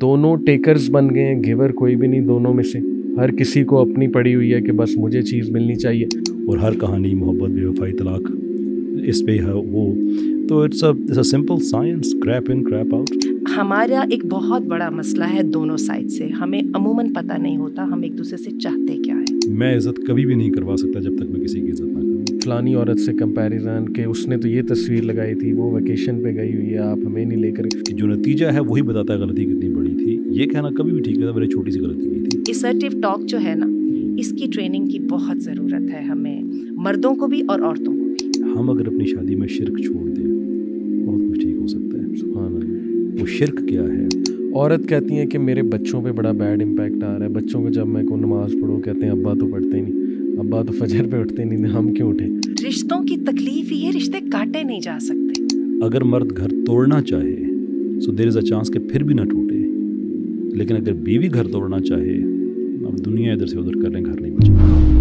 दोनों टेकर्स बन गए हैं गिवर कोई भी नहीं दोनों में से हर किसी को अपनी पड़ी हुई है कि बस मुझे चीज़ मिलनी चाहिए और हर कहानी मोहब्बत बेवफाई तलाक इस पे है वो तो it's a simple science crap in crap out हमारा एक बहुत बड़ा मसला है दोनों साइड से हमें अमूमन पता नहीं होता हम एक दूसरे से चाहते क्या है मैं इज्जत कभी भी नहीं करवा सकता जब तक मैं किसी की इज्जत फलानी औरत से कंपैरिजन के उसने तो ये तस्वीर लगाई थी वो वैकेशन पे गई हुई है आप हमें नहीं लेकर जो नतीजा है वही बताता है गलती कितनी बड़ी थी ये कहना कभी भी ठीक है मेरी छोटी सी गलती की थी असर्टिव टॉक जो है ना इसकी ट्रेनिंग की बहुत ज़रूरत है हमें मर्दों को भी और औरतों को भी हम अगर अपनी शादी में शिरक छोड़ दें बहुत कुछ ठीक हो सकता है सुबह वो शिरक क्या है औरत कहती है कि मेरे बच्चों पे बड़ा बैड इम्पैक्ट आ रहा है बच्चों को जब मैं को नमाज़ पढ़ो कहते हैं अब्बा तो पढ़ते ही नहीं अब्बा तो फजर पे उठते नहीं हम क्यों उठे रिश्तों की तकलीफ ये रिश्ते काटे नहीं जा सकते अगर मर्द घर तोड़ना चाहे सो तो देर इज़ अ चांस के फिर भी ना टूटे लेकिन अगर बीवी घर तोड़ना चाहे तो अब दुनिया इधर से उधर कर लें घर नहीं बचे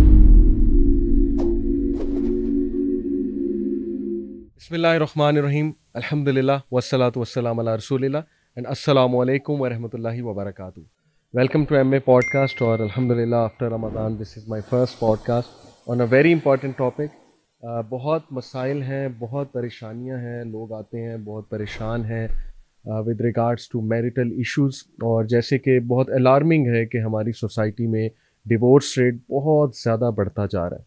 बसमीम अलहमदिल्ला वसलात वसलम रसूल एंड असल वरहमल वर्का welcome to M A podcast और अलहमदिल्ला after Ramadan this is my first podcast on a very important topic बहुत मसाइल हैं बहुत परेशानियाँ हैं लोग आते हैं बहुत परेशान हैं with regards to marital issues और जैसे कि बहुत अलार्मिंग है कि हमारी सोसाइटी में डिवोर्स रेट बहुत ज़्यादा बढ़ता जा रहा है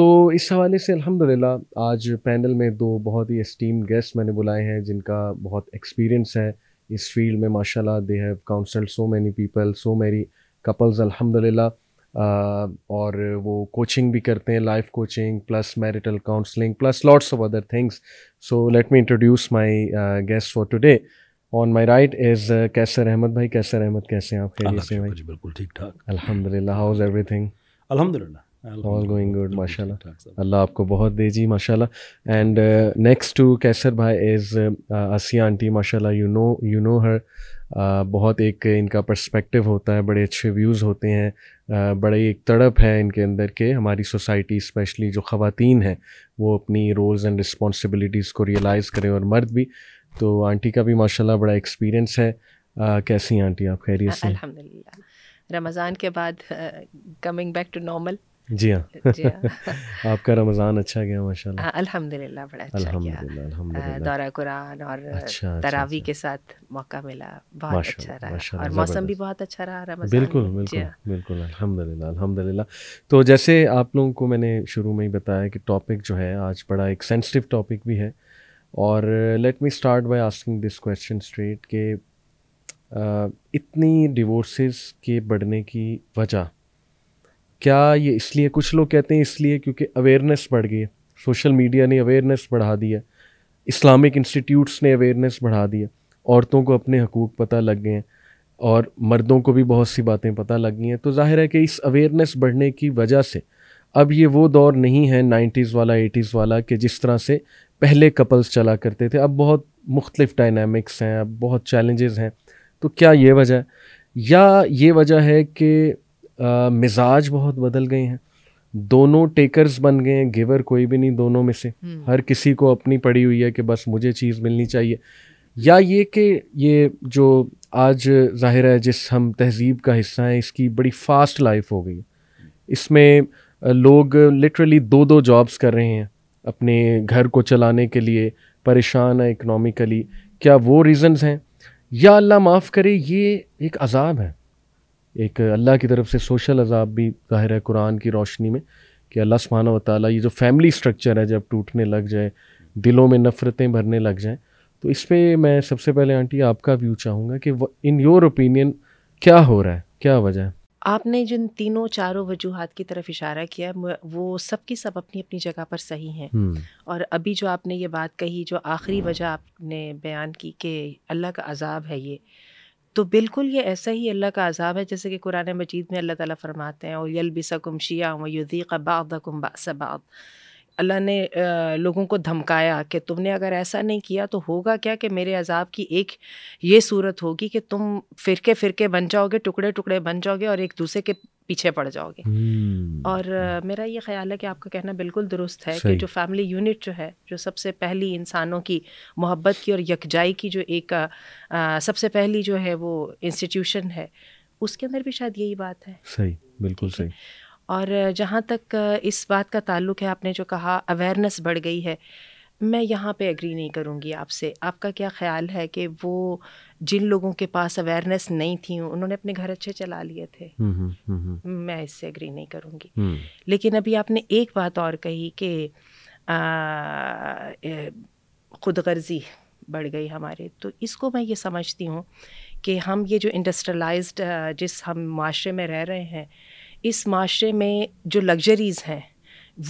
तो इस हवाले से अल्हम्दुलिल्लाह आज पैनल में दो बहुत ही इस्टीम गेस्ट मैंने बुलाए हैं जिनका बहुत एक्सपीरियंस है इस फील्ड में माशाल्लाह they have counselled so many people so many couples अल्हम्दुलिल्लाह और वो कोचिंग भी करते हैं life coaching plus marital counselling plus lots of other things so let me introduce my guest for today on my right is Kaiser Ahmed भाई कैसर अहमद कैसे हैं आप खैरियत से भाई बिल्कुल ठीक ठाक अलहमदिल्ला हाउ इज थिंग अलहमदिल्ला ऑल गोइंग गुड माशाल्लाह अल्लाह आपको बहुत दे जी माशाल्लाह एंड नेक्स्ट टू कैसर भाई इज़ आसिया आंटी माशाल्लाह you know you know her बहुत एक इनका पर्सपेक्टिव होता है बड़े अच्छे व्यूज़ होते हैं uh, बड़ी एक तड़प है इनके अंदर के हमारी सोसाइटी स्पेशली जो ख़वातीन हैं वो अपनी रोल्स एंड रिस्पॉन्सिबिलिटीज़ को रियलाइज़ करें और मर्द भी तो आंटी का भी माशाल्लाह बड़ा एक्सपीरियंस है uh, कैसी आंटी आप खैरियत से अल्हम्दुलिल्लाह रमज़ान के बाद कमिंग बैक टू नॉर्मल जी हाँ, हाँ। आपका रमज़ान अच्छा गया माशाल्लाह अल्हम्दुलिल्लाह बड़ा अच्छा अल्हम्दुलिल्लाह अल्हम्दुलिल्लाह दौरा कुरान और अच्छा, अच्छा, तरावी अच्छा, के साथ मौका मिला बहुत अच्छा रहा और मौसम भी बहुत अच्छा रहा रमज़ान बिल्कुल बिल्कुल हाँ। बिल्कुल अल्हम्दुलिल्लाह अल्हम्दुलिल्लाह तो जैसे आप लोगों को मैंने शुरू में ही बताया कि टॉपिक जो है आज बड़ा एक सेंसिटिव टॉपिक भी है और let me start by asking this question straight के इतनी डिवोर्सेस के बढ़ने की वजह क्या ये इसलिए कुछ लोग कहते हैं इसलिए क्योंकि अवेयरनेस बढ़ गई है सोशल मीडिया ने अवेयरनेस बढ़ा दी है इस्लामिक इंस्टीट्यूट्स ने अवेयरनेस बढ़ा दी है औरतों को अपने हकूक़ पता लग गए हैं और मर्दों को भी बहुत सी बातें पता लग गई हैं तो जाहिर है कि इस अवेयरनेस बढ़ने की वजह से अब ये वो दौर नहीं है नाइन्टीज़ वाला एटीज़ वाला कि जिस तरह से पहले कपल्स चला करते थे अब बहुत मुख्तलिफ डायनामिक्स हैं अब बहुत चैलेंजेस हैं तो क्या ये वजह या ये वजह है कि मिजाज बहुत बदल गए हैं दोनों टेकर्स बन गए हैं गिवर कोई भी नहीं दोनों में से हम्म। हर किसी को अपनी पड़ी हुई है कि बस मुझे चीज़ मिलनी चाहिए या ये कि ये जो आज जाहिर है जिस हम तहजीब का हिस्सा हैं इसकी बड़ी फास्ट लाइफ हो गई इसमें लोग लिटरली दो दो जॉब्स कर रहे हैं अपने घर को चलाने के लिए परेशान है इकनॉमिकली क्या वो रीज़न्स हैं या अल्लाह माफ़ करे ये एक अजाब है एक अल्लाह की तरफ से सोशल अजाब भी ज़ाहिर है कुरान की रोशनी में कि अल्लाह सुबहाना वाली ये जो फैमिली स्ट्रक्चर है जब टूटने लग जाए दिलों में नफ़रतें भरने लग जाएँ तो इस पर मैं सबसे पहले आंटी आपका व्यू चाहूँगा कि इन योर ओपिनियन क्या हो रहा है क्या वजह है आपने जिन तीनों चारों वजूहत की तरफ इशारा किया वो सबकी सब अपनी अपनी जगह पर सही हैं हम्म। और अभी जो आपने ये बात कही जो आखिरी वजह आपने बयान की कि अल्लाह का अजाब है ये तो बिल्कुल ये ऐसा ही अल्लाह का अजाब है जैसे कि कुरान मजीद में अल्लाह ताला फरमाते हैं और यल बिसकुम शिया व युदी कबाद अल्लाह ने लोगों को धमकाया कि तुमने अगर ऐसा नहीं किया तो होगा क्या कि मेरे अजाब की एक ये सूरत होगी कि तुम फिरके फिरके बन जाओगे टुकड़े टुकड़े बन जाओगे और एक दूसरे के पीछे पड़ जाओगे हम्म, और हम्म। मेरा ये ख्याल है कि आपका कहना बिल्कुल दुरुस्त है कि जो फैमिली यूनिट जो है जो सबसे पहली इंसानों की मोहब्बत की और यकजाई की जो एक आ, सबसे पहली जो है वो इंस्टीट्यूशन है उसके अंदर भी शायद यही बात है सही बिल्कुल सही और जहाँ तक इस बात का ताल्लुक है आपने जो कहा अवेयरनेस बढ़ गई है मैं यहाँ पे एग्री नहीं करूँगी आपसे आपका क्या ख्याल है कि वो जिन लोगों के पास अवेयरनेस नहीं थी उन्होंने अपने घर अच्छे चला लिए थे हुँ, हम्म, हुँ. हम्म, हम्म, मैं इससे एग्री नहीं करूँगी लेकिन अभी आपने एक बात और कही कि खुद गर्जी बढ़ गई हमारे तो इसको मैं ये समझती हूँ कि हम ये जो इंडस्ट्रलाइज्ड जिस हम माशरे में रह रहे हैं इस माशरे में जो लग्जरीज़ हैं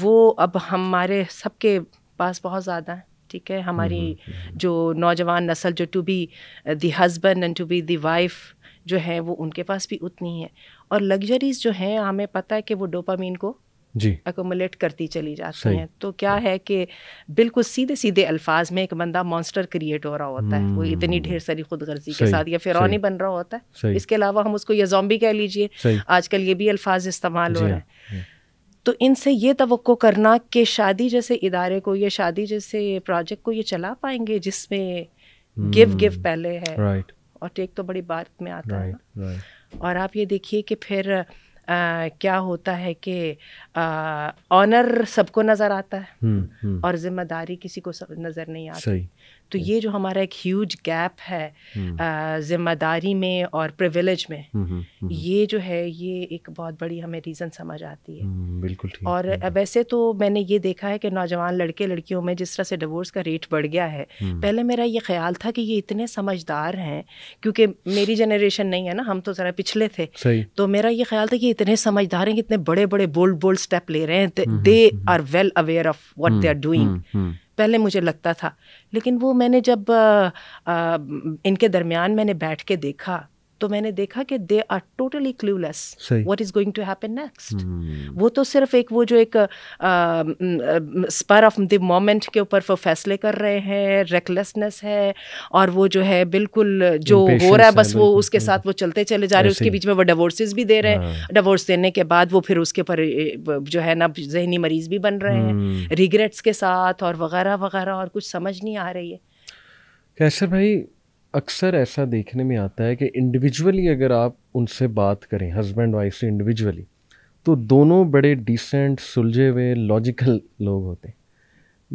वो अब हमारे सबके पास बहुत ज़्यादा हैं ठीक है हमारी हम्म, हम्म, हम्म। जो नौजवान नस्ल जो to be the husband and to be the wife जो है वो उनके पास भी उतनी है और लग्जरीज़ जो हैं हमें पता है कि वो डोपामीन को जी करती चली जाती हैं तो क्या है कि बिल्कुल सीधे सीधे अल्फाज में एक बंदा मॉन्स्टर क्रिएट हो रहा होता है वो इतनी हम्म। ढेर सारी खुदगर्जी के साथ या फिरौनी बन रहा होता है इसके अलावा हम उसको या भी कह लीजिए आजकल ये भी अल्फाज इस्तेमाल हो रहे हाँ। हैं तो इनसे ये तो करना कि शादी जैसे इदारे को या शादी जैसे प्रोजेक्ट को ये चला पाएंगे जिसमें गिव गिव हम्म। पहले है और टेक तो बड़ी बात में आता है और आप ये देखिए कि फिर आ, क्या होता है कि ऑनर सबको नज़र आता है हुँ, हम्म, हुँ. हम्म। और जिम्मेदारी किसी को नज़र नहीं आती तो ये जो हमारा एक ह्यूज गैप है हम्म। ज़िम्मेदारी में और प्रिविलेज में हम्म, हम्म, ये जो है ये एक बहुत बड़ी हमें रीज़न समझ आती है बिल्कुल ठीक और वैसे तो मैंने ये देखा है कि नौजवान लड़के लड़कियों में जिस तरह से डिवोर्स का रेट बढ़ गया है पहले मेरा ये ख्याल था कि ये इतने समझदार हैं क्योंकि मेरी जनरेशन नहीं है ना हम तो ज़रा पिछले थे तो मेरा ये ख्याल था कि इतने समझदार हैं कि इतने बड़े बड़े बोल्ड बोल्ड स्टेप ले रहे हैं they are well aware of what they are doing पहले मुझे लगता था लेकिन वो मैंने जब आ, आ, इनके दरमियान मैंने बैठ के देखा तो मैंने देखा कि they are totally clueless what is going to happen next वो तो सिर्फ एक वो जो एक स्पर ऑफ द मोमेंट के ऊपर वो फैसले कर रहे हैं रेकलेसनेस है और वो जो है बिल्कुल जो हो रहा है बस वो उसके साथ वो चलते चले जा रहे हैं उसके बीच में वो डिवोर्सेज भी दे रहे हैं डिवोर्स हाँ। देने के बाद वो फिर उसके ऊपर जो है ना जहनी मरीज भी बन रहे हैं रिग्रेट्स हम्म। के साथ और वगैरह वगैरह और कुछ समझ नहीं आ रही है कैसर भाई अक्सर ऐसा देखने में आता है कि इंडिविजुअली अगर आप उनसे बात करें हस्बैंड वाइफ से इंडिविजुअली तो दोनों बड़े डिसेंट सुलझे हुए लॉजिकल लोग होते हैं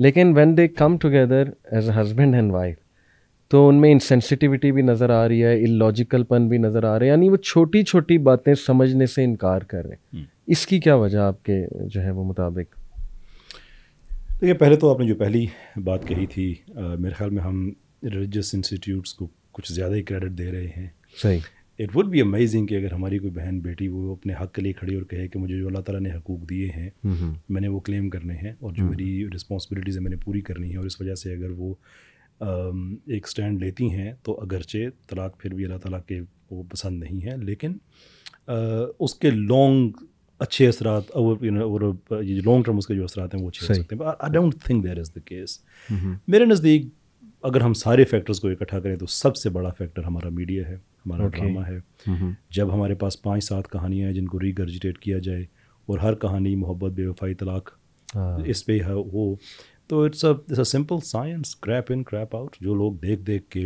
लेकिन when they come together as a husband and wife तो उनमें इंसेंसिटिविटी भी नज़र आ रही है इलॉजिकलपन भी नज़र आ रहा है यानी वो छोटी छोटी बातें समझने से इनकार कर रहे हैं हम्म। इसकी क्या वजह आपके जो है वो मुताबिक देखिए पहले तो आपने जो पहली बात कही थी आ, मेरे ख्याल में हम रिलीजियस इंस्टीट्यूट्स को कुछ ज़्यादा ही क्रेडिट दे रहे हैं सही इट वुड भी अमेजिंग कि अगर हमारी कोई बहन बेटी वो अपने हक के लिए खड़ी और कहे कि मुझे जो अल्लाह ताला ने हकूक़ दिए हैं मैंने वो क्लेम करने हैं और जो मेरी रिस्पॉन्सिबिलिटीज़ है मैंने पूरी करनी है और इस वजह से अगर वो एक स्टैंड लेती हैं तो अगरचे तलाक फिर भी अल्लाह ताला के वो पसंद नहीं है लेकिन उसके लॉन्ग अच्छे असरा और लॉन्ग टर्म उसके जो असरा हैं वो अच्छे हो सकते हैं I don't think there is the case मेरे नज़दीक अगर हम सारे फैक्टर्स को इकट्ठा करें तो सबसे बड़ा फैक्टर हमारा मीडिया है हमारा okay. ड्रामा है mm-hmm. जब हमारे पास पाँच सात कहानियाँ हैं जिनको रीगर्जिटेट किया जाए और हर कहानी मोहब्बत बेवफाई तलाक हाँ। इस पे है वो तो it's a it's a simple science crap in crap out जो लोग देख देख के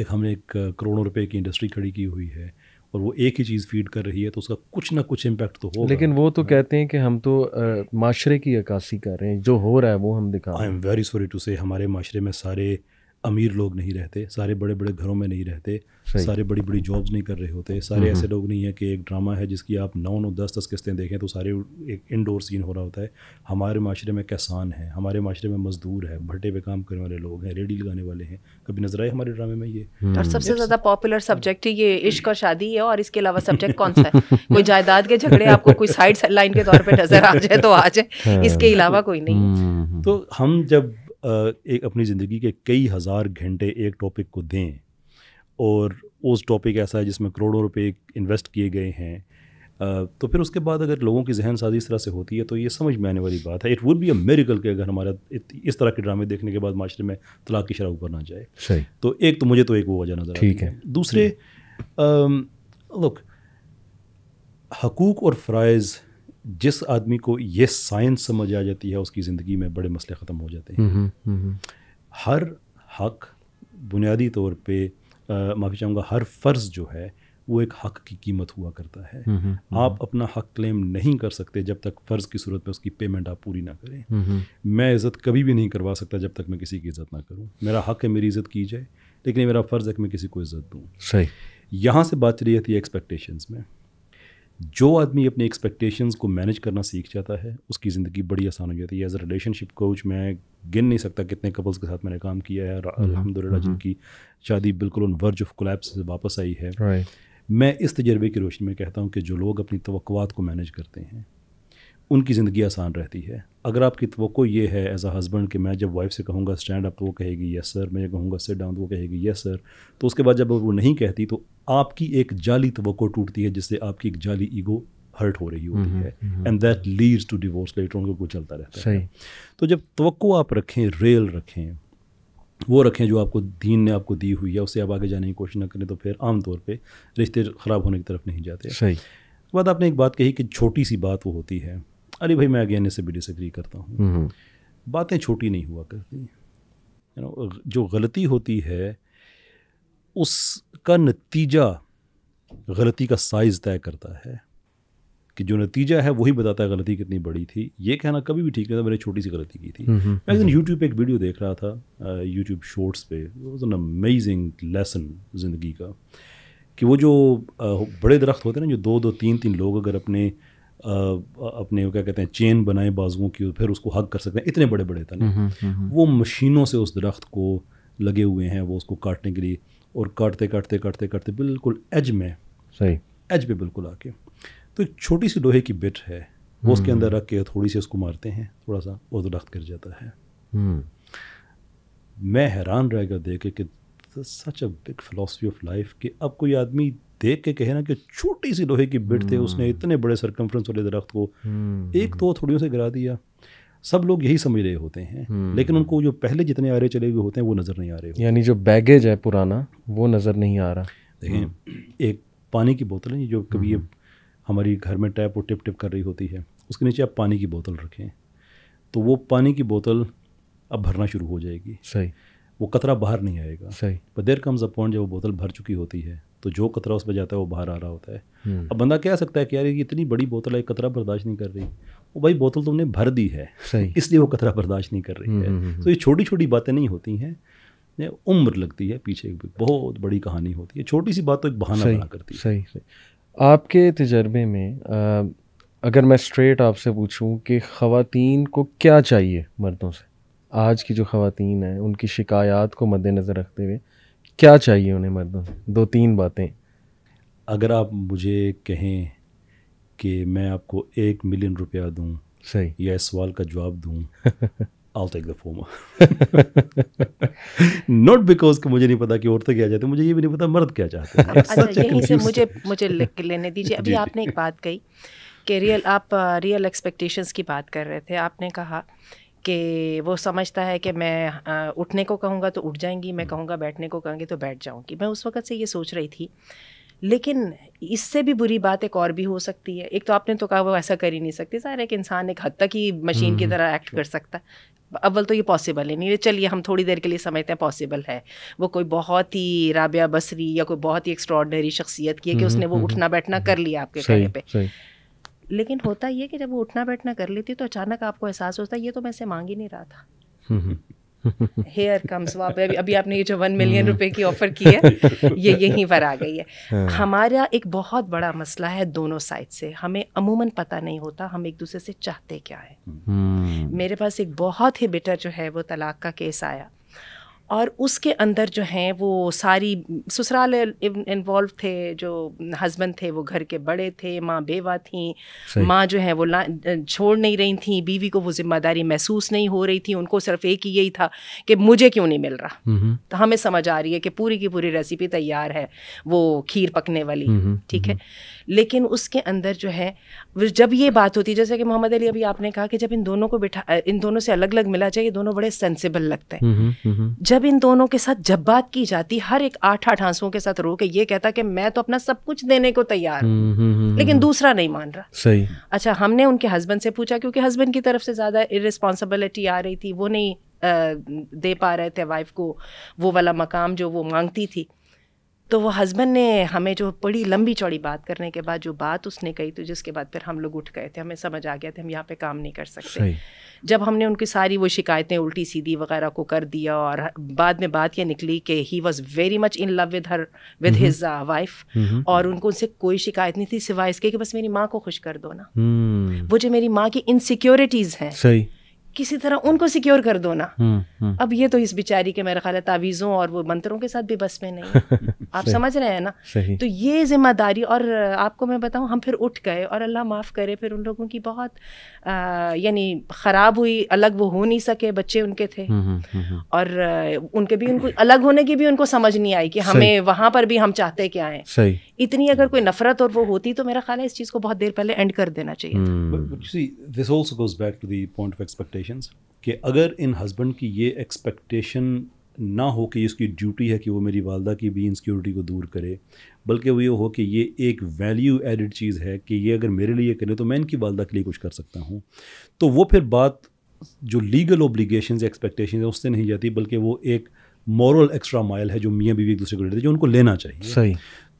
एक हमने एक करोड़ों रुपए की इंडस्ट्री खड़ी की हुई है और वो एक ही चीज़ फीड कर रही है तो उसका कुछ ना कुछ इम्पैक्ट तो हो लेकिन वो तो हाँ। कहते हैं कि हम तो माशरे की अक्सी कर रहे हैं जो हो रहा है वो हम दिखा I am very sorry to say हमारे माशरे में सारे अमीर लोग नहीं रहते सारे बड़े बड़े घरों में नहीं रहते सारे बड़ी बड़ी जॉब्स नहीं कर रहे होते सारे ऐसे लोग नहीं हैं कि एक ड्रामा है जिसकी आप नौ नौ दस दस किस्तें देखें तो सारे एक इनडोर सीन हो रहा होता है हमारे माशरे में किसान हैं हमारे माशरे में मजदूर है भट्टे पे काम करने वाले लोग हैं रेडी लगाने वाले हैं कभी नजर आए हमारे ड्रामे में ये हम्म। और सबसे ज़्यादा पॉपुलर सब्जेक्ट ये इश्क और शादी है और इसके अलावा सब्जेक्ट कौन सा है कोई जायदाद के झगड़े आपको कोई साइड लाइन के तौर पर नजर आ जाए तो आ जाए हाँ। इसके अलावा कोई नहीं तो हम जब एक अपनी ज़िंदगी के कई हज़ार घंटे एक टॉपिक को दें और उस टॉपिक ऐसा है जिसमें करोड़ों रुपए इन्वेस्ट किए गए हैं तो फिर उसके बाद अगर लोगों की जहन साजी इस तरह से होती है तो ये समझ में आने वाली बात है it would be a miracle के अगर हमारा इस तरह के ड्रामे देखने के बाद माशरे में तलाक की शराब ऊपर ना जाए सही तो एक तो मुझे तो एक वो वजह नज़र ठीक है दूसरे लुक हकूक और फ़राइज़ जिस आदमी को ये साइंस समझ आ जाती है उसकी ज़िंदगी में बड़े मसले ख़त्म हो जाते हैं हम्म, हम्म, हम्म, हर हक बुनियादी तौर पे माफ़ी चाहूँगा हर फ़र्ज़ जो है वो एक हक की कीमत हुआ करता है आप अपना हक क्लेम नहीं कर सकते जब तक फ़र्ज़ की सूरत में उसकी पेमेंट आप पूरी ना करें मैं इज़्ज़त कभी भी नहीं करवा सकता जब तक मैं किसी की इज़्ज़त ना करूँ मेरा हक है मेरी इज़्ज़त की जाए लेकिन मेरा फ़र्ज़ है कि मैं किसी को इज़्ज़त दूँ सही यहाँ से बात चली जाती है एक्सपेक्टेशंस में जो आदमी अपनी एक्सपेक्टेशंस को मैनेज करना सीख जाता है उसकी ज़िंदगी बड़ी आसान हो जाती है एज अ रिलेशनशिप कोच मैं गिन नहीं सकता कितने कपल्स के साथ मैंने काम किया है अलहमद अलहमदिल्ला जिनकी शादी बिल्कुल उन वर्ज ऑफ कोलैप्स से वापस आई है मैं इस तजर्बे की रोशनी में कहता हूँ कि जो लोग अपनी तो को मैनेज करते हैं उनकी ज़िंदगी आसान रहती है अगर आपकी तो ये है एज अ हस्बैंड कि मैं जब वाइफ से कहूँगा स्टैंड अप तो वो कहेगी यस सर मैं कहूँगा सिट डाउन तो वो कहेगी यस सर तो उसके बाद जब वो नहीं कहती तो आपकी एक जाली तो टूटती है जिससे आपकी एक जाली ईगो हर्ट हो रही होती हम्म, है and that leads to divorce later उनको कुछ चलता रहता सही. है तो जब तो आप रखें रेल रखें वो रखें जो आपको दीन ने आपको दी हुई है उससे आप आगे जाने की कोशिश ना करें तो फिर आमतौर पर रिश्ते ख़राब होने की तरफ नहीं जाते सही बाद आपने एक बात कही कि छोटी सी बात वो होती है अरे भाई मैं अगेन इसे भी डिसग्री करता हूँ हम्म, हम्म। बातें छोटी नहीं हुआ करती यू नो जो गलती होती है उसका नतीजा गलती का साइज़ तय करता है कि जो नतीजा है वही बताता है गलती कितनी बड़ी थी ये कहना कभी भी ठीक नहीं था मैंने छोटी सी गलती की थी हम्म, मैं एक दिन यूट्यूब पर एक वीडियो देख रहा था यूट्यूब uh, शॉर्ट्स पे वॉज एन अमेजिंग लेसन ज़िंदगी का कि वो जो uh, बड़े दरख्त होते हैं ना जो दो दो तीन तीन लोग अगर अपने अपने क्या कहते हैं चेन बनाए बाजुओं की फिर उसको हक कर सकते हैं इतने बड़े बड़े तने हम्म, हम्म, हम्म। वो मशीनों से उस दरख्त को लगे हुए हैं वो उसको काटने के लिए और काटते काटते काटते काटते बिल्कुल एज में सही एज पे बिल्कुल आके तो एक छोटी सी लोहे की बिट है वो उसके अंदर रख के थोड़ी सी उसको मारते हैं थोड़ा सा और दरख्त गिर जाता है मैं हैरान रह गया देखे कि such a big of life कि अब कोई आदमी देख के कहे ना कि छोटी सी लोहे की बिट थे उसने हम्म। इतने बड़े सरकम वाले दरख्त को हम्म। एक तो थोड़ियों से गिरा दिया सब लोग यही समझ रहे होते हैं हम्म। लेकिन उनको जो पहले जितने आरे चले हुए होते हैं वो नज़र नहीं आ रहे यानी जो बैगेज है पुराना वो नज़र नहीं आ रहा देखें एक पानी की बोतल है जो कभी ये हमारी घर में टैप वो टिप टिप कर रही होती है उसके नीचे आप पानी की बोतल रखें तो वो पानी की बोतल अब भरना शुरू हो जाएगी सही वो कतरा बाहर नहीं आएगा सही पर देर कम्स अ पॉइंट जब वो बोतल भर चुकी होती है तो जो कतरा उसमें जाता है वो बाहर आ रहा होता है हम्म। अब बंदा कह सकता है कि यार ये इतनी बड़ी बोतल है कतरा बर्दाश्त नहीं कर रही वो भाई बोतल तुमने भर दी है इसलिए वो कतरा बर्दाश्त नहीं कर रही हम्म, है हम्म, तो ये छोटी छोटी बातें नहीं होती हैं उम्र लगती है पीछे एक बहुत बड़ी कहानी होती है छोटी सी बात तो एक बहाना बना करती है सही सही आपके तजर्बे में आ, अगर मैं स्ट्रेट आपसे पूछूं कि ख़वातीन को क्या चाहिए मर्दों से आज की जो ख़वातीन हैं उनकी शिकायत को मद्देनज़र रखते हुए क्या चाहिए उन्हें मर्दों से दो तीन बातें अगर आप मुझे कहें कि मैं आपको एक मिलियन रुपया दूं सही या इस सवाल का जवाब दूं I'll take the former. Not because कि मुझे नहीं पता कि औरतें क्या चाहती मुझे ये भी नहीं पता मर्द क्या चाहते हैं अच्छा से मुझे मुझे लेने दीजिए अभी आपने एक बात कही कि रियल आप रियल uh, एक्सपेक्टेशंस की बात कर रहे थे आपने कहा कि वो समझता है कि मैं उठने को कहूँगा तो उठ जाएंगी मैं हम्म। कहूँगा बैठने को कहूँगी तो बैठ जाऊँगी मैं उस वक़्त से ये सोच रही थी लेकिन इससे भी बुरी बात एक और भी हो सकती है एक तो आपने तो कहा वो ऐसा कर ही नहीं सकती सर एक इंसान एक हद तक ही मशीन की हम्म, तरह हम्म। एक्ट कर सकता अव्वल तो ये पॉसिबल ही नहीं चलिए हम थोड़ी देर के लिए समझते हैं पॉसिबल है वो कोई बहुत ही राबिया बसरी या कोई बहुत ही एक्स्ट्रॉडनरी शख्सियत की है कि उसने वो उठना बैठना कर लिया आपके कहने पर लेकिन होता ये कि जब वो उठना बैठना कर लेती तो अचानक आपको एहसास होता है ये तो मैं से मांग ही नहीं रहा था हेयर कम्स वहाँ अभी आपने ये जो वन मिलियन हम्म। रुपए की ऑफर की है ये यहीं पर आ गई है हाँ। हमारा एक बहुत बड़ा मसला है दोनों साइड से हमें अमूमन पता नहीं होता हम एक दूसरे से चाहते क्या है हम्म। मेरे पास एक बहुत ही बेटर जो है वो तलाक का केस आया और उसके अंदर जो हैं वो सारी ससुराल इन्वॉल्व थे जो हस्बैंड थे वो घर के बड़े थे माँ बेवा थी माँ जो है वो छोड़ नहीं रही थी बीवी को वो जिम्मेदारी महसूस नहीं हो रही थी उनको सिर्फ एक ही यही था कि मुझे क्यों नहीं मिल रहा तो हमें समझ आ रही है कि पूरी की पूरी रेसिपी तैयार है वो खीर पकने वाली ठीक है लेकिन उसके अंदर जो है जब ये बात होती है जैसे कि मोहम्मद अली अभी आपने कहा कि जब इन दोनों को बिठा इन दोनों से अलग अलग मिला जाए ये दोनों बड़े सेंसिबल लगते हैं हम्म, हम्म, हम्म। जब इन दोनों के साथ जब बात की जाती हर एक आठ आठ आंसुओं के साथ रो के ये कहता कि मैं तो अपना सब कुछ देने को तैयार हूँ लेकिन दूसरा नहीं मान रहा सही अच्छा हमने उनके हस्बैंड से पूछा क्योंकि हस्बैंड की तरफ से ज़्यादा इरिस्पॉन्सिबिलिटी आ रही थी वो नहीं दे पा रहे थे वाइफ को वो वाला मकाम जो वो मांगती थी तो वो हस्बैंड ने हमें जो बड़ी लंबी चौड़ी बात करने के बाद जो बात उसने कही तो जिसके बाद फिर हम लोग उठ गए थे हमें समझ आ गया था हम यहाँ पे काम नहीं कर सकते जब हमने उनकी सारी वो शिकायतें उल्टी सीधी वगैरह को कर दिया और बाद में बात ये निकली कि he was very much in love with her with his wife और उनको उनसे कोई शिकायत नहीं थी सिवाय इसके कि बस मेरी माँ को खुश कर दो ना हम्म। वो जो मेरी माँ की इनसिक्योरिटीज़ हैं किसी तरह उनको सिक्योर कर दो ना हम्म, हम्म। अब ये तो इस बेचारी के मेरा ख्याल है तावीज़ों और वो मंत्रों के साथ भी बस में नहीं आप समझ रहे हैं ना तो ये जिम्मेदारी और आपको मैं बताऊँ हम फिर उठ गए और अल्लाह माफ़ करे फिर उन लोगों की बहुत यानी ख़राब हुई अलग वो हो नहीं सके बच्चे उनके थे हम्म, हम्म, हम्म, और उनके भी उनको अलग होने की भी उनको समझ नहीं आई कि हमें वहाँ पर भी हम चाहते क्या हैं इतनी अगर कोई नफरत और वो होती तो मेरा ख्याल है इस चीज़ को बहुत देर पहले एंड कर देना चाहिए this also goes back to the point of expectations कि अगर इन हस्बैंड की ये एक्सपेक्टेशन ना हो कि इसकी ड्यूटी है कि वो मेरी वालदा की भी इनसिक्योरिटी को दूर करे बल्कि वो ये हो कि ये एक वैल्यू एडिड चीज़ है कि ये अगर मेरे लिए करें तो मैं इनकी वालदा के लिए कुछ कर सकता हूँ तो वो फिर बात जो लीगल ओब्लीगेशन एक्सपेक्टेशन है उससे नहीं जाती बल्कि वो एक मॉरल एक्स्ट्रा माइल है जो मियाँ बीवी एक दूसरे को लेते हैं जो उनको लेना चाहिए सही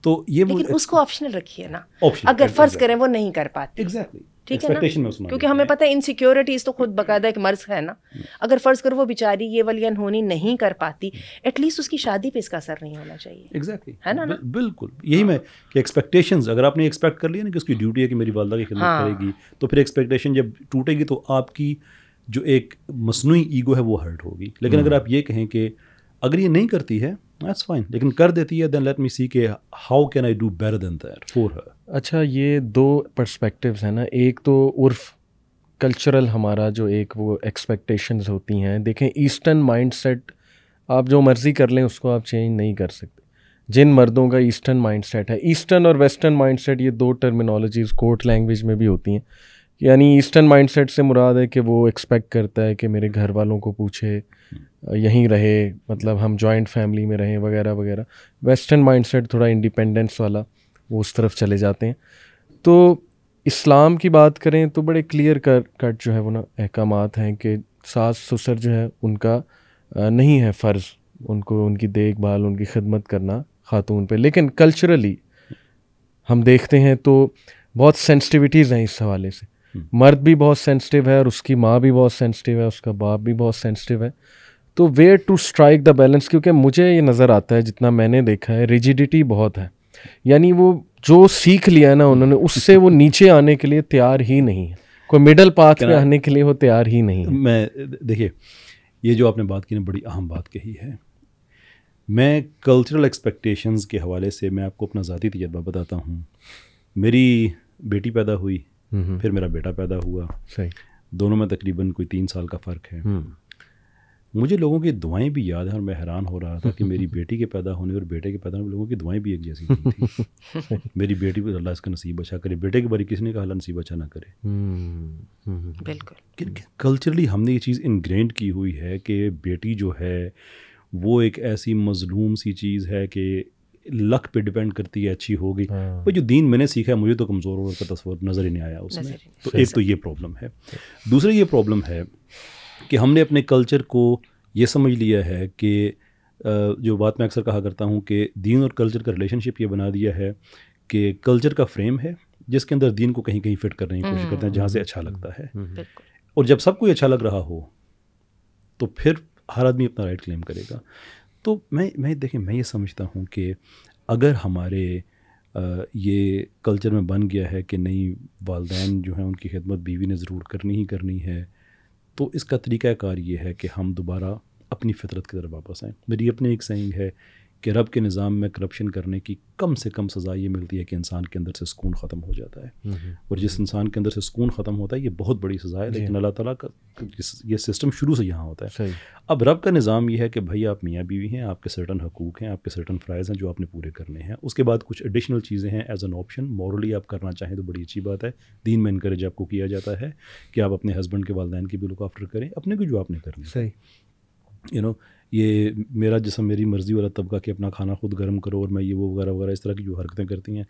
तो ये लेकिन उसको ऑप्शनल रखिए ना ऑप्शन अगर फर्ज करें वो नहीं कर पाते एग्जैक्टली ठीक है ना क्योंकि हमें पता है इनसिक्योरिटीज तो खुद बकायदा एक मर्ज है ना अगर फ़र्ज़ करो वो बेचारी ये वाली अनहोनी नहीं कर पाती एटलीस्ट उसकी शादी पे इसका असर नहीं होना चाहिए एग्जैक्टली exactly. है ना, ना? बिल्कुल यही हाँ। मैं कि एक्सपेक्टेशन अगर आपने एक्सपेक्ट कर लिया ना कि उसकी ड्यूटी है कि मेरी वालदा की खिदमत हाँ। करेगी तो फिर एक्सपेक्टेशन जब टूटेगी तो आपकी जो एक मसनू ईगो है वो हर्ट होगी लेकिन हाँ। अगर आप ये कहें कि अगर ये नहीं करती है दैट्स फाइन लेकिन कर देती है देन लेट मी सी के how can I do better than that for her अच्छा ये दो पर्सपेक्टिव्स हैं ना एक तो उर्फ कल्चरल हमारा जो एक वो एक्सपेक्टेशंस होती हैं देखें ईस्टर्न माइंडसेट आप जो मर्ज़ी कर लें उसको आप चेंज नहीं कर सकते जिन मर्दों का ईस्टर्न माइंडसेट है ईस्टर्न और वेस्टर्न माइंडसेट ये दो टर्मिनोलॉजीज़ कोर्ट लैंग्वेज में भी होती हैं यानी ईस्टर्न माइंडसेट से मुराद है कि वो एक्सपेक्ट करता है कि मेरे घर वालों को पूछे यहीं रहे मतलब हम जॉइंट फैमिली में रहें वगैरह वगैरह वेस्टर्न माइंडसेट थोड़ा इंडिपेंडेंस वाला वो उस तरफ चले जाते हैं तो इस्लाम की बात करें तो बड़े क्लियर कट कट जो है वो ना अहकाम हैं कि सास ससुर जो है उनका नहीं है फ़र्ज़ उनको उनकी देखभाल उनकी खदमत करना खातून पे लेकिन कल्चरली हम देखते हैं तो बहुत सेंसिटिविटीज़ हैं इस हवाले से मर्द भी बहुत सेंसिटिव है और उसकी माँ भी बहुत सेंसिटिव है उसका बाप भी बहुत सेंसिटिव है तो where to strike the balance क्योंकि मुझे ये नज़र आता है जितना मैंने देखा है रिजिडिटी बहुत है यानी वो जो सीख लिया है ना उन्होंने उससे वो नीचे आने के लिए तैयार ही नहीं है कोई मिडल पाथ में आने के लिए वो तैयार ही नहीं है मैं देखिए ये जो आपने बात की ना बड़ी अहम बात कही है मैं कल्चरल एक्सपेक्टेशंस के हवाले से मैं आपको अपना ज़ाती तजर्बा बताता हूँ मेरी बेटी पैदा हुई हम्म। फिर मेरा बेटा पैदा हुआ सही दोनों में तकरीबन कोई तीन साल का फ़र्क है हम्म। मुझे लोगों की दुआएं भी याद हैं और मैं हैरान हो रहा था कि मेरी बेटी के पैदा होने और बेटे के पैदा होने लोगों की दुआएं भी एक जैसी थी मेरी बेटी भी अल्लाह इसका नसीब अच्छा करे बेटे के बारे किसी ने कहा नसीब अच्छा ना करे हम्म, बिल्कुल कल्चरली हमने ये चीज़ इनग्रेंड की हुई है कि बेटी जो है वो एक ऐसी मजलूम सी चीज़ है कि लक पे डिपेंड करती है अच्छी होगी हाँ। पर जो दीन मैंने सीखा है मुझे तो कमज़ोर और का तस्वर नज़र ही नहीं आया उसमें तो एक तो ये प्रॉब्लम है दूसरा ये प्रॉब्लम है कि हमने अपने कल्चर को ये समझ लिया है कि जो बात मैं अक्सर कहा करता हूँ कि दीन और कल्चर का रिलेशनशिप ये बना दिया है कि कल्चर का फ्रेम है जिसके अंदर दीन को कहीं कहीं फिट करने की हम्म। कोशिश करते हैं जहाँ से अच्छा लगता है हम्म। और जब सब कोई अच्छा लग रहा हो तो फिर हर आदमी अपना राइट क्लेम करेगा तो मैं मैं देखिए मैं ये समझता हूँ कि अगर हमारे ये कल्चर में बन गया है कि नहीं वालदेन जो हैं उनकी खिदमत बीवी ने ज़रूर करनी ही करनी है तो इसका तरीक़ाकार ये है कि हम दोबारा अपनी फितरत की तरफ वापस आएँ मेरी अपनी एक सेंग है कि रब के निज़ाम में करप्शन करने की कम से कम सज़ा ये मिलती है कि इंसान के अंदर से सुकून ख़त्म हो जाता है और जिस इंसान के अंदर से सुकून ख़त्म होता है ये बहुत बड़ी सज़ा है लेकिन अल्लाह ताला का ये सिस्टम शुरू से यहाँ होता है अब रब का निज़ाम ये है कि भाई आप मियाँ बीवी हैं आपके सर्टन हकूक़ हैं आपके सर्टन फ़्राइज़ हैं जो आपने पूरे करने हैं उसके बाद कुछ एडिशनल चीज़ें हैं एज एन ऑप्शन मॉरली आप करना चाहें तो बड़ी अच्छी बात है दीन में इनक्रेज आपको किया जाता है कि आप अपने हस्बैंड के वालदेन की भी लुक आफ्टर करें अपने को जो आपने करना सही यू नो ये मेरा जिसम मेरी मर्ज़ी वाला तबका कि अपना खाना खुद गर्म करो और मैं ये वो वगैरह वगैरह इस तरह की जो हरकतें करती हैं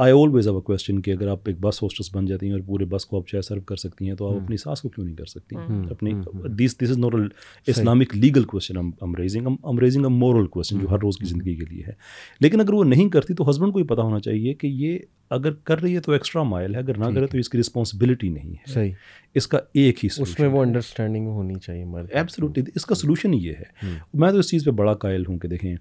आई ऑलवेज अब क्वेश्चन कि अगर आप एक बस होस्टस बन जाती हैं और पूरे बस को आप चाहे सर्व कर सकती हैं तो आप हम्म। अपनी सास को क्यों नहीं कर सकती हम्म। हम्म, अपनी this this is not Islamic legal question raising a moral question जो हर रोज़ की ज़िंदगी के लिए है लेकिन अगर वो नहीं करती तो हस्बैंड को ही पता होना चाहिए कि ये अगर कर रही है तो एक्स्ट्रा माइल है अगर ना करे तो इसकी रिस्पॉन्सिबिलिटी नहीं है सही इसका एक ही उसमें वो अंडरस्टैंडिंग होनी चाहिए एब्सोल्युटली इसका सोल्यूशन ये है मैं तो इस चीज़ पर बड़ा कायल हूँ कि देखें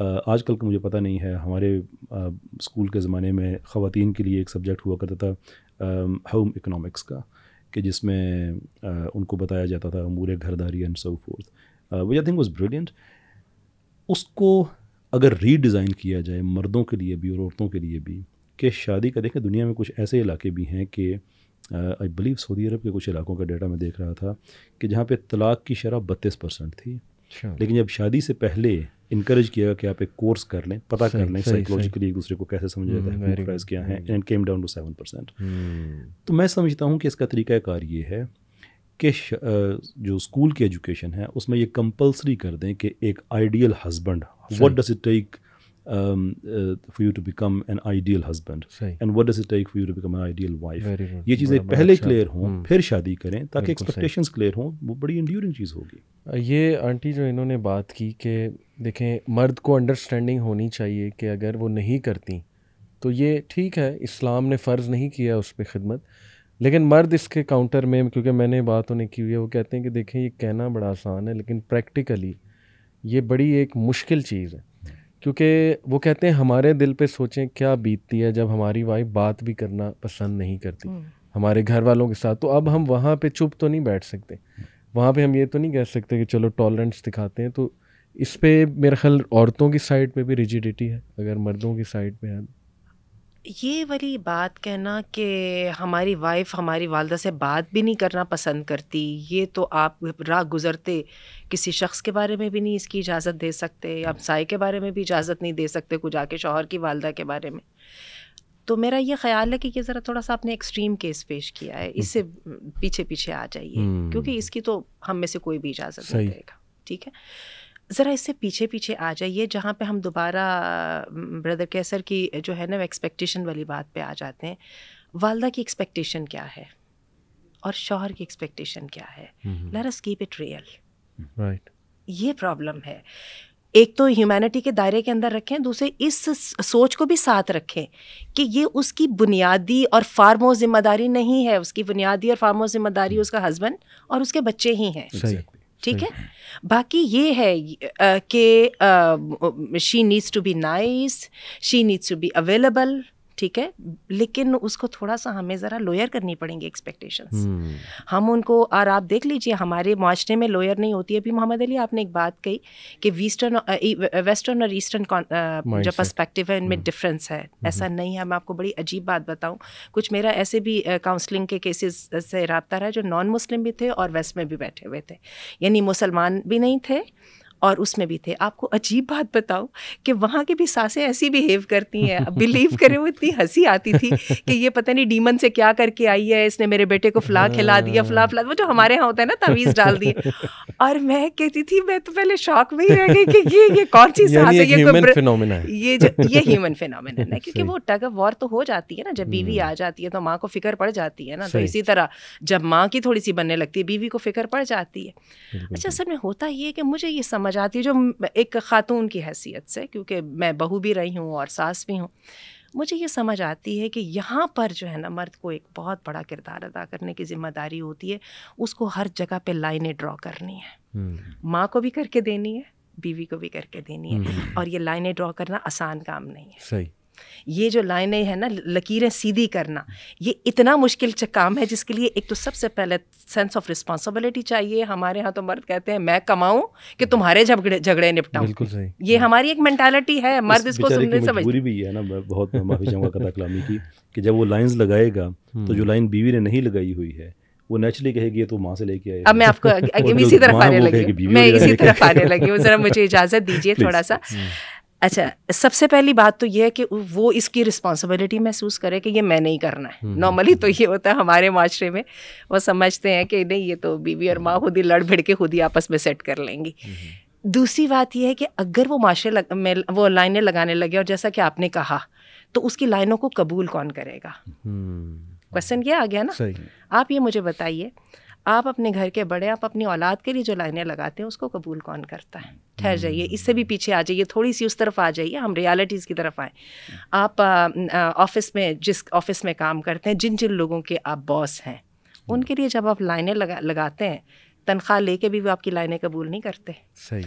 आजकल का तो मुझे पता नहीं है हमारे आ, स्कूल के ज़माने में ख़वान के लिए एक सब्जेक्ट हुआ करता था होम इकनॉमिक्स का कि जिसमें आ, उनको बताया जाता था अमूर घरदारी and so forth which I think was brilliant उसको अगर रीडिज़ाइन किया जाए मर्दों के लिए भी और औरतों के लिए भी कि शादी का देखें दुनिया में कुछ ऐसे इलाके भी हैं कि आई बिलीव सऊदी अरब के कुछ इलाकों का डेटा मैं देख रहा था कि जहाँ पे तलाक की शरह बत्तीस परसेंट थी अच्छा। लेकिन जब शादी से पहले इंकरेज किया कि आप एक कोर्स कर लें पता कर लें साइकोलॉजिकली एक दूसरे को कैसे समझ जाता है प्राइस हम्म, क्या है and came down to seven percent तो मैं समझता हूँ कि इसका तरीक़ाकार ये है कि जो स्कूल की एजुकेशन है उसमें ये कंपलसरी कर दें कि एक ideal husband what does it take for you to become an ideal husband and what does it take for you to become an ideal wife ये चीज़ें पहले क्लियर अच्छा। हों हम्म। फिर शादी करें ताकि एक्सपेक्टेशंस क्लियर हों वो बड़ी इंड्यूरिंग चीज़ होगी ये आंटी जो इन्होंने बात की कि देखें मर्द को अंडरस्टैंडिंग होनी चाहिए कि अगर वो नहीं करती तो ये ठीक है इस्लाम ने फ़र्ज़ नहीं किया उस पर खिदमत लेकिन मर्द इसके काउंटर में क्योंकि मैंने बात उन्हें की हुई है वो कहते हैं कि देखें ये कहना बड़ा आसान है लेकिन प्रैक्टिकली ये बड़ी एक मुश्किल चीज़ है क्योंकि वो कहते हैं हमारे दिल पे सोचें क्या बीतती है जब हमारी वाइफ बात भी करना पसंद नहीं करती हम्म। हमारे घर वालों के साथ तो अब हम वहाँ पे चुप तो नहीं बैठ सकते वहाँ पे हम ये तो नहीं कह सकते कि चलो टॉलरेंस दिखाते हैं तो इस पर मेरा ख्याल औरतों की साइड पे भी रिजिडिटी है अगर मर्दों की साइड पे है तो। ये वाली बात कहना कि हमारी वाइफ हमारी वालदा से बात भी नहीं करना पसंद करती ये तो आप राह गुज़रते किसी शख्स के बारे में भी नहीं इसकी इजाज़त दे सकते आप साय के बारे में भी इजाज़त नहीं दे सकते कुछ आके शोहर की वालदा के बारे में तो मेरा ये ख्याल है कि ये ज़रा थोड़ा सा आपने एक्सट्रीम केस पेश किया है इससे हम्म। पीछे पीछे आ जाइए हम्म। क्योंकि इसकी तो हम में से कोई भी इजाज़त नहीं देगा ठीक है ज़रा इससे पीछे पीछे आ जाइए जहाँ पे हम दोबारा ब्रदर कैसर की जो है ना एक्सपेक्टेशन वाली बात पे आ जाते हैं वालदा की एक्सपेक्टेशन क्या है और शोहर की एक्सपेक्टेशन क्या है let us keep it real right ये प्रॉब्लम है एक तो ह्यूमैनिटी के दायरे के अंदर रखें दूसरे इस सोच को भी साथ रखें कि ये उसकी बुनियादी और फार्मो जिम्मेदारी नहीं है उसकी बुनियादी और फार्मो जिम्मेदारी हम्म। उसका हस्बैंड और उसके बच्चे ही हैं ठीक हम्म। है बाकी ये है कि she needs to be nice she needs to be available ठीक है लेकिन उसको थोड़ा सा हमें ज़रा लोयर करनी पड़ेंगी एक्सपेक्टेशन हम्म। हम उनको और आप देख लीजिए हमारे माशरे में लोयर नहीं होती अभी मोहम्मद अली आपने एक बात कही कि वीस्टर्न वेस्टर्न और ईस्टर्न जो पर्सपेक्टिव है इनमें डिफरेंस हम्म। है हम्म। ऐसा नहीं है मैं आपको बड़ी अजीब बात बताऊँ कुछ मेरा ऐसे भी काउंसलिंग के केसेस से रबता रहा जो नॉन मुस्लिम भी थे और वेस्ट में भी बैठे हुए थे यानी मुसलमान भी नहीं थे और उसमें भी थे आपको अजीब बात बताओ कि वहाँ की भी सासें ऐसी बिहेव करती हैं बिलीव करें वो इतनी हंसी आती थी कि ये पता नहीं डीमन से क्या करके आई है इसने मेरे बेटे को फ्ला खिला दिया फ्ला फला वो जो हमारे यहाँ होता है ना तवीज़ डाल दिए और मैं कहती थी मैं तो पहले शौक में ही रह गई कि ये ये कौन सी सास है ये ये जो ये ह्यूमन फिनोमिन है क्योंकि वो टग ऑफ वॉर तो हो जाती है ना जब बीवी हम्म। आ जाती है तो माँ को फिक्र पड़ जाती है ना तो इसी तरह जब माँ की थोड़ी सी बनने लगती है बीवी को फिक्र पड़ जाती है अच्छा असल में होता ये कि मुझे ये समझ समझ आती है जो एक खातून की हैसियत से क्योंकि मैं बहू भी रही हूँ और सास भी हूँ मुझे ये समझ आती है कि यहाँ पर जो है ना मर्द को एक बहुत बड़ा किरदार अदा करने की जिम्मेदारी होती है उसको हर जगह पे लाइनें ड्रॉ करनी है हम्म। माँ को भी करके देनी है बीवी को भी करके देनी है हम्म। और ये लाइनें ड्रॉ करना आसान काम नहीं है सही ये जो लाइनें हैं ना लकीरें सीधी करना ये इतना मुश्किल काम है जिसके लिए एक तो सबसे पहले सेंस ऑफ रिस्पॉन्सिबिलिटी चाहिए हमारे यहाँ तो मर्द कहते हैं मैं कमाऊँ कि तुम्हारे झगड़े झगड़े निपटाऊँ ये हमारी एक मैंटेलिटी है मर्द इस इसको सुनने से मजबूरी भी है ना बहुत माफी चाहूँगा कथा कलामी की कि जब वो लाइंस लगाएगा हम्म। तो जो लाइन बीवी ने नहीं लगाई हुई है वो नेचुरली कहेगी तो माँ से लेके आए अब मैं आपको इसी तरफ आने लगी मैं इसी तरफ आने लगी हूँ जरा मुझे इजाज़त दीजिए थोड़ा सा हम्म। अच्छा सबसे पहली बात तो यह है कि वो इसकी रिस्पॉन्सिबिलिटी महसूस करे कि ये मैं नहीं करना है नॉर्मली हम्म, तो हम्म, ये हम्म। होता है हमारे माशरे में वो समझते हैं कि नहीं ये तो बीवी और माँ खुद ही लड़ भिड़ के खुद ही आपस में सेट कर लेंगी दूसरी बात यह है कि अगर वो माशरे लग, में वो लाइनें लगाने लगे और जैसा कि आपने कहा तो उसकी लाइनों को कबूल कौन करेगा क्वेश्चन ये आ गया ना आप ये मुझे बताइए आप अपने घर के बड़े आप अपनी औलाद के लिए जो लाइनें लगाते हैं उसको कबूल कौन करता है ठहर हम्म। जाइए इससे भी पीछे आ जाइए थोड़ी सी उस तरफ आ जाइए हम रियलिटीज़ की तरफ आए हम्म। आप ऑफिस में जिस ऑफिस में काम करते हैं जिन जिन लोगों के आप बॉस हैं हम्म। उनके लिए जब आप लाइनें लगा लगाते हैं तनख्वाह लेके भी वो आपकी लाइनें कबूल नहीं करते सही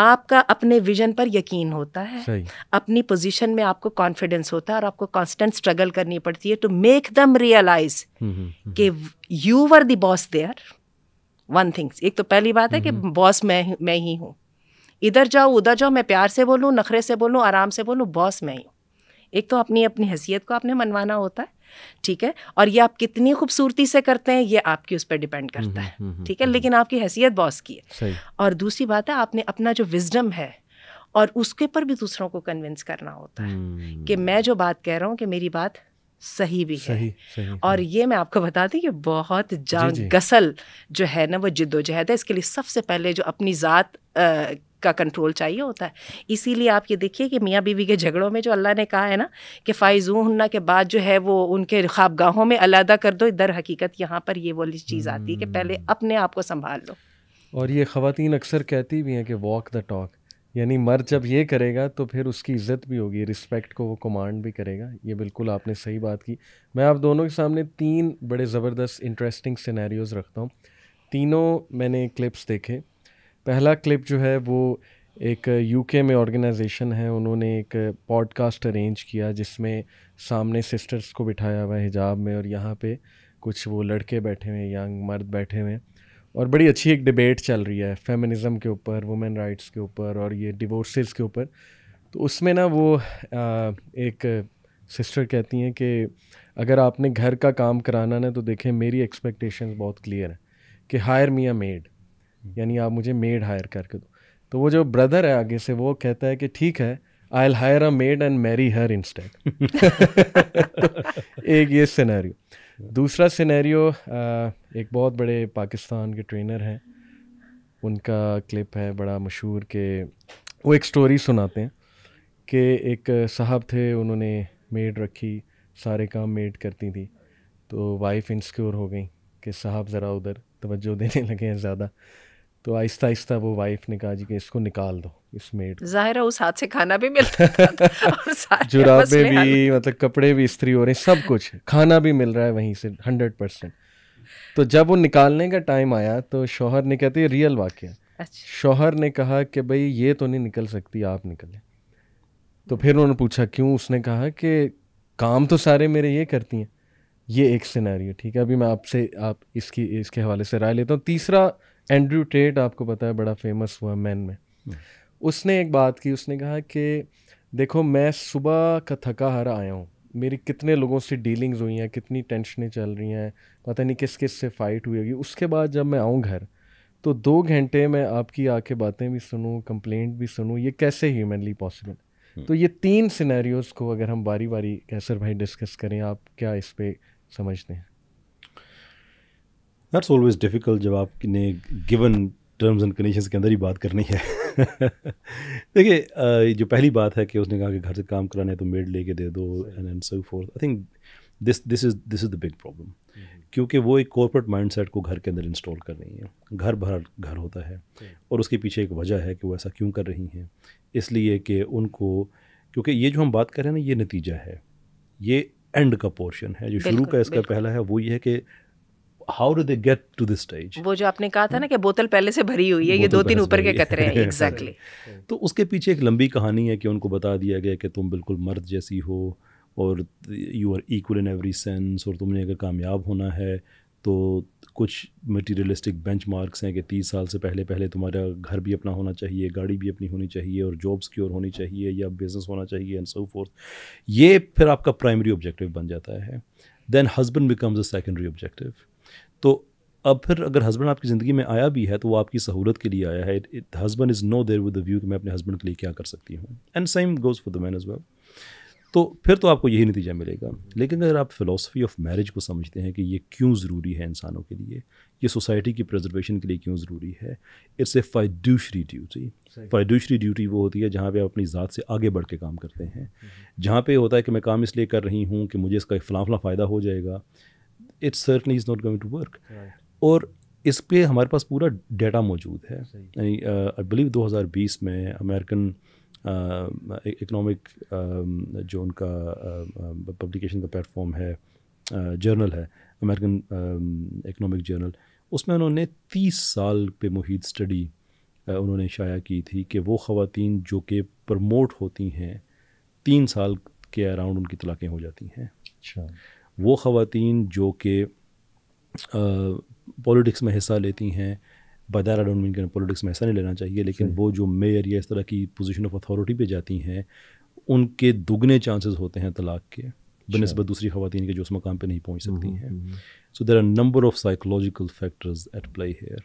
आपका अपने विजन पर यकीन होता है सही अपनी पोजीशन में आपको कॉन्फिडेंस होता है और आपको कांस्टेंट स्ट्रगल करनी पड़ती है टू मेक दम रियलाइज कि you were the boss there one things एक तो पहली बात है कि बॉस हम्म, हम्म। मैं मैं ही हूँ इधर जाओ उधर जाओ मैं प्यार से बोलूँ नखरे से बोलूँ आराम से बोलूँ बॉस मैं ही हूँ एक तो अपनी अपनी हैसियत को आपने मनवाना होता है ठीक है और ये आप कितनी खूबसूरती से करते हैं ये आपकी उस पर डिपेंड करता हम्म, है हम्म, हम्म, ठीक है लेकिन आपकी हैसियत बॉस की है और दूसरी बात है आपने अपना जो विजडम है और उसके पर भी दूसरों को कन्विंस करना होता है कि मैं जो बात कह रहा हूँ कि मेरी बात सही भी सही, है सही, और ये मैं आपको बता दी कि बहुत गसल जो है ना वो जिद्दोजहद है इसके लिए सबसे पहले जो अपनी ज़ात का कंट्रोल चाहिए होता है इसीलिए आप ये देखिए कि मियाँ बीवी के झगड़ों में जो अल्लाह ने कहा है ना कि हन्ना के बाद जो है वो उनके गाहों में अलहदा कर दो दर हकीकत यहाँ पर ये वाली चीज़ आती है कि पहले हम्म। अपने आप को संभाल लो और ये ख़वान अक्सर कहती भी हैं कि वॉक द टॉक यानी मर्द जब ये करेगा तो फिर उसकी इज्जत भी होगी रिस्पेक्ट को वो कमांड भी करेगा ये बिल्कुल आपने सही बात की मैं आप दोनों के सामने तीन बड़े ज़बरदस्त इंटरेस्टिंग सिनेरियोज़ रखता हूँ तीनों मैंने क्लिप्स देखे पहला क्लिप जो है वो एक यूके में ऑर्गेनाइजेशन है उन्होंने एक पॉडकास्ट अरेंज किया जिसमें सामने सिस्टर्स को बिठाया हुआ है हिजाब में और यहाँ पे कुछ वो लड़के बैठे हुए यंग मर्द बैठे हुए हैं और बड़ी अच्छी एक डिबेट चल रही है फेमिनिज़म के ऊपर वुमेन राइट्स के ऊपर और ये डिवोर्सेस के ऊपर तो उसमें ना वो आ, एक सिस्टर कहती हैं कि अगर आपने घर का काम कराना ना तो देखें मेरी एक्सपेक्टेशंस बहुत क्लियर है कि हायर मी मेड यानी आप मुझे मेड हायर करके दो तो वो जो ब्रदर है आगे से वो कहता है कि ठीक है I'll hire a maid and marry her instant एक ये सिनेरियो दूसरा सिनेरियो एक बहुत बड़े पाकिस्तान के ट्रेनर हैं उनका क्लिप है बड़ा मशहूर के वो एक स्टोरी सुनाते हैं कि एक साहब थे उन्होंने मेड रखी सारे काम मेड करती थी तो वाइफ इंसिक्योर हो गई कि साहब ज़रा उधर तवज्जो देने लगे हैं ज़्यादा तो आहिस्ता आहिस्ता वो वाइफ ने कहा जी कि इसको निकाल दो इस मेड जाहिर है उस हाथ से खाना भी मिलता था तो जुराबे भी मतलब कपड़े भी स्त्री हो रहे हैं सब कुछ खाना भी मिल रहा है वहीं से हंड्रेड परसेंट तो जब वो निकालने का टाइम आया तो शोहर ने कहते रियल वाक्य अच्छा। शोहर ने कहा कि भाई ये तो नहीं निकल सकती आप निकलें तो फिर उन्होंने पूछा क्यों उसने कहा कि काम तो सारे मेरे ये करती हैं ये एक सिनेरियो ठीक है अभी मैं आपसे आप इसकी इसके हवाले से राय लेता हूँ तीसरा एंड्रू टेट आपको पता है बड़ा फेमस हुआ मैन में हम्म। उसने एक बात की उसने कहा कि देखो मैं सुबह का थका हारा आया हूँ मेरी कितने लोगों से डीलिंग्स हुई हैं कितनी टेंशनें चल रही हैं पता नहीं किस किस से फ़ाइट हुई होगी उसके बाद जब मैं आऊँ घर तो दो घंटे मैं आपकी आके बातें भी सुनूँ कंप्लेंट भी सुनूँ ये कैसे ह्यूमनली पॉसिबल तो ये तीन सिनेरियोज़ को अगर हम बारी बारी कैसर भाई डिस्कस करें आप क्या इस पर समझते हैं दैट्स ऑलवेज डिफ़िकल्ट जब आपने गिवन टर्म्स एंड कंडीशन के अंदर ही बात करनी है देखिए जो पहली बात है कि उसने कहा कि घर से काम कराना है तो मेड लेके दे दो and and so forth I think this this is this is the big problem क्योंकि वो एक कॉरपोरेट माइंडसेट को घर के अंदर इंस्टॉल कर रही हैं घर भर घर होता है mm-hmm। और उसके पीछे एक वजह है कि वो ऐसा क्यों कर रही हैं इसलिए कि उनको क्योंकि ये जो हम बात कर रहे हैं ना ये नतीजा है ये एंड का पोर्शन है जो शुरू का इसका पहला है वो ये है कि how do they get to this stage वो जो आपने कहा था ना कि बोतल पहले से भरी हुई है ये दो तीन ऊपर के कतरे हैं एग्जैक्टली तो उसके पीछे एक लंबी कहानी है कि उनको बता दिया गया कि तुम बिल्कुल मर्द जैसी हो और you are equal in every sense और तुमने अगर कामयाब होना है तो कुछ मटीरियलिस्टिक बेंच मार्क्स हैं कि तीस साल से पहले पहले तुम्हारा घर भी अपना होना चाहिए गाड़ी भी अपनी होनी चाहिए और जॉब्स की ओर होनी चाहिए या बिज़नेस होना चाहिए एंड सो फोर्थ ये फिर आपका प्राइमरी ऑब्जेक्टिव बन जाता है then husband becomes a secondary objective तो अब फिर अगर हस्बैंड आपकी ज़िंदगी में आया भी है तो वो आपकी सहूलत के लिए आया है husband is no there with the view कि मैं अपने हस्बैंड के लिए क्या कर सकती हूँ and same goes for the man as well तो फिर तो आपको यही नतीजा मिलेगा लेकिन अगर आप फिलोसफी ऑफ मैरिज को समझते हैं कि ये क्यों ज़रूरी है इंसानों के लिए ये सोसाइटी की प्रिजर्वेशन के लिए क्यों ज़रूरी है it's a fiduciary duty fiduciary duty वो होती है जहाँ पे आप अपनी ज़ात से आगे बढ़ के काम करते हैं हम्म। जहाँ पे होता है कि मैं काम इसलिए कर रही हूँ कि मुझे इसका फलाफला फ़ायदा हो जाएगा it certainly is not going to work और इस पर हमारे पास पूरा डेटा मौजूद है आई बिलीव 2020 में अमेरिकन इकनॉमिक जो उनका पब्लिकेशन का प्लेटफॉर्म है जर्नल है अमेरिकन इकनॉमिक जर्नल उसमें उन्होंने तीस साल पे मुहित स्टडी उन्होंने शाया की थी कि वो खातन जो कि प्रमोट होती हैं तीन साल के अराउंड उनकी तलाक़ें हो जाती हैं अच्छा वो ख़वान जो कि पॉलिटिक्स में हिस्सा लेती हैं बदार डोंट मीन पॉलिटिक्स में हिस्सा नहीं लेना चाहिए लेकिन वो जो मेयर या इस तरह की पोजीशन ऑफ अथॉरिटी पे जाती हैं उनके दुगने चांसेस होते हैं तलाक के अच्छा। बनस्बत दूसरी खातन के जो उस मकाम पर नहीं पहुँच सकती हम्म, हैं so there are number of psychological factors at play here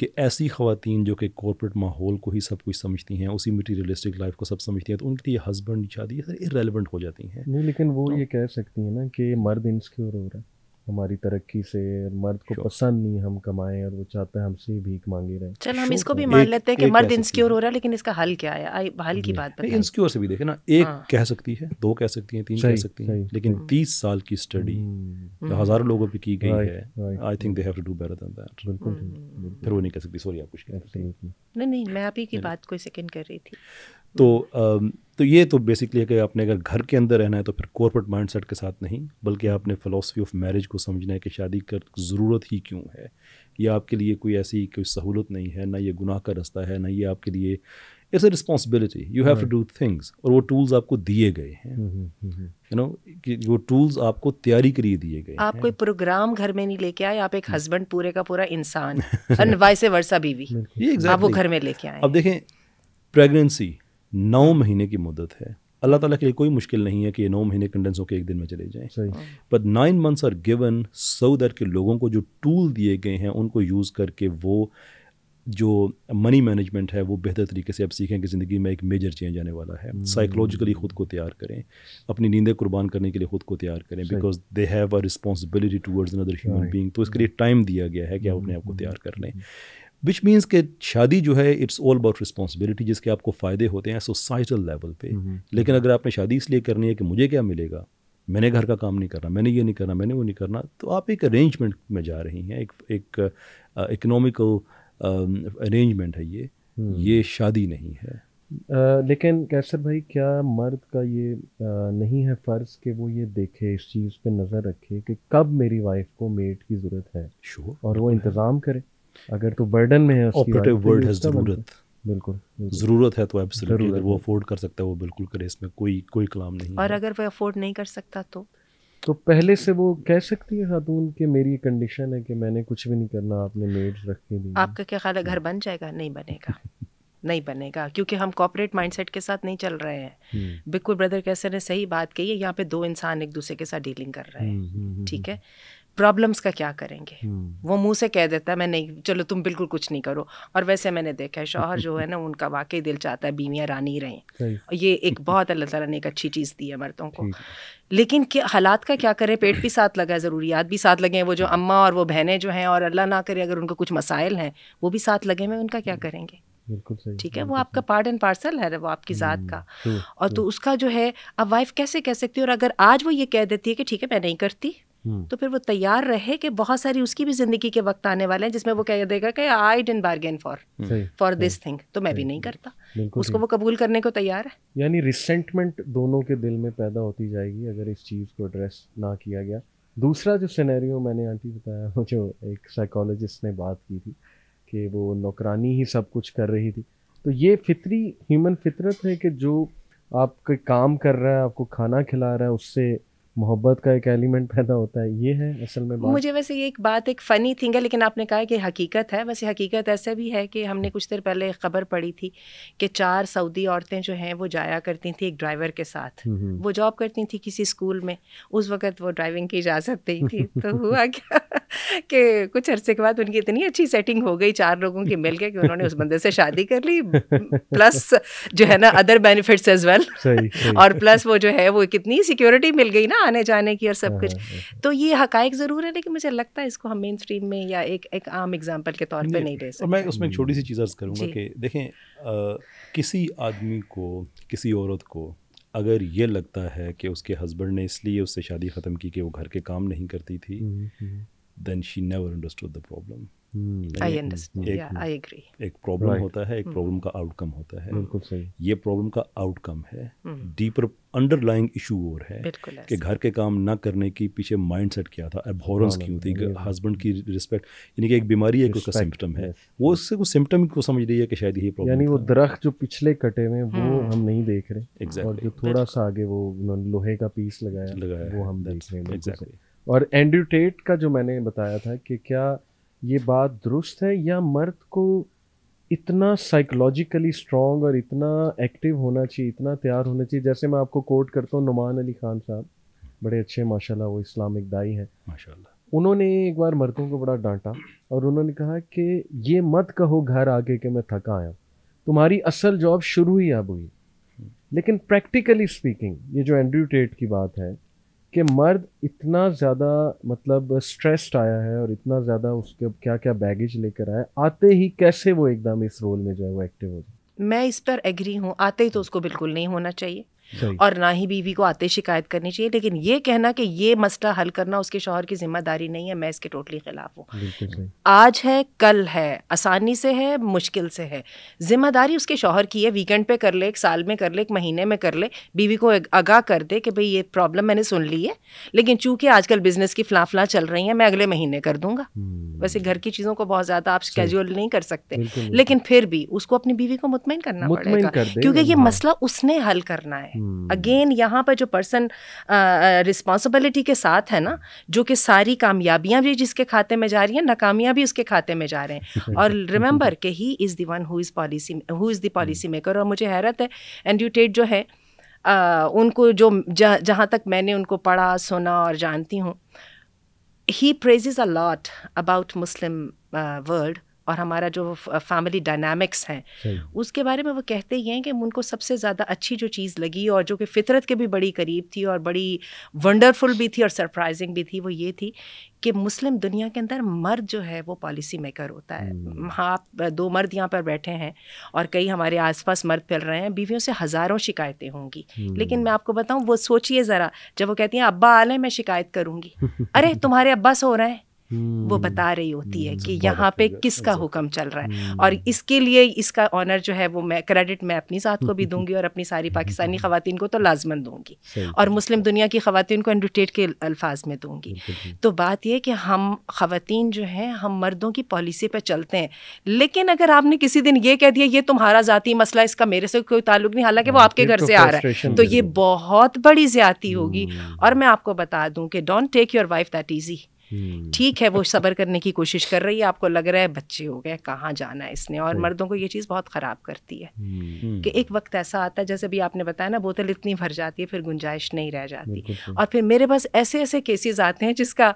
कि ऐसी खातन जो कि कॉरपोरेट माहौल को ही सब कुछ समझती हैं उसी मटीरियलिस्टिक लाइफ को सब समझती हैं तो उनके लिए हस्बैंड शादी ये इरेलीवेंट हो जाती हैं नहीं लेकिन वो तो ये कह सकती हैं ना कि मर्द इनसिक्योर हो रहा है हमारी तरक्की से मर्द को पसंद नहीं हम कमाएं और वो चाहता है हमसे ही भीख मांगी रहे चल हम इसको भी मान लेते हैं कि मर्द इंसिक्योर हो रहा है लेकिन इसका हल क्या है आई हल की बात पर इंसिक्योर से भी देखे ना एक हाँ। कह सकती है दो कह सकती है तीन कह सकती है लेकिन तीस साल की स्टडी हम्म। हजारों लोगों पर की गई है I think they have to do better than that बिल्कुल फिर वो नहीं कह सकती सॉरी आप कुछ कह सकते नहीं नहीं मैं आप ही की बात को सेकंड कर रही थी तो तो ये तो बेसिकली है कि आपने अगर घर के अंदर रहना है तो फिर कॉर्पोरेट माइंडसेट के साथ नहीं बल्कि आपने फ़िलासफ़ी ऑफ मैरिज को समझना है कि शादी कर ज़रूरत ही क्यों है ये आपके लिए कोई ऐसी कोई सहूलत नहीं है ना ये गुनाह का रास्ता है ना ये आपके लिए it's a responsibility you have to do things और वो टूल्स आपको दिए गए हैं यू हम्म, नो हम्म, हम्म, कि वो टूल्स आपको तैयारी के लिए दिए गए आप कोई प्रोग्राम घर में नहीं लेके आए आप एक हस्बैंड पूरे का पूरा इंसान वर्षा बीवी आप वो घर में लेके आए अब देखें प्रेगनेंसी नौ महीने की मुद्दत है अल्लाह ताला के लिए कोई मुश्किल नहीं है कि ये नौ महीने कंडेंस होकर एक दिन में चले जाएं but nine months are given सऊदर के लोगों को जो टूल दिए गए हैं उनको यूज़ करके वो जो मनी मैनेजमेंट है वो बेहतर तरीके से आप सीखें कि ज़िंदगी में एक मेजर चेंज आने वाला है साइकोलॉजिकली hmm। खुद को तैयार करें अपनी नींदें कुर्बान करने के लिए खुद को तैयार करें because they have a responsibility towards another human being तो इसके लिए टाइम दिया गया है कि आप अपने आप को hmm। तैयार कर लें hmm। विच मीन्स के शादी जो है इट्स ऑल अबाउट रिस्पॉन्सिबिलिटी जिसके आपको फ़ायदे होते हैं सोसाइटल लेवल पे हम्म, हम्म। लेकिन अगर आपने शादी इसलिए करनी है कि मुझे क्या मिलेगा मैंने घर का काम नहीं करना मैंने ये नहीं करना मैंने वो नहीं करना तो आप एक अरेंजमेंट में जा रही हैं एक एक इकनॉमिकल uh, अरेंजमेंट um, है ये हम्म। ये शादी नहीं है आ, लेकिन कैसर भाई क्या मर्द का ये आ, नहीं है फ़र्ज़ कि वो ये देखे इस चीज़ पे नज़र रखे कि कब मेरी वाइफ को मेड की ज़रूरत है शो और वो इंतज़ाम करे अगर तो बर्डन में है ऑपरेटिव तो मतलब वर्ड है ज़रूरत बिल्कुल ज़रूरत है तो एब्सोल्युटली अगर वो अफोर्ड कर सकता है वो बिल्कुल करे इसमें कोई कोई कलाम नहीं और अगर वो अफोर्ड नहीं कर सकता तो तो पहले से वो कह सकती है खातून कि मेरी कंडीशन है कि मैंने कुछ भी नहीं करना आपने मेड्स के दी आपका क्या ख्याल है घर बन जाएगा नहीं बनेगा नहीं बनेगा क्योंकि हम कॉपरेट माइंडसेट के साथ नहीं चल रहे हैं हम्म। बिल्कुल ब्रदर कैसे ने सही बात कही है यहाँ पे दो इंसान एक दूसरे के साथ डीलिंग कर रहे हैं हम्म, हम्म, ठीक है प्रॉब्लम्स का क्या करेंगे हम्म। वो मुंह से कह देता है मैं नहीं चलो तुम बिल्कुल कुछ नहीं करो और वैसे मैंने देखा है शौहर जो है ना उनका वाकई दिल चाहता है बीवियाँ रानी रहें और ये एक बहुत अल्लाह ताला ने एक अच्छी चीज़ दी है मर्दों को लेकिन क्या हालात का क्या करें पेट भी साथ लगा है ज़रूरियात भी साथ लगे हैं वो जो हाँ। अम्मा और वो बहनें जो हैं और अल्लाह ना करे अगर उनको कुछ मसाइल हैं वो भी साथ लगे हैं उनका क्या हाँ। करेंगे ठीक है वो आपका पार्ट एंड पार्सल है वो आपकी हम्म, ज़ात का और तो उसका जो है अब वाइफ कैसे कह सकती है और अगर आज वो ये कह देती है कि ठीक है मैं नहीं करती हम्म। तो फिर वो तैयार रहे कि बहुत सारी उसकी भी जिंदगी के वक्त आने वाले हैं जिसमें वो कह देगा कि I don't bargain for for this thing तो मैं भी नहीं करता उसको वो कबूल करने को तैयार है यानी रिसेंटमेंट दोनों के दिल में पैदा होती जाएगी अगर इस चीज़ को एड्रेस ना किया गया दूसरा जो सिनेरियो मैंने आंटी बताया वो जो एक साइकोलॉजिस्ट ने बात की थी कि वो नौकरानी ही सब कुछ कर रही थी तो ये फितरी ह्यूमन फितरत है कि जो आप कोई काम कर रहा है आपको खाना खिला रहा है उससे मोहब्बत का एक एलिमेंट पैदा होता है ये है असल में बात। मुझे वैसे ये एक बात एक फ़नी थिंग है लेकिन आपने कहा कि हकीकत है वैसे हकीकत ऐसे भी है कि हमने कुछ देर पहले एक खबर पढ़ी थी कि चार सऊदी औरतें जो हैं वो जाया करती थी एक ड्राइवर के साथ हम्म, हम्म। वो जॉब करती थी किसी स्कूल में उस वक़्त वो ड्राइविंग की इजाज़त नहीं थी तो हुआ क्या कि कुछ अरसे के बाद उनकी इतनी अच्छी सेटिंग हो गई चार लोगों की मिल के कि उन्होंने उस बंदे से शादी कर ली प्लस जो है ना अदर बेनिफिट्स एज वेल और प्लस वो जो है वो कितनी सिक्योरिटी मिल गई ना आने जाने की और सब कुछ हाँ, हाँ। तो ये हक ज़रूर है लेकिन मुझे लगता है इसको हम मेन स्ट्रीम में या एक एक आम एग्जाम्पल के तौर पर नहीं दे सकते मैं उसमें एक छोटी सी चीज़ अर्ज़ करूँगा कि देखें किसी आदमी को किसी औरत को अगर ये लगता है कि उसके हस्बैंड ने इसलिए उससे शादी ख़त्म की कि वो घर के काम नहीं करती थी then she never understood the problem I I agree एक प्रॉब्लम right. होता है एक प्रॉब्लम hmm. का आउटकम होता है बिल्कुल सही ये प्रॉब्लम का आउटकम है डीपर अंडरलाइंग इशू और है कि घर के काम ना करने की पीछे माइंडसेट क्या था एबहॉरेंस क्यों थी हस्बैंड की रिस्पेक्ट यानी कि एक बीमारी है उसका सिम्टम है वो उससे कुछ सिम्टम को समझ रही है कि शायद ये प्रॉब्लम यानी वो दरख्त जो पिछले कटे हुए वो hmm. हम नहीं देख रहे और जो थोड़ा सा आगे वो उन्होंने लोहे का पीस लगाया लगाया वो हम देख रहे हैं और एंड्यूटेट का जो मैंने बताया था कि क्या ये बात दुरुस्त है या मर्द को इतना साइकोलॉजिकली स्ट्रॉन्ग और इतना एक्टिव होना चाहिए इतना तैयार होना चाहिए जैसे मैं आपको कोट करता हूँ नुमान अली खान साहब बड़े अच्छे माशाल्लाह वो इस्लामिक दाई हैं माशाल्लाह उन्होंने एक बार मर्दों को बड़ा डांटा और उन्होंने कहा कि ये मत कहो घर आके कि मैं थका आया तुम्हारी असल जॉब शुरू ही अब हुई लेकिन प्रैक्टिकली स्पीकिंग ये जो एंड्रयू टेट की बात है कि मर्द इतना ज़्यादा मतलब स्ट्रेस्ड आया है और इतना ज़्यादा उसके क्या क्या बैगेज लेकर आया आते ही कैसे वो एकदम इस रोल में जो है वो एक्टिव हो जाए मैं इस पर एग्री हूँ आते ही तो उसको बिल्कुल नहीं होना चाहिए और ना ही बीवी को आते शिकायत करनी चाहिए लेकिन ये कहना कि ये मसला हल करना उसके शोहर की जिम्मेदारी नहीं है मैं इसके टोटली खिलाफ हूँ आज है कल है आसानी से है मुश्किल से है जिम्मेदारी उसके शोहर की है वीकेंड पे कर ले एक साल में कर ले एक महीने में कर ले बीवी को आगाह कर दे कि भाई ये प्रॉब्लम मैंने सुन ली है लेकिन चूंकि आजकल बिजनेस की फला चल रही है मैं अगले महीने कर दूंगा हम्म। वैसे घर की चीज़ों को बहुत ज़्यादा आप कैजुअल नहीं कर सकते लेकिन फिर भी उसको अपनी बीवी को मुतमिन करना पड़ेगा क्योंकि ये हाँ। मसला उसने हल करना है है hmm. अगेन यहाँ पर जो पर्सन रिस्पॉन्सिबिलिटी के साथ है ना जो कि सारी कामयाबियाँ भी जिसके खाते में जा रही हैं नाकामियाँ भी उसके खाते में जा रहे हैं और रिमेंबर के he is the one who is policy who is the policy maker और मुझे हैरत है एंड्यूटेट जो है आ, उनको जो जहाँ तक मैंने उनको पढ़ा सुना और जानती हूँ he praise a lot about Muslim world और हमारा जो फैमिली डायनामिक्स हैं उसके बारे में वो कहते ही हैं कि उनको सबसे ज़्यादा अच्छी जो चीज़ लगी और जो कि फितरत के भी बड़ी करीब थी और बड़ी वंडरफुल भी थी और सरप्राइजिंग भी थी वो ये थी कि मुस्लिम दुनिया के अंदर मर्द जो है वो पॉलिसी मेकर होता है हाँ आप दो मर्द यहाँ पर बैठे हैं और कई हमारे आसपास मर्द फैल रहे हैं बीवियों से हज़ारों शिकायतें होंगी हम्म। लेकिन मैं आपको बताऊँ वो सोचिए ज़रा जब वो कहती हैं अब्बा आ लें मैं शिकायत करूँगी अरे तुम्हारे अब्बा सो रहे हैं वो हम्म, बता रही होती है हम्म, कि यहाँ पे किसका हुक्म चल रहा है हम्म। और इसके लिए इसका ऑनर जो है वो मैं क्रेडिट मैं अपनी साथ को भी दूंगी और अपनी सारी पाकिस्तानी खातिन को तो लाजमन दूंगी और मुस्लिम दुनिया की खातन को एंडोटेट के अल्फाज में दूंगी तो बात यह कि हम खातन जो हैं हम मर्दों की पॉलिसी पर चलते हैं लेकिन अगर आपने किसी दिन ये कह दिया ये तुम्हारा ज़ाती मसला इसका मेरे से कोई ताल्लुक नहीं हालांकि वो हाँ, आपके घर तो से आ रहा है तो ये बहुत बड़ी ज़्यादा होगी और मैं आपको बता दूँ कि don't take your wife that easy हम्म। ठीक है वो सबर करने की कोशिश कर रही है आपको लग रहा है बच्चे हो गए कहाँ जाना है इसने और हम्म। मर्दों को ये चीज़ बहुत ख़राब करती है हम्म। कि एक वक्त ऐसा आता है जैसे अभी आपने बताया ना बोतल इतनी भर जाती है फिर गुंजाइश नहीं रह जाती और फिर मेरे पास ऐसे ऐसे केसेस आते हैं जिसका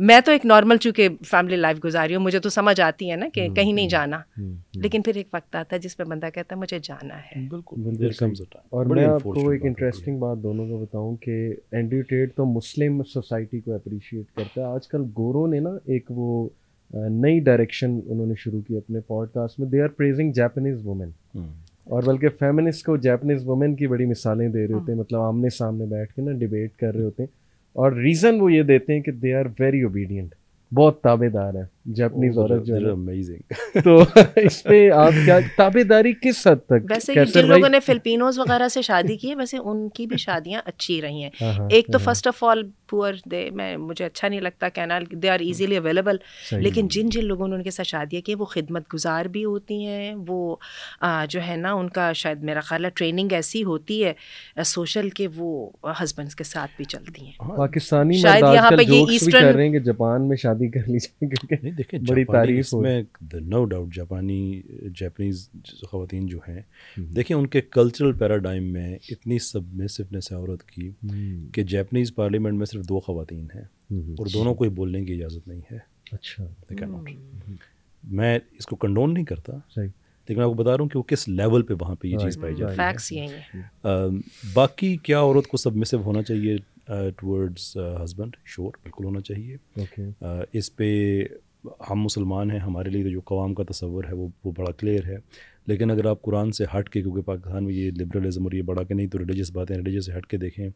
मैं तो एक नॉर्मल चूँकि फैमिली लाइफ गुजारी हूँ मुझे तो समझ आती है ना कि हम्म, कहीं नहीं हम्म, जाना हम्म, लेकिन फिर एक वक्त आता है जिसमें बंदा कहता है मुझे जाना है बिल्कुल और मैं आपको एक इंटरेस्टिंग बात दोनों को बताऊँ कि एंड्रयू टेट तो मुस्लिम सोसाइटी को अप्रिशिएट करता है आजकल गोरों ने ना एक वो नई डायरेक्शन उन्होंने शुरू की अपने पॉडकास्ट में they are praising Japanese women और बल्कि फेमिनिस्ट को जैपनीज वुमेन की बड़ी मिसालें दे रहे होते हैं हाँ। मतलब आमने सामने बैठ के ना डिबेट कर रहे होते हैं और रीज़न वो ये देते हैं कि दे आर वेरी ओबीडियंट बहुत ताबेदार है जापानीज औरत जो है अमेजिंग तो इस पे आप क्या ताबेदारी किस हद तक वैसे जिन लोगों ने फिलिपिनोज वगैरह से शादी की है वैसे उनकी भी शादियां अच्छी रही हैं हाँ, हाँ, एक तो first of all poor they मैं मुझे अच्छा नहीं लगता कहना दे आर इजीली अवेलेबल लेकिन जिन जिन लोगों ने उनके साथ शादियाँ की वो खिदमत गुजार भी होती हैं वो आ, जो है ना उनका शायद मेरा ख्याल है ट्रेनिंग ऐसी होती है सोशल के वो हस्बैंड्स के साथ भी चलती हैं हाँ, पाकिस्तानी शायद यहाँ पे ये ईस्टर्न जापान में शादी कर ली जाए देखिए बड़ी तारीफ में नो डाउट जापानी जापानीज खातन जो हैं हम्म, हम्म। देखिए उनके कल्चरल पैराडाइम में इतनी सबमिसिवनेस है औरत की हम्म। कि जापानीज पार्लियामेंट में सिर्फ दो खातन हैं और दोनों को ही बोलने की इजाज़त नहीं है अच्छा मैं इसको कंडोन नहीं करता लेकिन आपको बता रहा हूँ कि वो किस लेवल पे वहाँ पे ये चीज़ पाई जाती है, बाकी क्या औरत को सबमिसिव होना चाहिए टूवर्ड्स हस्बैंड श्योर बिल्कुल होना चाहिए okay. uh, इस पे हम मुसलमान हैं हमारे लिए तो जो कवाम का तस्वर है वो वो बड़ा क्लियर है लेकिन अगर आप कुरान से हट के क्योंकि पाकिस्तान में ये लिबरलिज्म और ये बड़ा के नहीं तो रिलीजियस बातें रिलीजियस से हट के देखें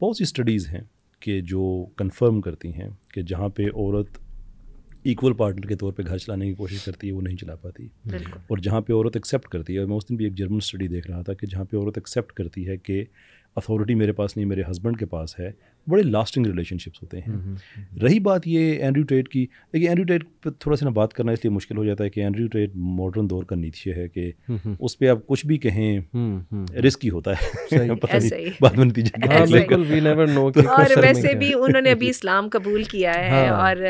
बहुत सी स्टडीज़ हैं कि जो कंफर्म करती हैं कि जहाँ पे औरत इक्वल पार्टनर के तौर पे घर चलाने की कोशिश करती है वो नहीं चला पाती और जहाँ पे औरत एक्सेप्ट करती है और मैं उस दिन भी एक जर्मन स्टडी देख रहा था कि जहाँ पे औरत एक्सेप्ट करती है कि अथॉरिटी मेरे पास नहीं मेरे हस्बैंड के पास है बड़े लास्टिंग रिलेशनशिप्स होते हैं हम्म, हम्म, हम्म। रही बात ये एंड्रू टेट की लेकिन एंड्रू टेट पर थोड़ा सा ना बात करना इसलिए मुश्किल हो जाता है कि एंड्रू टेट मॉडर्न दौर का नीचे है कि उस पर आप कुछ भी कहें रिस्क ही होता है पता नहीं बाद में नतीजा हाँ, और वैसे भी उन्होंने अभी इस्लाम कबूल किया है हाँ। और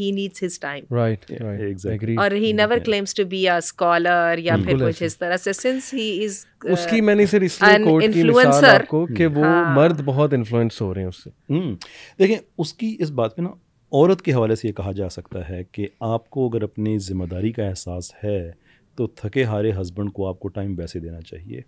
he needs his time right exactly और he never claims to be a scholar या फिर कुछ इस तरह से सिंस ही इज उसकी मैंने सिर्फ इसलिए कोट की मिसाल आपको कि वो हाँ। मर्द बहुत इन्फ्लुएंस हो रहे हैं उससे हम्म। देखिए उसकी इस बात पे ना औरत के हवाले से ये कहा जा सकता है कि आपको अगर अपनी जिम्मेदारी का एहसास है तो थके हारे हस्बैंड को आपको टाइम वैसे देना चाहिए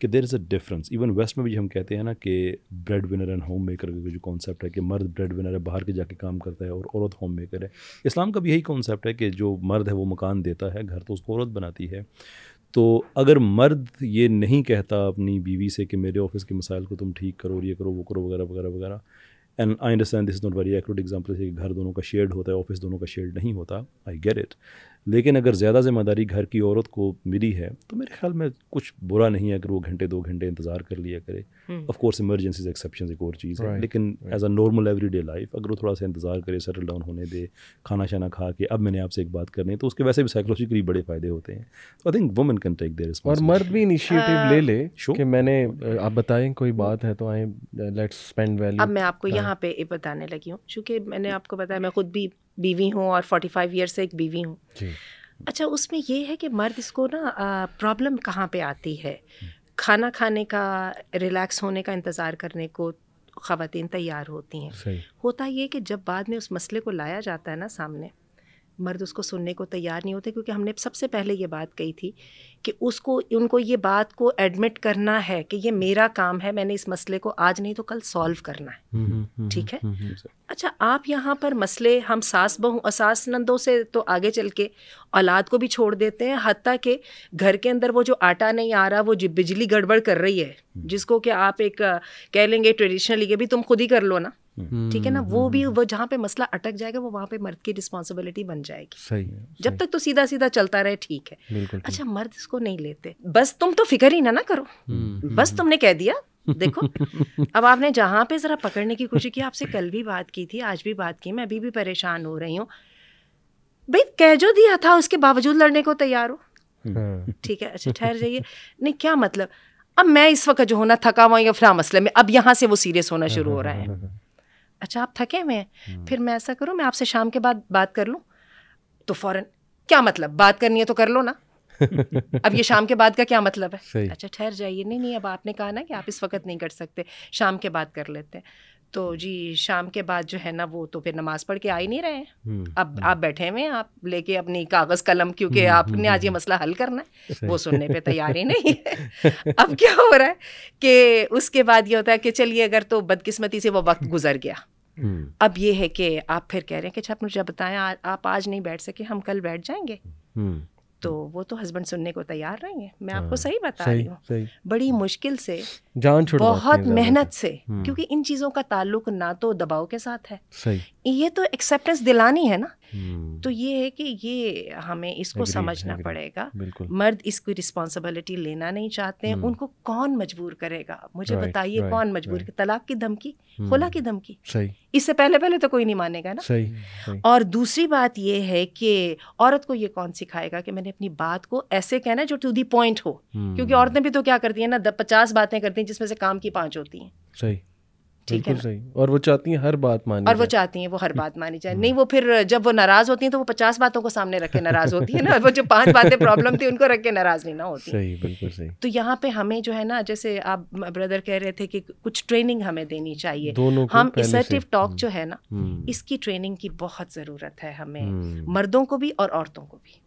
कि there is a difference even west में भी हम कहते हैं ना कि bread winner and home maker का जो कॉन्सेप्ट है कि मर्द ब्रेड विनर है बाहर के जाके काम करता है और औरत होम मेकर है इस्लाम का भी यही कॉन्सेप्ट है कि जो मर्द है वो मकान देता है घर तो उसको औरत बनाती है तो अगर मर्द ये नहीं कहता अपनी बीवी से कि मेरे ऑफिस के मसाइल को तुम ठीक करो ये करो वो करो वगैरह वगैरह वगैरह and I understand this is not very accurate example से घर दोनों का शेड होता है ऑफिस दोनों का शेड नहीं होता आई गेट इट लेकिन अगर ज़्यादा ज़िम्मेदारी घर की औरत को मिली है तो मेरे ख्याल में कुछ बुरा नहीं है अगर वो घंटे दो घंटे इंतज़ार कर लिया करे ऑफकोर्स इमरजेंसी एक्सेप्शन एक और चीज़ है लेकिन as a normal every day life अगर वो थोड़ा सा इंतज़ार करे सेटल डाउन होने दे खाना शाना खा के अब मैंने आपसे एक बात करनी है तो उसके वैसे भी साइकोलॉजिकली बड़े फ़ायदे होते हैं तो I think women can take there और मर्द भी इनिशिएटिव हाँ। ले ले शो कि मैंने आप बताएं कोई बात है तो आई लेट्स स्पेंड वैल्यू अब मैं आपको यहाँ पे बताने लगी हूँ चूँकि मैंने आपको बताया मैं खुद भी बीवी हूँ और फोर्टी फाइव ईयर से एक बीवी हूँ अच्छा उसमें ये है कि मर्द इसको ना प्रॉब्लम कहाँ पे आती है खाना खाने का रिलैक्स होने का इंतज़ार करने को ख़वातीन तैयार होती हैं होता ये कि जब बाद में उस मसले को लाया जाता है ना सामने मर्द उसको सुनने को तैयार नहीं होते क्योंकि हमने सबसे पहले ये बात कही थी कि उसको उनको ये बात को एडमिट करना है कि ये मेरा काम है मैंने इस मसले को आज नहीं तो कल सॉल्व करना है हम्म, हम्म, हम्म, ठीक है अच्छा आप यहाँ पर मसले हम सास बहु सास नंदों से तो आगे चल के औलाद को भी छोड़ देते हैं हती के घर के अंदर वो जो आटा नहीं आ रहा वो जो बिजली गड़बड़ कर रही है जिसको कि आप एक कह लेंगे ट्रेडिशनली भी तुम खुद ही कर लो ना ठीक है ना वो भी वो जहाँ पे मसला अटक जाएगा वो वहाँ पे मर्द की रिस्पॉन्सिबिलिटी बन जाएगी सही है सही जब तक तो सीधा सीधा चलता रहे ठीक है अच्छा मर्द इसको नहीं लेते बस तुम तो फिक्र ही ना ना करो हम्म। बस तुमने कह दिया देखो अब आपने जहाँ पे जरा पकड़ने की कोशिश की आपसे कल भी बात की थी आज भी बात की मैं अभी भी परेशान हो रही हूँ भाई कह जो दिया था उसके बावजूद लड़ने को तैयार हो हम्म। ठीक है अच्छा ठहर जाइए नहीं क्या मतलब अब मैं इस वक्त जो होना थका हुआ या फिर हाँ मसले में अब यहाँ से वो सीरियस होना शुरू हो रहा है अच्छा आप थके हुए हैं हम्म। फिर मैं ऐसा करूँ मैं आपसे शाम के बाद बात कर लूँ तो फ़ौरन क्या मतलब बात करनी है तो कर लो ना अब ये शाम के बाद का क्या मतलब है अच्छा ठहर जाइए नहीं नहीं अब आपने कहा ना कि आप इस वक्त नहीं कर सकते शाम के बाद कर लेते हैं तो जी शाम के बाद जो है ना वो तो फिर नमाज पढ़ के आ ही नहीं रहे हैं हम्म, अब हम्म। आप बैठे हुए हैं आप लेके अपनी कागज़ कलम क्योंकि हम्म, आपने आज ये मसला हल करना है वो सुनने पे तैयार ही नहीं है अब क्या हो रहा है कि उसके बाद ये होता है कि चलिए अगर तो बदकिस्मती से वो वक्त गुजर गया अब ये है कि आप फिर कह रहे हैं कि अच्छा मुझे बताएं आप आज नहीं बैठ सके हम कल बैठ जाएंगे तो वो तो हस्बैंड सुनने को तैयार रहेंगे मैं आपको हाँ, सही बता रही हूँ बड़ी मुश्किल से जान बहुत मेहनत से हम्म। क्योंकि इन चीज़ों का ताल्लुक ना तो दबाव के साथ है सही ये तो एक्सेप्टेंस दिलानी है ना हम्म। तो ये है कि ये हमें इसको agree, समझना agree, पड़ेगा मर्द इसकी रिस्पॉन्सिबिलिटी लेना नहीं चाहते हैं हम्म। उनको कौन मजबूर करेगा मुझे बताइए कौन मजबूर तलाक की धमकी खुला की धमकी सही इससे पहले पहले तो कोई नहीं मानेगा ना सही, और दूसरी बात यह है कि औरत को ये कौन सिखाएगा कि मैंने अपनी बात को ऐसे कहना जो टू दी पॉइंट हो क्योंकि औरतें भी तो क्या करती है ना पचास बातें करती हैं जिसमें से काम की पाँच होती हैं सही ठीक है सही और वो चाहती हैं हर बात मानी और वो चाहती हैं वो हर बात मानी जाए हम्म। नहीं वो फिर जब वो नाराज होती हैं तो वो पचास बातों को सामने रख के नाराज होती है ना वो जो पांच बातें प्रॉब्लम थी उनको रख के नाराज नहीं ना होती सही बिल्कुल सही तो यहाँ पे हमें जो है ना जैसे आप ब्रदर कह रहे थे कि कुछ ट्रेनिंग हमें देनी चाहिए हम इसर्टिव हम्म। टॉक जो है ना हम्म। इसकी ट्रेनिंग की बहुत ज़रूरत है हमें मर्दों को भी और औरतों को भी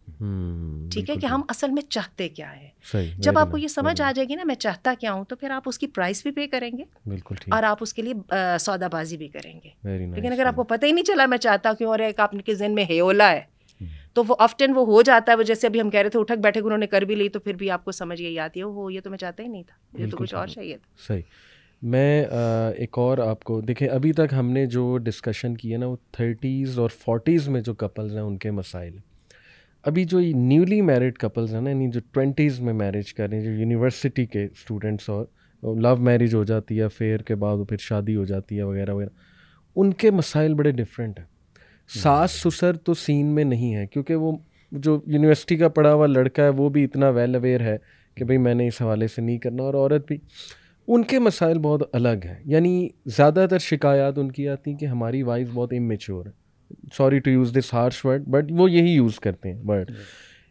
ठीक है कि हम असल में चाहते क्या है जब आपको ये समझ आ जाएगी ना मैं चाहता क्या हूँ तो फिर आप उसकी प्राइस भी पे करेंगे बिल्कुल और आप उसके लिए की सौदाबाजी भी करेंगे nice, लेकिन अगर आपको पता ही नहीं चला मैं चाहता क्यों और एक आपके जहन में हेओला है hmm. तो वो ऑफ्टन वो हो जाता है वो जैसे अभी हम कह रहे थे उठक बैठे उन्होंने कर भी ली तो फिर भी आपको समझ यही आती है वो ये तो मैं चाहता ही नहीं था ये तो कुछ और चाहिए था सही मैं एक और आपको देखें अभी तक हमने जो डिस्कशन किया ना वो थर्टीज़ और फोर्टीज़ में जो कपल्स हैं उनके मसाइल अभी जो न्यूली मैरिड कपल्स हैं ना यानी जो ट्वेंटीज़ में मैरिज कर रहे हैं जो यूनिवर्सिटी के स्टूडेंट्स और तो लव मैरिज हो जाती है फेयर के बाद फिर शादी हो जाती है वगैरह वगैरह उनके मसाइल बड़े डिफरेंट हैं सास हम्म। ससुर तो सीन में नहीं है क्योंकि वो जो यूनिवर्सिटी का पढ़ा हुआ लड़का है वो भी इतना वेल अवेयर है कि भाई मैंने इस हवाले से नहीं करना और औरत भी उनके मसाइल बहुत अलग हैं यानी ज़्यादातर शिकायत उनकी आती हैं कि हमारी वाइफ बहुत इमेच्योर है sorry to use this harsh word but वो यही यूज़ करते हैं वर्ड हम्म।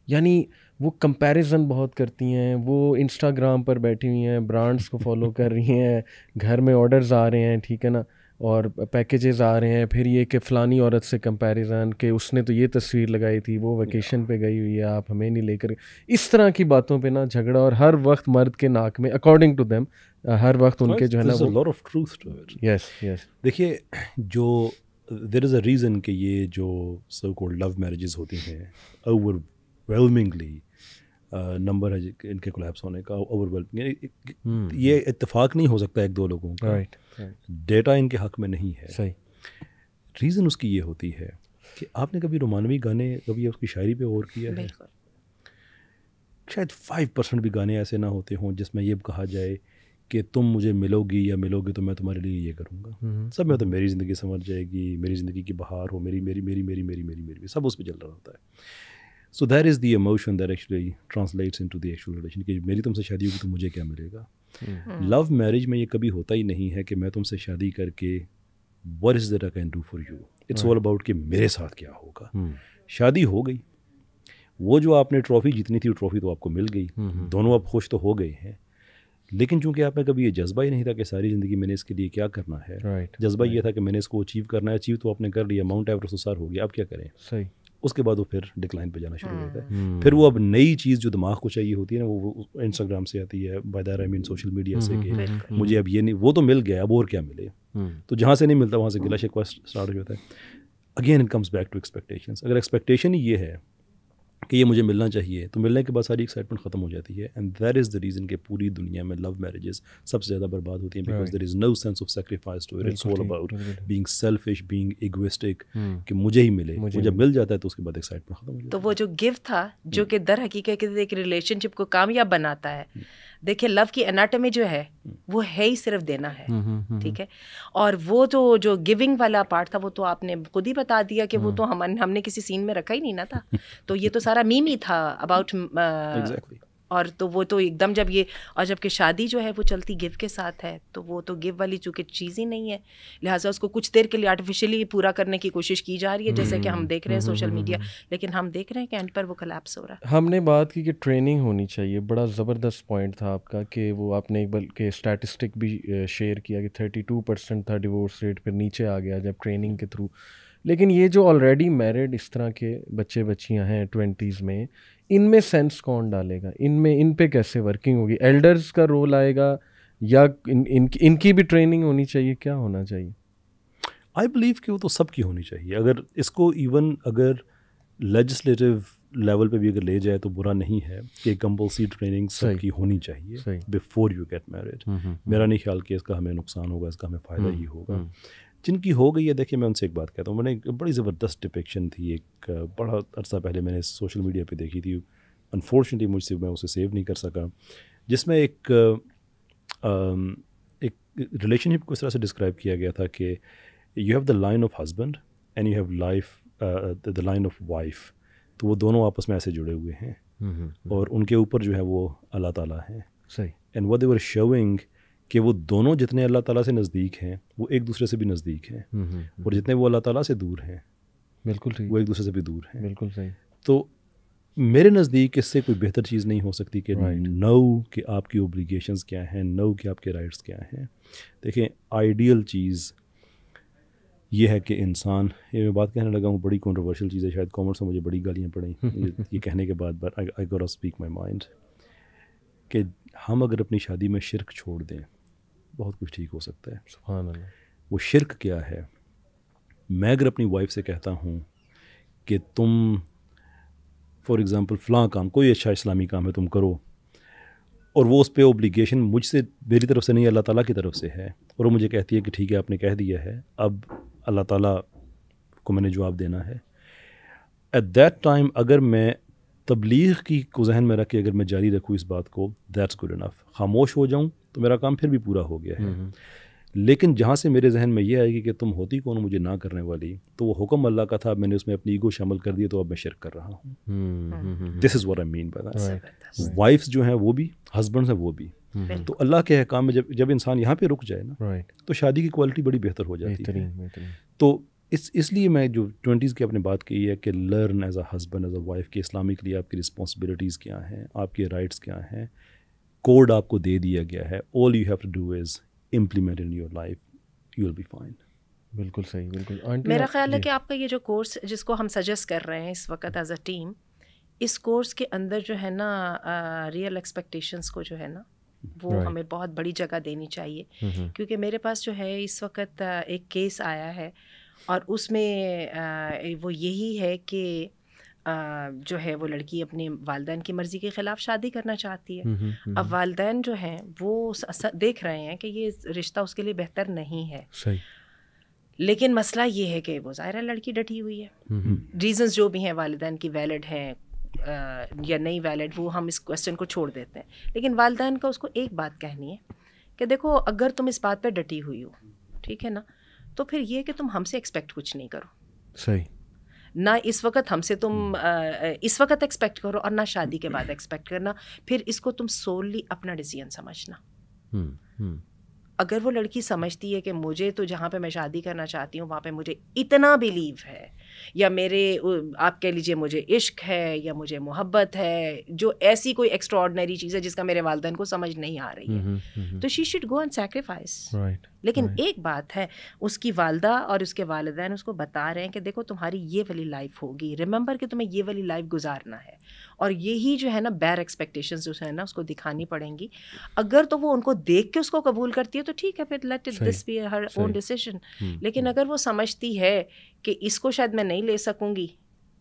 यानी वो कंपैरिजन बहुत करती हैं वो इंस्टाग्राम पर बैठी हुई हैं ब्रांड्स को फॉलो कर रही हैं घर में ऑर्डर्स आ रहे हैं ठीक है ना और पैकेजेस आ रहे हैं फिर ये कि फ़लानी औरत से कंपैरिजन के उसने तो ये तस्वीर लगाई थी वो वैकेशन पे गई हुई है आप हमें नहीं लेकर इस तरह की बातों पे ना झगड़ा और हर वक्त मर्द के नाक में अकॉर्डिंग टू देम हर वक्त उनके जो है ना lot of truth to it yes yes देखिए जो देर इज़ अ रीज़न कि ये जो सो कॉल्ड लव मैरिजेस होती हैं ओवर ओवरवेलमिंगली नंबर uh, है इनके कोलैप्स होने का ओवरवेलमिंग hmm. ये इतफाक नहीं हो सकता एक दो लोगों का राइट डेटा इनके हक में नहीं है सही रीज़न उसकी ये होती है कि आपने कभी रोमानवी गाने कभी उसकी शायरी पे गौर किया है शायद फाइव परसेंट भी गाने ऐसे ना होते हों जिसमें ये कहा जाए कि तुम मुझे मिलोगी या मिलोगे तो मैं तुम्हारे लिए ये करूँगा हम्म। सब में तो मेरी ज़िंदगी समझ जाएगी मेरी ज़िंदगी की बहार हो मेरी मेरी मेरी मेरी मेरी मेरी मेरी सब उस पर चल रहा होता है so that is the emotion that actually translates into the actual relation कि मेरी तुमसे शादी होगी तो मुझे क्या मिलेगा लव hmm. मैरिज में ये कभी होता ही नहीं है कि मैं तुमसे शादी करके where is that I can do for you it's all about कि मेरे साथ क्या होगा hmm. शादी हो गई वो जो आपने ट्रॉफी जीतनी थी वो ट्रॉफी तो आपको मिल गई hmm. hmm. दोनों आप खुश तो हो गए हैं लेकिन चूंकि आप में कभी ये जज्बा ही नहीं था कि सारी ज़िंदगी मैंने इसके लिए क्या करना है right. जज्बा right. ये था कि मैंने इसको अचीव करना है अचीव तो आपने कर लिया माउंट एवरेस्ट तो सर हो गया आप क्या करें सही उसके बाद वो फिर डिक्लाइन पे जाना शुरू होता है हम्म। फिर वो अब नई चीज़ जो दिमाग को चाहिए होती है ना वो इंस्टाग्राम से आती है by I mean social media से हम्म, कि हम्म, मुझे अब ये नहीं वो तो मिल गया अब और क्या मिले तो जहाँ से नहीं मिलता वहाँ से गिला शिकवा स्टार्ट हो जाता है again it comes back to expectations अगर एक्सपेक्टेशन ये है कि ये मुझे मिलना चाहिए तो मिलने के बाद सारी एक्साइटमेंट खत्म हो जाती है and that is the reason कि पूरी दुनिया में लव मैरिजेस सबसे ज़्यादा बर्बाद होती हैं because there is no sense of sacrifice to it's all about being selfish being egoistic कि मुझे ही मिले मुझे जब मिल जाता है तो उसके बाद एक्साइटमेंट खत्म हो तो जाती है तो वो जो गिफ्ट था जो hmm. कि दर हकीकत एक रिलेशनशिप को कामयाब बनाता है hmm. देखिए लव की एनाटमी जो है हम्म। वो है ही सिर्फ देना है हम्म, हम्म, ठीक है और वो तो जो गिविंग वाला पार्ट था वो तो आपने खुद ही बता दिया कि वो तो हम हमने किसी सीन में रखा ही नहीं ना था तो ये तो सारा मीम ही था अबाउट और तो वो तो एकदम जब ये और जबकि शादी जो है वो चलती गिव के साथ है तो वो तो गिव वाली चूँकि चीज़ ही नहीं है लिहाजा उसको कुछ देर के लिए आर्टिफिशियली पूरा करने की कोशिश की जा रही है जैसे कि हम देख रहे हैं सोशल मीडिया हम्म, हम्म, लेकिन हम देख रहे हैं कि एंड पर वो कलेप्स हो रहा है हमने बात की कि ट्रेनिंग होनी चाहिए बड़ा ज़बरदस्त पॉइंट था आपका कि वो आपने बल्कि स्टैटिस्टिक भी शेयर किया कि थर्टी टू परसेंट था डिवोर्स रेट फिर नीचे आ गया जब ट्रेनिंग के थ्रू लेकिन ये जो ऑलरेडी मैरिड इस तरह के बच्चे बच्चियां हैं ट्वेंटीज़ में इनमें सेंस कौन डालेगा इनमें इन पे कैसे वर्किंग होगी एल्डर्स का रोल आएगा या इन, इन इनकी भी ट्रेनिंग होनी चाहिए क्या होना चाहिए आई बिलीव कि वो तो सबकी होनी चाहिए अगर इसको इवन अगर लेजिस्लेटिव लेवल पे भी अगर ले जाए तो बुरा नहीं है कि कंपल्सरी ट्रेनिंग सबकी होनी चाहिए बिफोर यू गेट मैरिड मेरा हम्म। नहीं ख्याल कि इसका हमें नुकसान होगा इसका हमें फ़ायदा हम्म, ही होगा हम्म। जिनकी हो गई है देखिए मैं उनसे एक बात कहता हूँ मैंने बड़ी ज़बरदस्त डिपिक्शन थी एक बड़ा अरसा पहले मैंने सोशल मीडिया पे देखी थी अनफॉर्चुनेटली मुझसे मैं उसे सेव नहीं कर सका जिसमें एक एक रिलेशनशिप को इस तरह से डिस्क्राइब किया गया था कि you have the line of husband and you have life the line of wife तो वो दोनों आपस में ऐसे जुड़े हुए हैं हम्म, हम्म, हम्म। और उनके ऊपर जो है वो अल्लाह ताला है सही and what they were showing कि वो दोनों जितने अल्लाह ताला से नज़दीक हैं वो एक दूसरे से भी नज़दीक हैं हम्म, हम्म, हम्म। और जितने वो अल्लाह ताला से दूर हैं बिल्कुल सही वो एक दूसरे से भी दूर हैं बिल्कुल सही तो मेरे नज़दीक इससे कोई बेहतर चीज़ नहीं हो सकती कि नो कि आपकी ओब्लीगेशन क्या हैं नो कि आपके राइट्स क्या हैं देखें आइडियल चीज़ ये है कि इंसान ये मैं बात कहने लगा हूँ बड़ी कॉन्ट्रोवर्शियल चीज़ है शायद कॉमर्स में मुझे बड़ी गालियाँ पड़ी ये कहने के बाद but I got speak my mind कि हम अगर अपनी शादी में शिरक छोड़ दें बहुत कुछ ठीक हो सकता है वो शिरक क्या है मैं अगर अपनी वाइफ से कहता हूँ कि तुम फॉर एग्ज़ाम्पल फ़लाँ काम कोई अच्छा इस्लामी काम है तुम करो और वो उस पर ओब्लीगेशन मुझसे मेरी तरफ से नहीं अल्लाह ताला की तरफ से है और वो मुझे कहती है कि ठीक है आपने कह दिया है अब अल्लाह ताला को मैंने जवाब देना है एट दैट टाइम अगर मैं तबलीग की को जहन में रख के अगर मैं जारी रखूँ इस बात को दैट्स गुड इनफ खामोश हो जाऊँ तो मेरा काम फिर भी पूरा हो गया है लेकिन जहाँ से मेरे जहन में यह आएगी कि तुम होती कौन मुझे ना करने वाली तो वो हुक्म अल्लाह का था मैंने उसमें अपनी ईगो शामिल कर दिया तो अब मैं शिरक कर रहा हूँ this is I mean by wives जो हैं वो भी हस्बैंड्स हैं वो भी तो अल्लाह के अहकाम में जब जब इंसान यहाँ पे रुक जाए ना तो शादी की क्वालिटी बड़ी बेहतर हो जाती है तो इस इसलिए मैं जो ट्वेंटीज़ की आपने बात की है कि learn as a husband as a wife के इस्लामिक लिए आपकी रिस्पॉन्सिबिलिटीज़ क्या हैं आपके राइट्स क्या हैं कोड आपको दे दिया गया है all you have to do is implement in your life you will be fine बिल्कुल सही बिल्कुल मेरा ख्याल है कि आपका ये जो कोर्स जिसको हम सजेस्ट कर रहे हैं इस वक्त एज अ टीम इस कोर्स के अंदर जो है ना रियल एक्सपेक्टेशंस को जो है ना वो right. हमें बहुत बड़ी जगह देनी चाहिए हम्म, हम्म। क्योंकि मेरे पास जो है इस वक्त एक केस आया है और उसमें वो यही है कि जो है वो लड़की अपने वालदेन की मर्ज़ी के ख़िलाफ़ शादी करना चाहती है नहीं, नहीं। अब वालदेन जो हैं वो देख रहे हैं कि ये रिश्ता उसके लिए बेहतर नहीं है सही लेकिन मसला ये है कि वो ज़ाहिर लड़की डटी हुई है रीजन जो भी हैं वालदेन की वैलिड हैं या नहीं वैलिड वो हम इस क्वेश्चन को छोड़ देते हैं लेकिन वालदेन का उसको एक बात कहनी है कि देखो अगर तुम इस बात पर डटी हुई हो ठीक है ना तो फिर ये कि तुम हमसे एक्सपेक्ट कुछ नहीं करो सही ना इस वक्त हमसे तुम आ, हम्म। इस वक्त एक्सपेक्ट करो और ना शादी के बाद एक्सपेक्ट करना फिर इसको तुम सोलली अपना डिसीजन समझना हम्म, हम्म। अगर वो लड़की समझती है कि मुझे तो जहाँ पे मैं शादी करना चाहती हूँ वहाँ पे मुझे इतना बिलीव है या मेरे आप कह लीजिए मुझे इश्क है या मुझे मोहब्बत है जो ऐसी कोई एक्स्ट्रॉर्डनरी चीज़ है जिसका मेरे वालदेन को समझ नहीं आ रही है mm-hmm. तो she should go and sacrifice लेकिन right. एक बात है उसकी वालदा और उसके वालदेन उसको बता रहे हैं कि देखो तुम्हारी ये वाली लाइफ होगी रिमेंबर कि तुम्हें ये वाली लाइफ गुजारना है और यही जो है ना बैर एक्सपेक्टेशन जो है ना उसको दिखानी पड़ेंगी अगर तो वो उनको देख के उसको कबूल करती है तो ठीक है फिर let it this be her own decision लेकिन अगर वो समझती है कि इसको शायद मैं नहीं ले सकूँगी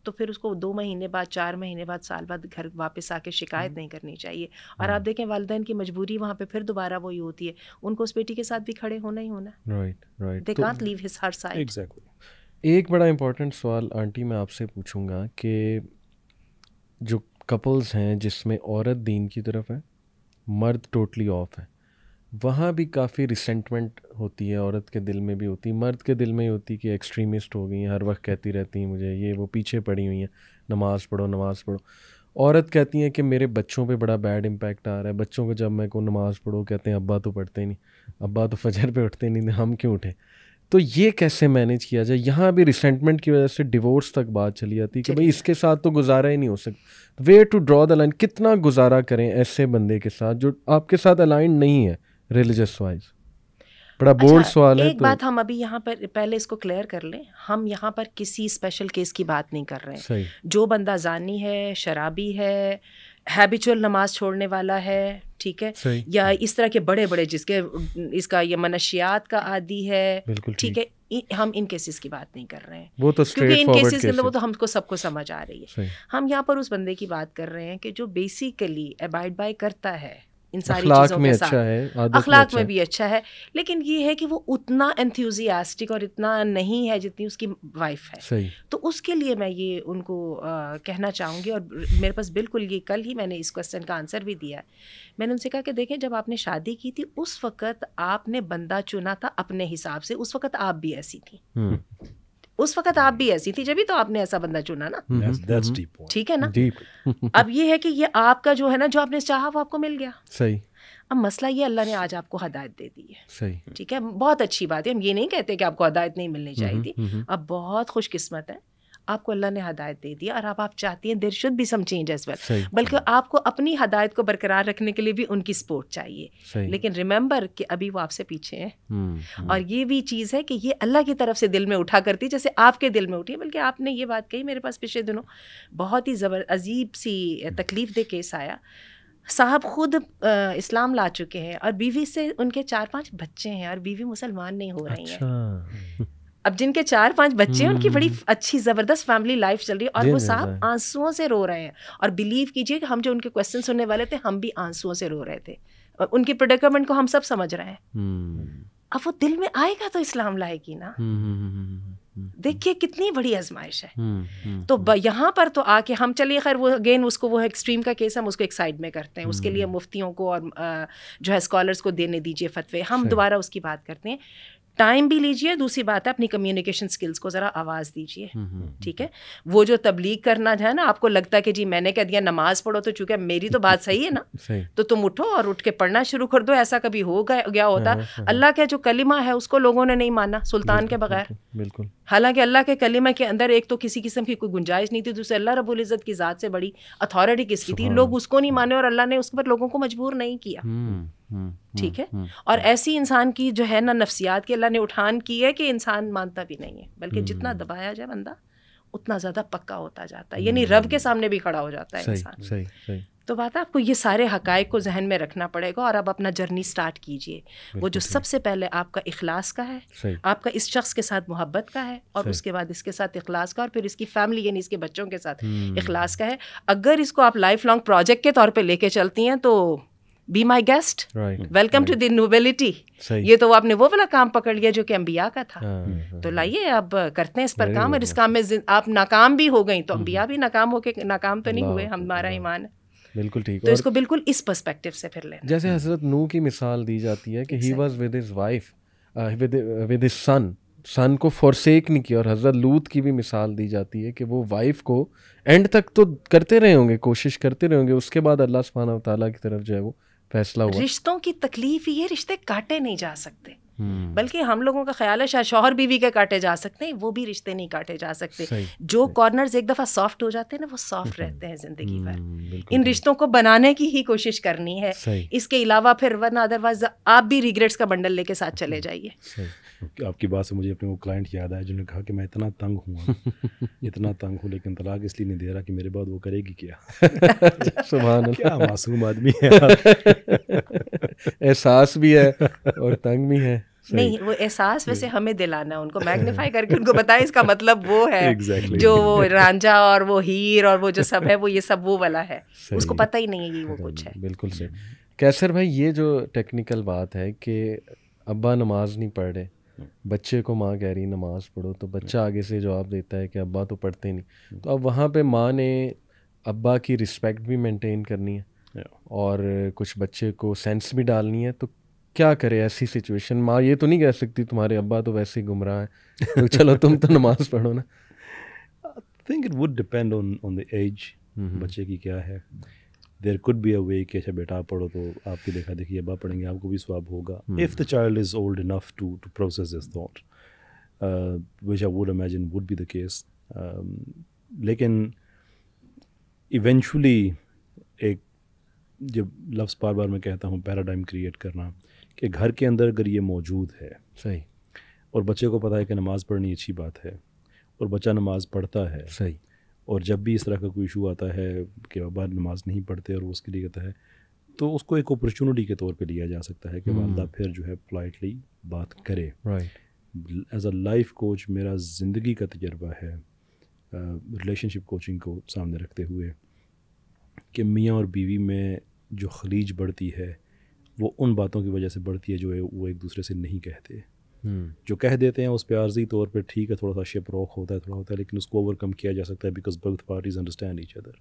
तो फिर उसको दो महीने बाद चार महीने बाद साल बाद घर वापस आके शिकायत हम्म। नहीं करनी चाहिए और हम्म। आप देखें वालदेन की मजबूरी वहाँ पे फिर दोबारा वही होती है उनको उस बेटी के साथ भी खड़े होना ही होना right right leave his her side exactly एक बड़ा इंपॉर्टेंट सवाल आंटी मैं आपसे पूछूंगा कि जो कपल्स हैं जिसमें औरत दीन की तरफ है मर्द टोटली ऑफ है वहाँ भी काफ़ी रिसेंटमेंट होती है औरत के दिल में भी होती है मर्द के दिल में ही होती कि एक्सट्रीमिस्ट हो गई हैं हर वक्त कहती रहती हैं मुझे ये वो पीछे पड़ी हुई हैं नमाज़ पढ़ो नमाज़ पढ़ो औरत कहती हैं कि मेरे बच्चों पे बड़ा बैड इम्पैक्ट आ रहा है बच्चों को जब मैं को नमाज़ पढ़ो कहते हैं अब्बा तो पढ़ते नहीं अब्बा तो फजर पर उठते नहीं तो हम क्यों उठें तो ये कैसे मैनेज किया जाए यहाँ भी रिसेंटमेंट की वजह से डिवोर्स तक बात चली जाती है कि भाई इसके साथ तो गुजारा ही नहीं हो सकता way to draw the line कितना गुजारा करें ऐसे बंदे के साथ जो आपके साथ अलाइन नहीं है रिलीजियस वाइज बड़ा बोल्ड अच्छा, सवाल है एक तो... बात हम अभी यहाँ पर पहले इसको क्लियर कर लें हम यहाँ पर किसी स्पेशल केस की बात नहीं कर रहे हैं जो बंदा जानी है शराबी है हैबिचुअल नमाज छोड़ने वाला है ठीक है या इस तरह के बड़े बड़े जिसके इसका ये मनशियात का आदि है ठीक है हम इन केसेस की बात नहीं कर रहे हैं वो तो क्योंकि इन केसेस के अंदर वो तो हमको सबको समझ आ रही है हम यहाँ पर उस बंदे की बात कर रहे हैं कि जो बेसिकली अबाइड बाय करता है इन सारी चीज़ों में अच्छा है अखलाक अच्छा में, में भी अच्छा है लेकिन ये है कि वो उतना एंथ्यूजियास्टिक और इतना नहीं है जितनी उसकी वाइफ है सही। तो उसके लिए मैं ये उनको आ, कहना चाहूँगी और मेरे पास बिल्कुल ये कल ही मैंने इस क्वेश्चन का आंसर भी दिया मैंने उनसे कहा कि देखें जब आपने शादी की थी उस वक़्त आपने बंदा चुना था अपने हिसाब से उस वक़्त आप भी ऐसी थी हम्म। उस वक्त आप भी ऐसी थी जब तो आपने ऐसा बंदा चुना ना हम्म, हम्म। ठीक है ना अब ये है कि ये आपका जो है ना जो आपने चाहा वो आपको मिल गया सही अब मसला ये अल्लाह ने आज आपको हदायत दे दी है सही ठीक है बहुत अच्छी बात है हम ये नहीं कहते कि आपको हदायत नहीं मिलनी हम्म, चाहिए थी अब बहुत खुशकिस्मत है आपको अल्लाह ने हदायत दे दी और अब आप चाहती हैं देर शुड भी सम चेंज एज वेल बल्कि आपको अपनी हदायत को बरकरार रखने के लिए भी उनकी सपोर्ट चाहिए लेकिन रिमेंबर कि अभी वो आपसे पीछे हैं हम्म, हम्म. और ये भी चीज़ है कि ये अल्लाह की तरफ से दिल में उठा करती जैसे आपके दिल में उठी बल्कि आपने ये बात कही मेरे पास पिछले दिनों बहुत ही ज़बर अजीब सी तकलीफ दे केस आया साहब खुद आ, इस्लाम ला चुके हैं और बीवी से उनके चार पांच बच्चे हैं और बीवी मुसलमान नहीं हो रही अच्छा। हैं अब जिनके चार पांच बच्चे हैं उनकी बड़ी हम्म। अच्छी जबरदस्त फैमिली लाइफ चल रही है और वो साहब आंसुओं से रो रहे हैं और बिलीव कीजिए कि हम जो उनके क्वेश्चन सुनने वाले थे हम भी आंसुओं से रो रहे थे और उनकी प्रोडिकमेंट को हम सब समझ रहे हैं हम्म। अब वो दिल में आएगा तो इस्लाम लाएगी ना हम्म, देखिए कितनी बड़ी आजमाइश है तो यहाँ पर तो आके हम चलिए खैर वो अगेन उसको वो एक्सट्रीम का केस हम उसको एक साइड में करते हैं उसके लिए मुफ्तियों को और जो है स्कॉलर्स को देने दीजिए फतवे हम दोबारा उसकी बात करते हैं टाइम भी लीजिए दूसरी बात है अपनी कम्युनिकेशन स्किल्स को ज़रा आवाज़ दीजिए हम्म, हम्म, हम्म। ठीक है वो जो तबलीग करना है ना आपको लगता है कि जी मैंने कह दिया नमाज पढ़ो तो चूंकि मेरी तो बात सही है ना सही। तो तुम उठो और उठ के पढ़ना शुरू कर दो ऐसा कभी हो गया होता हाँ, हाँ, हाँ। अल्लाह का जो कलिमा है उसको लोगों ने नहीं माना सुल्तान के बगैर बिल्कुल हालांकि अल्लाह के कलिमा के अंदर एक तो किसी किस्म की कोई गुंजाइश नहीं थी दूसरे अल्लाह रबुल इज़्ज़त की ज़ात से बड़ी अथॉरिटी किसकी थी लोग उसको नहीं माने और अल्लाह ने उस पर लोगों को मजबूर नहीं किया हम्म, हम्म, ठीक है हम्म, और ऐसी इंसान की जो है ना नफ्सियात की अल्लाह ने उठान की है कि इंसान मानता भी नहीं है बल्कि जितना दबाया जाए बंदा उतना ज़्यादा पक्का होता जाता है यानी रब के सामने भी खड़ा हो जाता है इंसान सही, सही, तो बात है आपको ये सारे हक को जहन में रखना पड़ेगा और आप अपना जर्नी स्टार्ट कीजिए वो जो सबसे पहले आपका इखलास का है आपका इस शख्स के साथ मोहब्बत का है और उसके बाद इसके साथ इखलास का और फिर इसकी फैमिली यानी इसके बच्चों के साथ इखलास का है अगर इसको आप लाइफ लॉन्ग प्रोजेक्ट के तौर पर लेके चलती हैं तो be my guest welcome to the nobility ये तो आपने वो वाला काम पकड़ लिया जो कि अम्बिया का था हाँ, हाँ, हाँ। तो लाइए अब करते हैं इस पर काम और इस काम में आप नाकाम भी हो गई तो अम्बिया हम्म। भी नाकाम हो के नाकाम तो नहीं हुए हमारा ईमान बिल्कुल ठीक तो इसको बिल्कुल इस पर्सपेक्टिव से फिर ले जैसे हजरत नू की मिसाल दी जाती है कि he was with his wife with his son son को फॉरसेक नहीं किया और हजरत लूत की भी मिसाल दी जाती है कि वो वाइफ को एंड तक तो करते रहे होंगे कोशिश करते रहे होंगे उसके बाद अल्लाह सुबहाना तला की तरफ जो है वो फैसला हुआ रिश्तों की तकलीफ ये रिश्ते काटे नहीं जा सकते हम्म। बल्कि हम लोगों का ख्याल है शायद शोहर बीवी के काटे जा सकते हैं वो भी रिश्ते नहीं काटे जा सकते जो कॉर्नर एक दफ़ा सॉफ्ट हो जाते हैं ना वो सॉफ्ट हम्म। रहते हैं ज़िंदगी भर हम्म, इन रिश्तों को बनाने की ही कोशिश करनी है इसके अलावा फिर वरना अदरवाइज आप भी रिग्रेट्स का बंडल लेके साथ चले जाइए आपकी बात से मुझे अपने वो क्लाइंट याद आया जिन्होंने कहा कि मैं इतना तंग हूँ इतना तंग हूँ लेकिन तलाक इसलिए नहीं दे रहा कि मेरे बाद वो करेगी क्या सुबह मासूम आदमी है एहसास भी है और तंग भी है नहीं वो एहसास वैसे हमें दिलाना उनको मैग्नीफाई करके उनको बताएं इसका मतलब वो है exactly. जो वो रांझा और वो हीर और वो जो सब है वो ये सब वो वाला है उसको पता ही नहीं है ये वो कुछ है बिल्कुल सही कैसर भाई ये जो टेक्निकल बात है कि अब्बा नमाज नहीं पढ़ रहे बच्चे को माँ कह रही नमाज पढ़ो तो बच्चा आगे से जवाब देता है कि अब्बा तो पढ़ते नहीं तो अब वहाँ पे माँ ने अब्बा की रिस्पेक्ट भी मेंटेन करनी है और कुछ बच्चे को सेंस भी डालनी है तो क्या करे ऐसी सिचुएशन माँ ये तो नहीं कह सकती तुम्हारे अब्बा तो वैसे ही गुमराह है तो चलो तुम तो नमाज पढ़ो ना I think it would depend on on the age बच्चे की क्या है देर कुड बी अ वे कि अच्छा बेटा आप पढ़ो तो आपकी देखा देखिए आप पढ़ेंगे आपको भी स्वाब होगा if the child is old enough to to process this thought which I would imagine would be the case लेकिन इवेंचुअली एक जब लफ्स बार बार मैं कहता हूँ पैराडाइम क्रिएट करना कि घर के अंदर अगर ये मौजूद है सही और बच्चे को पता है कि नमाज़ पढ़नी अच्छी बात है और बच्चा नमाज़ पढ़ता है सही और जब भी इस तरह का कोई इशू आता है कि बाबा नमाज नहीं पढ़ते और वो उसके लिए कहता है तो उसको एक अपॉर्चुनिटी के तौर पे लिया जा सकता है कि hmm. वालदा फिर जो है पोलाइटली बात करे एज अ लाइफ कोच मेरा ज़िंदगी का तजर्बा है रिलेशनशिप uh, कोचिंग को सामने रखते हुए कि मियाँ और बीवी में जो खलीज बढ़ती है वो उन बातों की वजह से बढ़ती है जो है वो एक दूसरे से नहीं कहते हम्म। जो कह देते हैं उस पर आर्जी तौर पर ठीक है थोड़ा सा शिप रॉक होता है थोड़ा होता है लेकिन उसको ओवरकम किया जा सकता है because both parties understand each other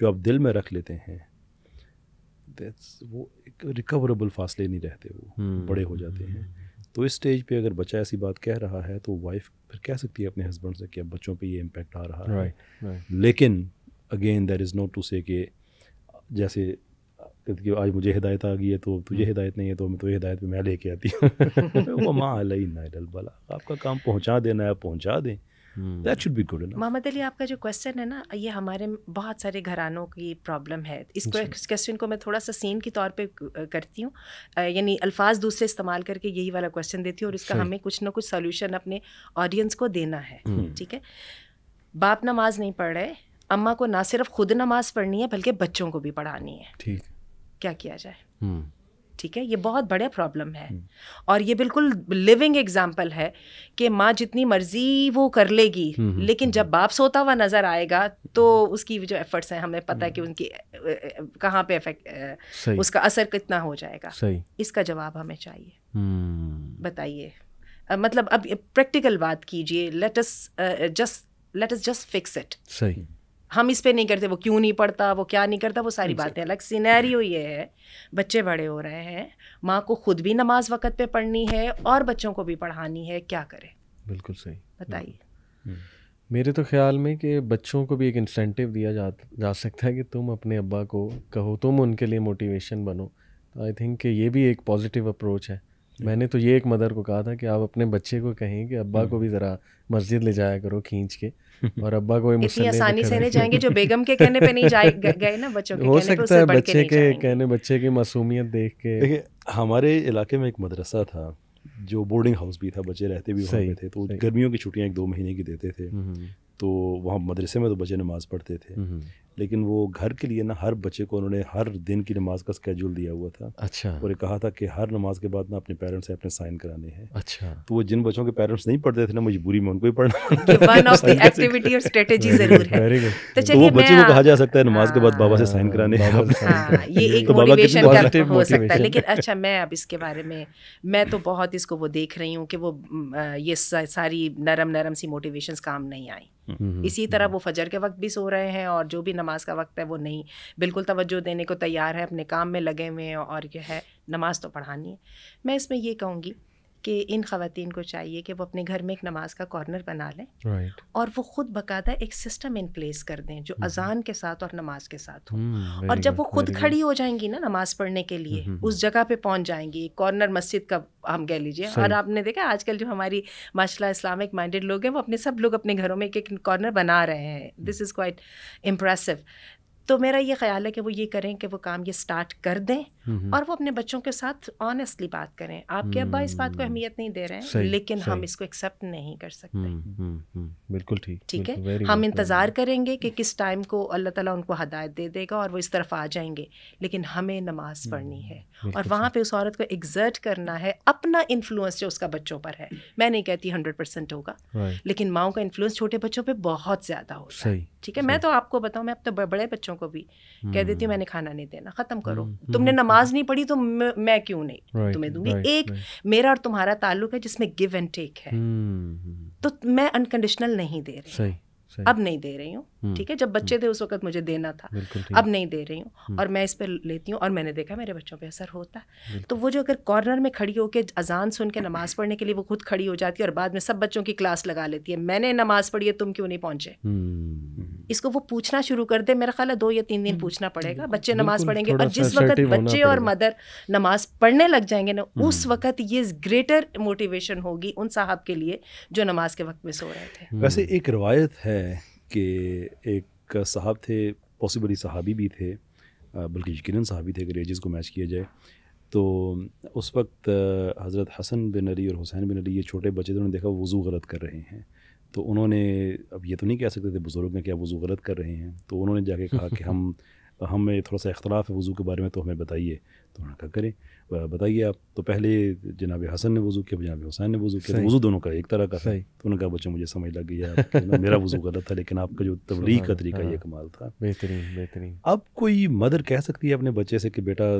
जो आप दिल में रख लेते हैं दैट्स वो एक रिकवरेबल फासले नहीं रहते वो हम्म। बड़े हो जाते हैं तो इस स्टेज पे अगर बच्चा ऐसी बात कह रहा है तो वाइफ फिर कह सकती है अपने हस्बैंड से कि अब बच्चों पे ये इम्पेक्ट आ रहा है right, right. लेकिन again there is not to say जैसे कि आज मुझे हिदायत आ गई है तो तुझे हम्म। हिदायत नहीं है तो मैं तो हिदायत में मैं लेके आती हूँ वो माँ अल्लाई नाला आपका काम पहुँचा देना आप पहुँचा दें हम्म। मोहम्मद अली आपका जो क्वेश्चन है ना ये हमारे बहुत सारे घरानों की प्रॉब्लम है इस क्वेश्चन को मैं थोड़ा सा सीन के तौर पे करती हूँ यानी अल्फाज दूसरे इस्तेमाल करके यही वाला क्वेश्चन देती हूँ और इसका हमें कुछ ना कुछ सोल्यूशन अपने ऑडियंस को देना है हम्म। ठीक है बाप नमाज नहीं पढ़ रहे अम्मा को ना सिर्फ खुद नमाज पढ़नी है बल्कि बच्चों को भी पढ़ानी है ठीक क्या किया जाए हम्म। ठीक है ये बहुत बड़ा प्रॉब्लम है हम्म। और ये बिल्कुल लिविंग एग्जाम्पल है कि माँ जितनी मर्जी वो कर लेगी हम्म, लेकिन जब बाप सोता हुआ नजर आएगा तो उसकी जो एफर्ट्स हैं हमें पता है कि उनकी कहाँ पे इफेक्ट उसका असर कितना हो जाएगा इसका जवाब हमें चाहिए बताइए मतलब अब प्रैक्टिकल बात कीजिए let us just let us just fix it सही हम इस पर नहीं करते वो क्यों नहीं पढ़ता वो क्या नहीं करता वो सारी बातें अलग सीनैरियो ये है बच्चे बड़े हो रहे हैं माँ को खुद भी नमाज वक़्त पे पढ़नी है और बच्चों को भी पढ़ानी है क्या करें बिल्कुल सही बताइए हम्म। मेरे तो ख्याल में कि बच्चों को भी एक इंसेंटिव दिया जा जा सकता है कि तुम अपने अब्बा को कहो तुम उनके लिए मोटिवेशन बनो तो आई थिंक कि ये भी एक पॉजिटिव अप्रोच है मैंने तो ये एक मदर को कहा था कि आप अपने बच्चे को कहें कि अब्बा हम्म। को भी ज़रा मस्जिद ले जाया करो खींच के और अब्बा को इतनी आसानी से नहीं जाएंगे जो बेगम के कहने पे नहीं जाए गए ना बच्चों के हो सकता है बच्चे के कहने बच्चे की मासूमियत देख के देखिए हमारे इलाके में एक मदरसा था जो बोर्डिंग हाउस भी था बच्चे रहते भी वहाँ पे थे तो गर्मियों की छुट्टियाँ एक दो महीने की देते थे हम्म। तो वहाँ मदरसे में तो बच्चे नमाज़ पढ़ते थे हम्म। लेकिन वो घर के लिए ना हर बच्चे को उन्होंने हर दिन की नमाज का स्केड्यूल दिया हुआ था अच्छा और कहा था कि हर नमाज के बाद ना अपने पेरेंट्स से अपने साइन कराने हैं अच्छा तो वो जिन बच्चों के पेरेंट्स नहीं पढ़ते थे ना मजबूरी में उनको ही पढ़ना एक्टिविटी और स्ट्रेटेजी जरूर है तो, तो वो बच्चे को कहा जा सकता है नमाज के बाद हाँ। बाबा से साइन हाँ, कराने ये एक मोटिवेशन तो का हो सकता है लेकिन अच्छा मैं अब इसके बारे में मैं तो बहुत इसको वो देख रही हूँ कि वो ये सारी नरम नरम सी मोटिवेशंस काम नहीं आई हम्म। इसी तरह वो फजर के वक्त भी सो रहे हैं और जो भी नमाज नमाज का वक्त है वो नहीं बिल्कुल तवज्जो देने को तैयार है अपने काम में लगे हुए हैं और यह है नमाज़ तो पढ़ानी है मैं इसमें ये कहूँगी कि इन खातन को चाहिए कि वो अपने घर में एक नमाज का कॉर्नर बना लें right. और वो ख़ुद बकायदा एक सिस्टम इन प्लेस कर दें जो हम्म। अजान के साथ और नमाज के साथ हो हम्म, और जब वो खुद खड़ी हो जाएंगी ना नमाज पढ़ने के लिए हम्म, उस जगह पे पहुंच जाएंगी कॉर्नर मस्जिद का हम कह लीजिए और आपने देखा आजकल जो हमारी माशाल्लाह इस्लामिक माइंडेड लोग हैं वो अपने सब लोग अपने घरों में एक एक कॉर्नर बना रहे हैं दिस इज़ क्वाइट इम्प्रेसिव तो मेरा ये ख्याल है कि वो ये करें कि वो काम ये स्टार्ट कर दें और वो अपने बच्चों के साथ ऑनेस्टली बात करें आपके अब्बा इस बात को हम्म। अहमियत नहीं दे रहे हैं लेकिन हम इसको एक्सेप्ट नहीं कर सकते बिल्कुल ठीक ठीक है हम इंतज़ार करेंगे कि किस टाइम को अल्लाह ताला उनको हदायत दे देगा और वो इस तरफ आ जाएंगे लेकिन हमें नमाज हम्म, पढ़नी है और वहाँ पर उस औरत को एग्जर्ट करना है अपना इन्फ्लुएंस जो उसका बच्चों पर है मैं नहीं कहती हंड्रेड परसेंट होगा लेकिन माओ का इन्फ्लुएंस छोटे बच्चों पर बहुत ज़्यादा होता है ठीक है मैं तो आपको बताऊँ मैं अपने बड़े बच्चों को भी कह देती हूँ हम्म। मैंने खाना नहीं देना ख़त्म करो हम्म, हम्म, तुमने नमाज नहीं पढ़ी तो मैं क्यों नहीं तुम्हें दूंगी एक मेरा और तुम्हारा ताल्लुक है जिसमें गिव एंड टेक है तो मैं अनकंडीशनल नहीं दे रही अब नहीं दे रही हूँ हम्म। ठीक है जब बच्चे थे उस वक्त मुझे देना था अब नहीं दे रही हूँ हम्म। और मैं इस पर लेती हूँ और मैंने देखा मेरे बच्चों पर असर होता है तो वो जो अगर कॉर्नर में खड़ी होकर अजान सुन के नमाज़ पढ़ने के लिए वो खुद खड़ी हो जाती है और बाद में सब बच्चों की क्लास लगा लेती है मैंने नमाज़ पढ़ी है तुम क्यों नहीं पहुंचे हम्म। इसको वो पूछना शुरू कर दे मेरा ख्याल है दो या तीन दिन पूछना पड़ेगा बच्चे नमाज़ पढ़ेंगे और जिस वक्त बच्चे और मदर नमाज़ पढ़ने लग जाएंगे ना उस वक्त ये ग्रेटर मोटिवेशन होगी उन साहब के लिए जो नमाज के वक्त में सो रहे थे वैसे एक रवायत है कि एक साहब थे पॉसिबली सहाबी भी थे बल्कि यकीन सहाबी थे अगर एजेस को मैच किया जाए तो उस वक्त हज़रत हसन बिन अली और हुसैन बिन अली ये छोटे बच्चे थे उन्होंने देखा वज़ू गलत कर रहे हैं तो उन्होंने अब ये तो नहीं कह सकते थे बुज़ुर्ग ने क्या वज़ू गलत कर रहे हैं तो उन्होंने जाके कहा कि हम हम में थोड़ा सा इख्तलाफ है वज़ू के बारे में तो हमें बताइए तो उन्होंने कहा करें बताइए आप तो पहले जनाब हसन ने वज़ू किया जनाब हुसैन ने वज़ू किया तो वज़ू दोनों का एक तरह का सही तो उन्होंने कहा बच्चों मुझे समझ लग गया मेरा वज़ू गलत था लेकिन आपका जो तबलीग का तरीका ये हाँ। कमाल था बेहतरीन बेहतरीन अब कोई मदर कह सकती है अपने बच्चे से कि बेटा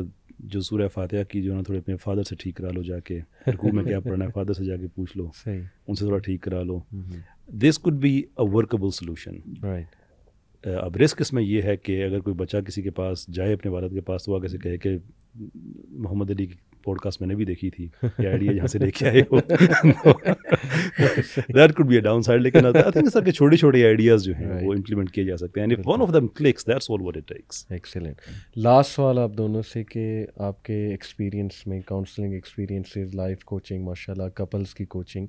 जो सूर्य फातह की जो ना थोड़े अपने फादर से ठीक करा लो जाके रुकू में क्या पढ़ना है फादर से जाके पूछ लो उनसे थोड़ा ठीक करा लो this could be a workable solution right अब रिस्क इसमें यह है कि अगर कोई बच्चा किसी के पास जाए अपने वालद के पास तो वह कैसे कहे कि मोहम्मद अली की पॉडकास्ट मैंने भी देखी थी ये आइडिया यहाँ से लेके आए हो that could be a downside लेकिन आई थिंक सर के छोटे छोटे आइडियाज़ जो हैं वो इम्प्लीमेंट किए जा सकते हैं and one of them clicks that's all what it takes excellent last सवाल आप दोनों से कि आपके एक्सपीरियंस में काउंसलिंग एक्सपीरियंसेस लाइफ कोचिंग माशाल्लाह कपल्स की कोचिंग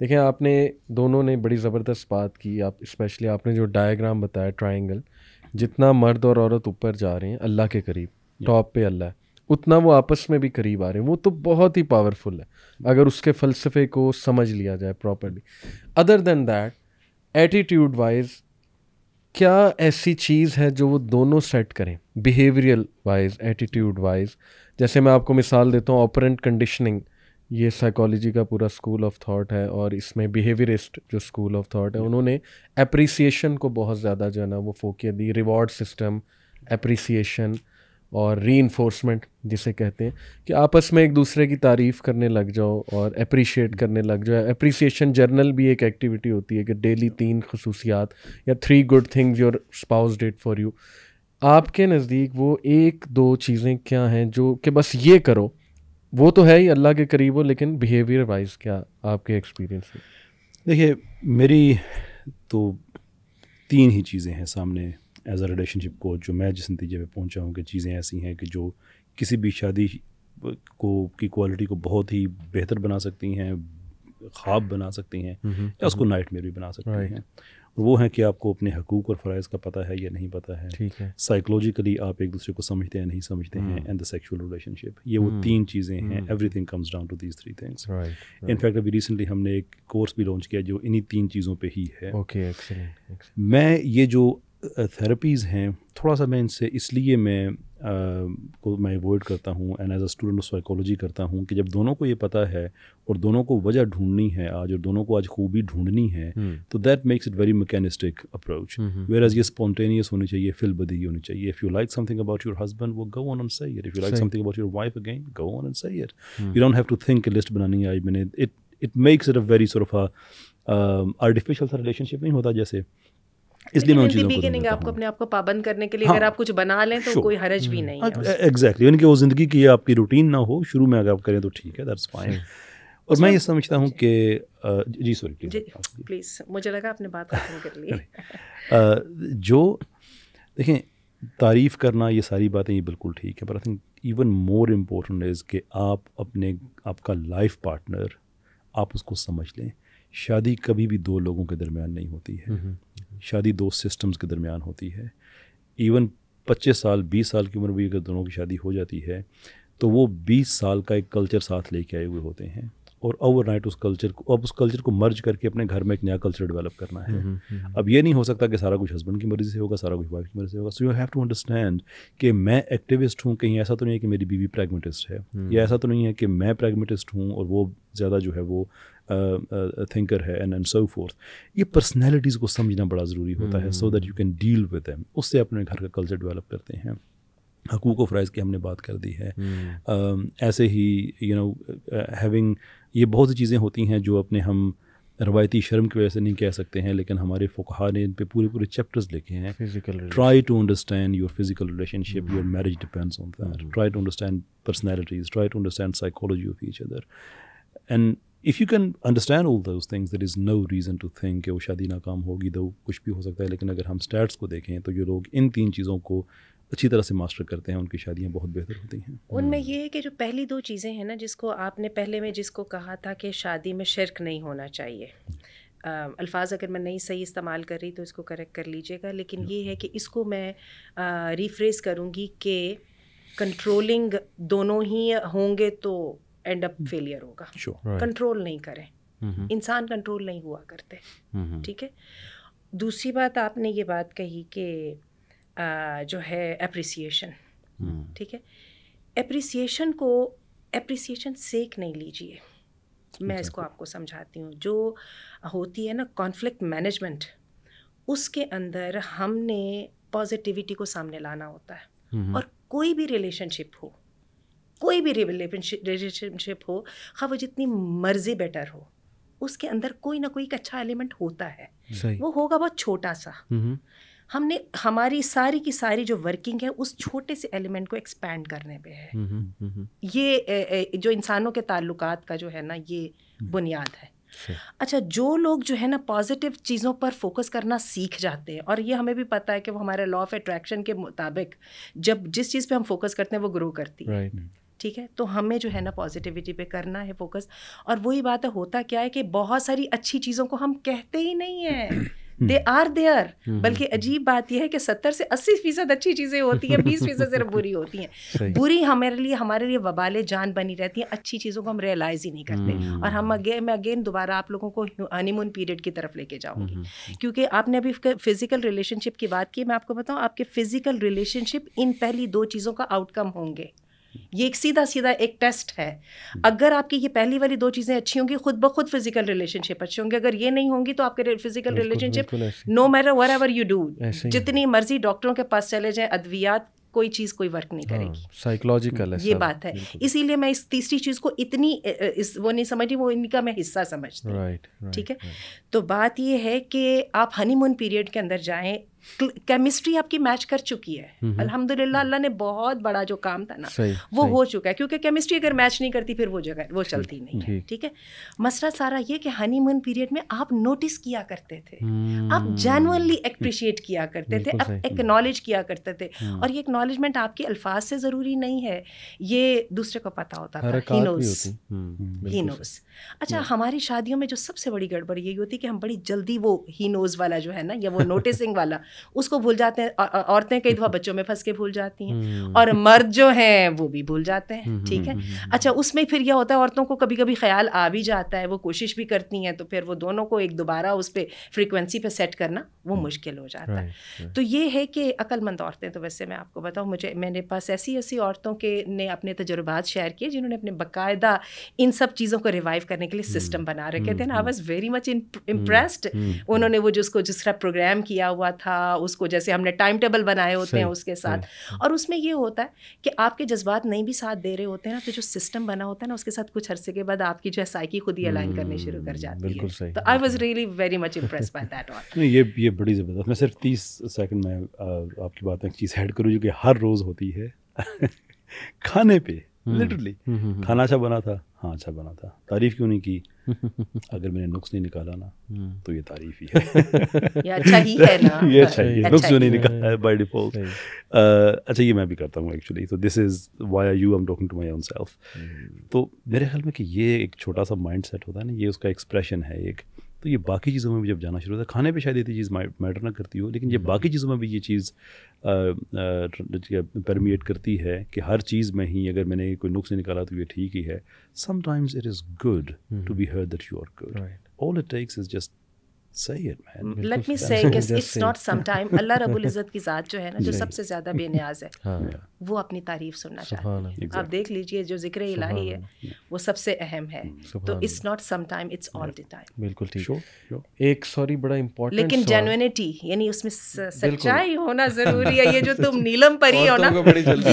देखें आपने दोनों ने बड़ी ज़बरदस्त बात की आप स्पेशली आपने जो डायग्राम बताया ट्राइंगल जितना मर्द और औरत ऊपर जा रहे हैं अल्लाह के करीब टॉप पे अल्लाह उतना वो आपस में भी करीब आ रहे हैं वो तो बहुत ही पावरफुल है अगर उसके फलसफे को समझ लिया जाए properly other than that attitude wise क्या ऐसी चीज़ है जो वो दोनों सेट करें बिहेवियरल वाइज एटीट्यूड वाइज जैसे मैं आपको मिसाल देता हूँ ऑपरेंट कंडीशनिंग ये साइकोलॉजी का पूरा स्कूल ऑफ थॉट है और इसमें बिहेवियरिस्ट जो स्कूल ऑफ थॉट है उन्होंने अप्रिसिएशन को बहुत ज़्यादा जो है ना वो फोकिया दी रिवॉर्ड सिस्टम अप्रिसिएशन और री जिसे कहते हैं कि आपस में एक दूसरे की तारीफ़ करने लग जाओ और अप्रिशिएट hmm. करने लग जाओ अप्रिसिएशन जर्नल भी एक एक्टिविटी होती है कि डेली तीन खसूसियात या three good things your spouse did for you आपके नज़दीक वो एक दो चीज़ें क्या हैं जो कि बस ये करो वो तो है ही अल्लाह के करीब हो लेकिन बिहेवियर वाइज क्या आपके एक्सपीरियंस देखिए मेरी तो तीन ही चीज़ें हैं सामने एज अ रिलेशनशिप कोच जो मैं जिस नतीजे पर पहुँचा हूँ कि चीज़ें ऐसी हैं कि जो किसी भी शादी को की क्वालिटी को बहुत ही बेहतर बना सकती हैं ख्वाब बना सकती हैं हम्म, या उसको नाइट हम्म। में भी बना सकती हैं वो हैं कि आपको अपने हकूक़ और फ़रज़ का पता है या नहीं पता है ठीक है साइकोलॉजिकली आप एक दूसरे को समझते हैं नहीं समझते हैं एंड द सेक्शुअल रिलेशनशिप ये वो हम्म। तीन चीज़ें हैं everything comes down to these three things in fact अभी रिसेंटली हमने एक कोर्स भी लॉन्च किया जो इन्हीं तीन चीज़ों पर ही है ओके okay, मैं ये जो थेरेपीज़ हैं थोड़ा सा मैं इनसे इसलिए मैं को मैं अवॉइड करता हूँ and as a student of psychology करता हूँ कि जब दोनों को ये पता है और दोनों को वजह ढूंढनी है आज और दोनों को आज खूबी ढूंढनी है हम्म। तो that makes it very mechanistic approach whereas ये स्पॉन्टेनियस होनी चाहिए फिल बदी होनी चाहिए if you like something about your husband वो गो ऑन एंड सही if you like something about your wife again go on and say you don't have to think list बनानी है आई मैंने it it makes it a very sort of artificial सा relationship नहीं होता जैसे इसलिए मैं चीज़ों को आपको अपने आप को पाबंद करने के लिए हाँ, अगर आप कुछ बना लें तो कोई हरज भी हम्म। नहीं है एग्जैक्टली यानी कि वो ज़िंदगी की आपकी रूटीन ना हो शुरू में अगर आप करें तो ठीक है दैट्स फाइन और मैं ये अच्छा, समझता हूँ कि जी सॉरी प्लीज़ मुझे लगा आपने बात कर ली जो देखें तारीफ़ करना ये सारी बातें ये बिल्कुल ठीक है पर I think even more important is कि आप अपने आपका लाइफ पार्टनर आप उसको समझ लें शादी कभी भी दो लोगों के दरमियान नहीं होती है हम्म। शादी दो सिस्टम्स के दरमियान होती है इवन 25 साल 20 साल की उम्र भी अगर दोनों की शादी हो जाती है तो वो 20 साल का एक कल्चर साथ लेके आए हुए होते हैं और ओवरनाइट उस कल्चर को अब उस कल्चर को मर्ज करके अपने घर में एक नया कल्चर डेवलप करना है हम्म, हम्म, हम्म। अब ये नहीं हो सकता कि सारा कुछ हस्बैंड की मर्ज़ी से होगा सारा कुछ वाइफ की मर्ज़ी से होगा so you have to understand कि मैं एक्टिविस्ट हूँ कहीं ऐसा तो नहीं है कि मेरी बीवी प्रेगमेटिस्ट है या ऐसा तो नहीं है कि मैं प्रेगमेटिस्ट हूँ और वो ज़्यादा जो है वो थिंकर है एंड एंड सो फोर्थ ये पर्सनैलिटीज़ को समझना बड़ा ज़रूरी होता है so that you can deal with them उससे अपने घर का कल्चर डेवलप करते हैं हकूक़ व फ़्राइज़ की हमने बात कर दी है ऐसे ही यू नो हैविंग ये बहुत सी चीज़ें होती हैं जो अपने हम रवायती शर्म की वजह से नहीं कह सकते हैं लेकिन हमारे फ़ुकहा ने इन पर पूरे पूरे चैप्टर्स लिखे हैं try to understand your physical relationship your marriage depends on that try to understand personalities try to understand psychology of each other and if you can understand all those things there is no reason to think कि वो शादी नाकाम होगी तो कुछ भी हो सकता है लेकिन अगर हम स्टैट्स को देखें तो ये लोग इन तीन चीज़ों को अच्छी तरह से मास्टर करते हैं उनकी शादियाँ बहुत बेहतर होती हैं उनमें हम्म। ये है कि जो पहली दो चीज़ें हैं ना जिसको आपने पहले में जिसको कहा था कि शादी में शर्क नहीं होना चाहिए अल्फाज अगर मैं नहीं सही इस्तेमाल कर रही तो इसको करेक्ट कर लीजिएगा लेकिन ये है कि इसको मैं रिफ्रेस करूँगी कि कंट्रोलिंग दोनों ही होंगे तो एंड अप फेलियर होगा कंट्रोल नहीं करें हम्म। इंसान कंट्रोल नहीं हुआ करते हम्म। ठीक है दूसरी बात आपने ये बात कही कि जो है अप्रिसिएशन हम्म। ठीक है अप्रिसिएशन को अप्रिसिएशन सेक नहीं लीजिए मैं इसको आपको समझाती हूँ जो होती है ना कॉन्फ्लिक्ट मैनेजमेंट उसके अंदर हमने पॉजिटिविटी को सामने लाना होता है हम्म। और कोई भी रिलेशनशिप हो कोई भी रिलेशनशिप हो खा हाँ, वो जितनी मर्जी बेटर हो उसके अंदर कोई ना कोई एक अच्छा एलिमेंट होता है वो होगा बहुत छोटा सा हम्म। हमने हमारी सारी की सारी जो वर्किंग है उस छोटे से एलिमेंट को एक्सपैंड करने पे है हम्म, हम्म, हम्म, ये जो इंसानों के ताल्लुकात का जो है ना ये बुनियाद है अच्छा।, अच्छा जो लोग जो है ना पॉजिटिव चीज़ों पर फोकस करना सीख जाते हैं और ये हमें भी पता है कि वो हमारे लॉ ऑफ अट्रैक्शन के मुताबिक जब जिस चीज़ पे हम फोकस करते हैं वो ग्रो करती है ठीक है तो हमें जो है ना पॉजिटिविटी पे करना है फोकस और वही बात है होता क्या है कि बहुत सारी अच्छी चीज़ों को हम कहते ही नहीं हैं दे आर देयर बल्कि hmm. अजीब बात यह है कि सत्तर से अस्सी फीसद अच्छी चीज़ें होती हैं बीस फीसद सिर्फ बुरी होती हैं बुरी हमारे लिए हमारे लिए वबाले जान बनी रहती हैं अच्छी चीज़ों को हम रियलाइज ही नहीं करते हम्म। और हम अगेन मैं अगेन दोबारा आप लोगों को हनीमून पीरियड की तरफ लेके जाऊँगी हम्म, हम्म, क्योंकि आपने अभी फिजिकल रिलेशनशिप की बात की मैं आपको बताऊँ आपके फिजिकल रिलेशनशिप इन पहली दो चीज़ों का आउटकम होंगे ये एक सीधा सीधा एक टेस्ट है अगर आपकी ये पहली वाली दो चीज़ें अच्छी होंगी खुद ब खुद फिजिकल रिलेशनशिप अच्छी होंगी अगर ये नहीं होंगी तो आपके physical relationship no matter whatever you do जितनी मर्जी डॉक्टरों के पास चले जाए अद्वियात कोई चीज़ कोई वर्क नहीं हाँ, करेगी साइकोलॉजिकल है ये बात है इसीलिए मैं इस तीसरी चीज़ को इतनी इस वो नहीं समझी वो इनका मैं हिस्सा समझती हूँ ठीक है तो बात ये है कि आप हनीमून पीरियड के अंदर जाएं केमिस्ट्री आपकी मैच कर चुकी है अल्हम्दुलिल्लाह अल्लाह ने बहुत बड़ा जो काम था ना वो सही. हो चुका है क्योंकि केमिस्ट्री अगर मैच नहीं करती फिर वो जगह वो चलती नहीं है ठीक है मसला सारा ये कि हनीमून पीरियड में आप नोटिस किया करते थे हम्म। आप जेनुअनली अप्रिशिएट किया करते थे आप एक्नॉलेज किया करते थे हम्म। और ये एक्नॉलेजमेंट आपके अल्फाज से ज़रूरी नहीं है ये दूसरे को पता होता था हम्म, ही अच्छा हमारी शादियों में जो सबसे बड़ी गड़बड़ यही होती कि हम बड़ी जल्दी वो ही नोज वाला जो है ना या वो नोटिसिंग वाला उसको भूल जाते हैं औरतें कई दफ़ा हम्म। बच्चों में फंस के भूल जाती हैं हम्म। और मर्द जो हैं वो भी भूल जाते हैं हम्म, ठीक है अच्छा उसमें फिर यह होता है औरतों को कभी कभी ख्याल आ भी जाता है वो कोशिश भी करती हैं तो फिर वो दोनों को एक दोबारा उस पर फ्रिक्वेंसी पर सेट करना वो मुश्किल हो जाता है तो ये है कि अक्लमंद औरतें तो वैसे मैं आपको बताऊँ मुझे मेरे पास ऐसी ऐसी औरतों के ने अपने तजुर्बात शेयर किए जिन्होंने अपने बाकायदा इन सब चीज़ों को रिवाइव करने के लिए सिस्टम बना रखे थे ना I was very much impressed उन्होंने वो जिसको जिस तरह प्रोग्राम किया हुआ था उसको जैसे हमने टाइम टेबल बनाए होते हैं उसके साथ और उसमें ये होता है कि आपके जज्बात नहीं भी साथ दे रहे होते हैं ना तो जो सिस्टम बना होता है ना उसके साथ कुछ अरसे के बाद आपकी जो है साइकी खुद ही अलाइन करने शुरू कर हम्म, जाती है बिल्कुल सही तो I was really very much impress by that all ये ये बड़ी ज़बरदस्त मैं सिर्फ तीस सेकंड में आपकी बात में चीज़ ऐड करूँ जो कि हर रोज़ होती है खाने पे लिटरली हम्म, हम्म, खाना अच्छा बना था हाँ अच्छा बना था तारीफ क्यों नहीं की अगर मैंने नुक्स नहीं निकाला ना हम्म। तो ये तारीफ ही है ये अच्छा ही है ना ये अच्छा ही है अच्छा नुक्स जो नहीं निकाला है बाय डिफॉल्ट अच्छा ये मैं भी करता हूँ एक्चुअली तो this is why are you am talking to my own self तो मेरे ख्याल में कि ये एक छोटा सा माइंड सेट होता है ना ये उसका एक्सप्रेशन है एक तो ये बाकी चीज़ों में भी जब जाना शुरू होता है खाने पे शायद ये चीज़ मैटर ना करती हो लेकिन ये हम्म। बाकी चीज़ों में भी ये चीज़ परमिएट करती है कि हर चीज़ में ही अगर मैंने कोई से निकाला तो ये ठीक ही है sometimes it is good to be heard that you are good all it takes is just सही है man let me say it's not some time अल्लाह रब्बुल इज्जत की जात जो है ना जो सबसे ज्यादा बेनियाज है हाँ। वो अपनी तारीफ सुनना चाहते हैं आप देख लीजिए जो जिक्र इलाही है वो सबसे अहम है hmm. तो it's not some time it's all the time बिल्कुल ठीक एक सॉरी बड़ा इंपॉर्टेंट लेकिन जेन्युइनिटी यानी उसमें सच्चाई होना जरूरी है ये जो तुम नीलम परी हो ना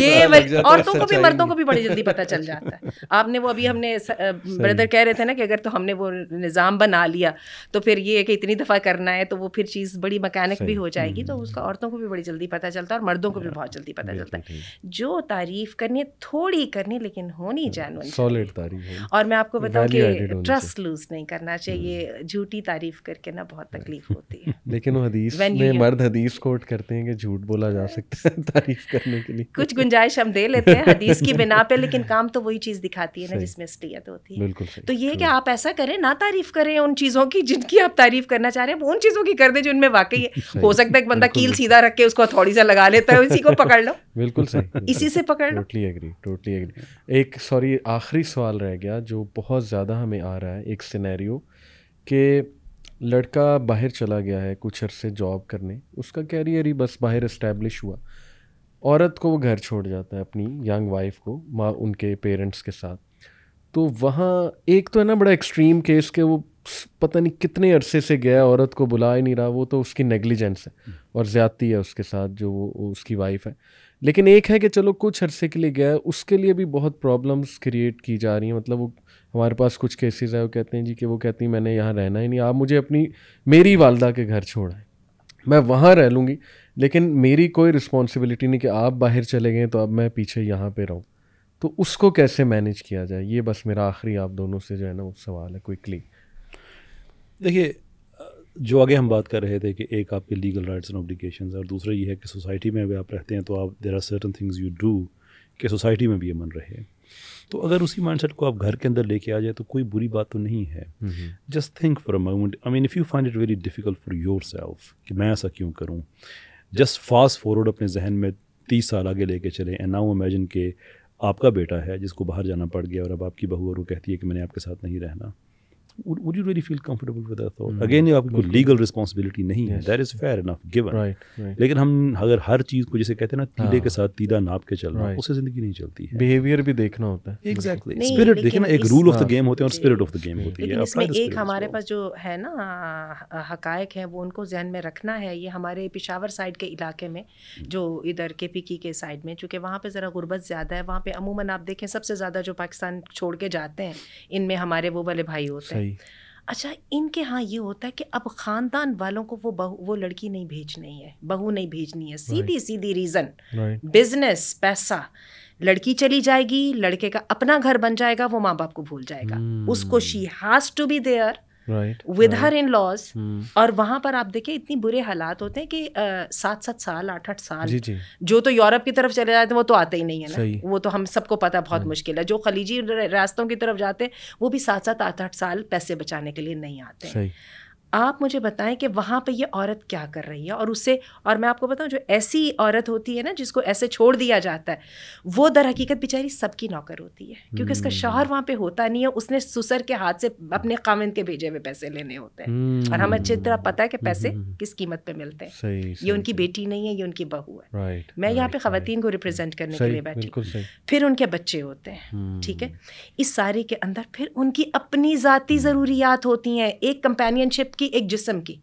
ये औरतों को भी मर्दों को भी बड़ी जल्दी पता चल जाता है आपने वो अभी हमने ब्रदर कह रहे थे ना कि अगर तो हमने वो निज़ाम बना लिया तो फिर ये कि कितनी दफ़ा करना है तो वो फिर चीज़ बड़ी मकैनिक भी हो जाएगी तो हम्म। उसका औरतों को भी बड़ी जल्दी पता चलता है और मर्दों को भी बहुत जल्दी पता चलता है जो तारीफ करनी है थोड़ी करनी लेकिन होनी जानवर सॉलिड तारीफ और मैं आपको बताऊँ कि ट्रस्ट लूज नहीं करना चाहिए झूठी तारीफ करके ना बहुत तकलीफ होती है लेकिन हदीस में मर्द हदीस कोट करते हैं कि झूठ बोला जा सकता है तारीफ करने के लिए कुछ गुंजाइश हम दे लेते हैं हदीस की बिना पे लेकिन काम तो वही चीज़ दिखाती है ना जिसमें असलियत होती है तो ये कि आप ऐसा करें ना तारीफ करें उन चीज़ों की जिनकी आप तारीफ करना करना चाह रहे हैं वो उन चीज़ों की कर दे जो इनमें वाकई है हो सकता है एक बंदा कील सीधा रख के उसको थोड़ी सा लगा लेता है इसी को पकड़ लो बिल्कुल सही इसी से पकड़ लो टोटली एग्री टोटली एग्री एक सॉरी आखिरी सवाल रह गया जो बहुत ज़्यादा हमें आ रहा है एक सिनेरियो के लड़का बाहर चला गया है कुछ अरसे जॉब करने उसका कैरियर ही बस बाहर इस्टेब्लिश हुआ औरत को वो घर छोड़ जाता है अपनी यंग वाइफ को माँ उनके पेरेंट्स के साथ तो वहाँ एक तो है ना बड़ा एक्सट्रीम केस के वो पता नहीं कितने अरसे से गया औरत को बुला ही नहीं रहा वो तो उसकी नेग्लिजेंस है और ज़्यादती है उसके साथ जो वो उसकी वाइफ है लेकिन एक है कि चलो कुछ अरसे के लिए गया उसके लिए भी बहुत प्रॉब्लम्स क्रिएट की जा रही हैं मतलब वो हमारे पास कुछ केसेस है वो कहते हैं जी कि वो कहती हैं मैंने यहाँ रहना ही नहीं आप मुझे अपनी मेरी वालदा के घर छोड़ा है मैं वहाँ रह लूँगी लेकिन मेरी कोई रिस्पॉन्सिबिलिटी नहीं कि आप बाहर चले गए तो अब मैं पीछे यहाँ पर रहूँ तो उसको कैसे मैनेज किया जाए ये बस मेरा आखिरी आप दोनों से जो है ना वो सवाल है क्विकली देखिए जो आगे हम बात कर रहे थे कि एक आपके लीगल राइट्स एंड ऑब्लिगेशन और दूसरा ये है कि सोसाइटी में अगर आप रहते हैं तो आप there are certain things you do कि सोसाइटी में भी अमन रहे तो अगर उसी माइंडसेट को आप घर के अंदर लेके आ जाए तो कोई बुरी बात तो नहीं है just think for a moment I mean if you find it very difficult for yourself कि मैं ऐसा क्यों करूँ जस्ट फास्ट फॉरवर्ड अपने जहन में तीस साल आगे लेके चले एंड नाउ इमेजिन के आपका बेटा है जिसको बाहर जाना पड़ गया और अब आपकी बहू और वो कहती है कि मैंने आपके साथ नहीं रहना would you really feel comfortable with that thought mm. again you have कोई legal responsibility नहीं that is fair enough given right, right. लेकिन हम अगर हर चीज को जैसे कहते हैं ना तीले के हाँ. साथ तीला नाप के right. उससे जिंदगी नहीं चलती है बिहेवियर भी देखना होता है एग्जैक्टली स्पिरिट देखना एक रूल ऑफ द गेम होते हैं और स्पिरिट ऑफ द गेम होती है एक हमारे पास जो है ना हकायक हैं वो उनको जहन में रखना है ये हमारे पिशावर साइड के इलाके में hmm. जो इधर के पी की के साइड में चूंकि वहाँ पे ज़रा गुर्बत ज़्यादा है वहाँ पे अमूमन आप देखें सबसे ज़्यादा जो पाकिस्तान छोड़ के जाते हैं इनमें हमारे वो वाले भाई होते हैं सही अच्छा इनके यहाँ ये होता है कि अब ख़ानदान वालों को वो बहु वो लड़की नहीं भेजनी है बहू नहीं भेजनी है सीधी right. सीधी रीज़न right. बिजनेस पैसा लड़की चली जाएगी लड़के का अपना घर बन जाएगा वो माँ बाप को भूल जाएगा hmm. उसको she has to be there with her in laws और वहां पर आप देखिए इतनी बुरे हालात होते हैं कि सात सात साल आठ आठ साल जी जी। जो तो यूरोप की तरफ चले जाते हैं वो तो आते ही नहीं है ना वो तो हम सबको पता बहुत हाँ। मुश्किल है जो खलीजी रास्तों की तरफ जाते हैं वो भी सात सात आठ आठ साल पैसे बचाने के लिए नहीं आते सही. आप मुझे बताएं कि वहाँ पे ये औरत क्या कर रही है और उससे और मैं आपको बताऊँ जो ऐसी औरत होती है ना जिसको ऐसे छोड़ दिया जाता है वो दर हकीकत बेचारी सबकी नौकर होती है क्योंकि उसका हम्म। शौहर वहाँ पे होता नहीं है उसने सुसर के हाथ से अपने कामिन के भेजे हुए पैसे लेने होते हैं और हमें अच्छी तरह हम्म। पता है कि पैसे हम्म, किस कीमत पर मिलते हैं ये उनकी बेटी नहीं है ये उनकी बहू है मैं यहाँ पे खातन को रिप्रेजेंट करने के लिए बैठी फिर उनके बच्चे होते हैं ठीक है इस सारे के अंदर फिर उनकी अपनी ज़ाती ज़रूरियात होती हैं एक कंपेनियनशिप की की एक जिसम की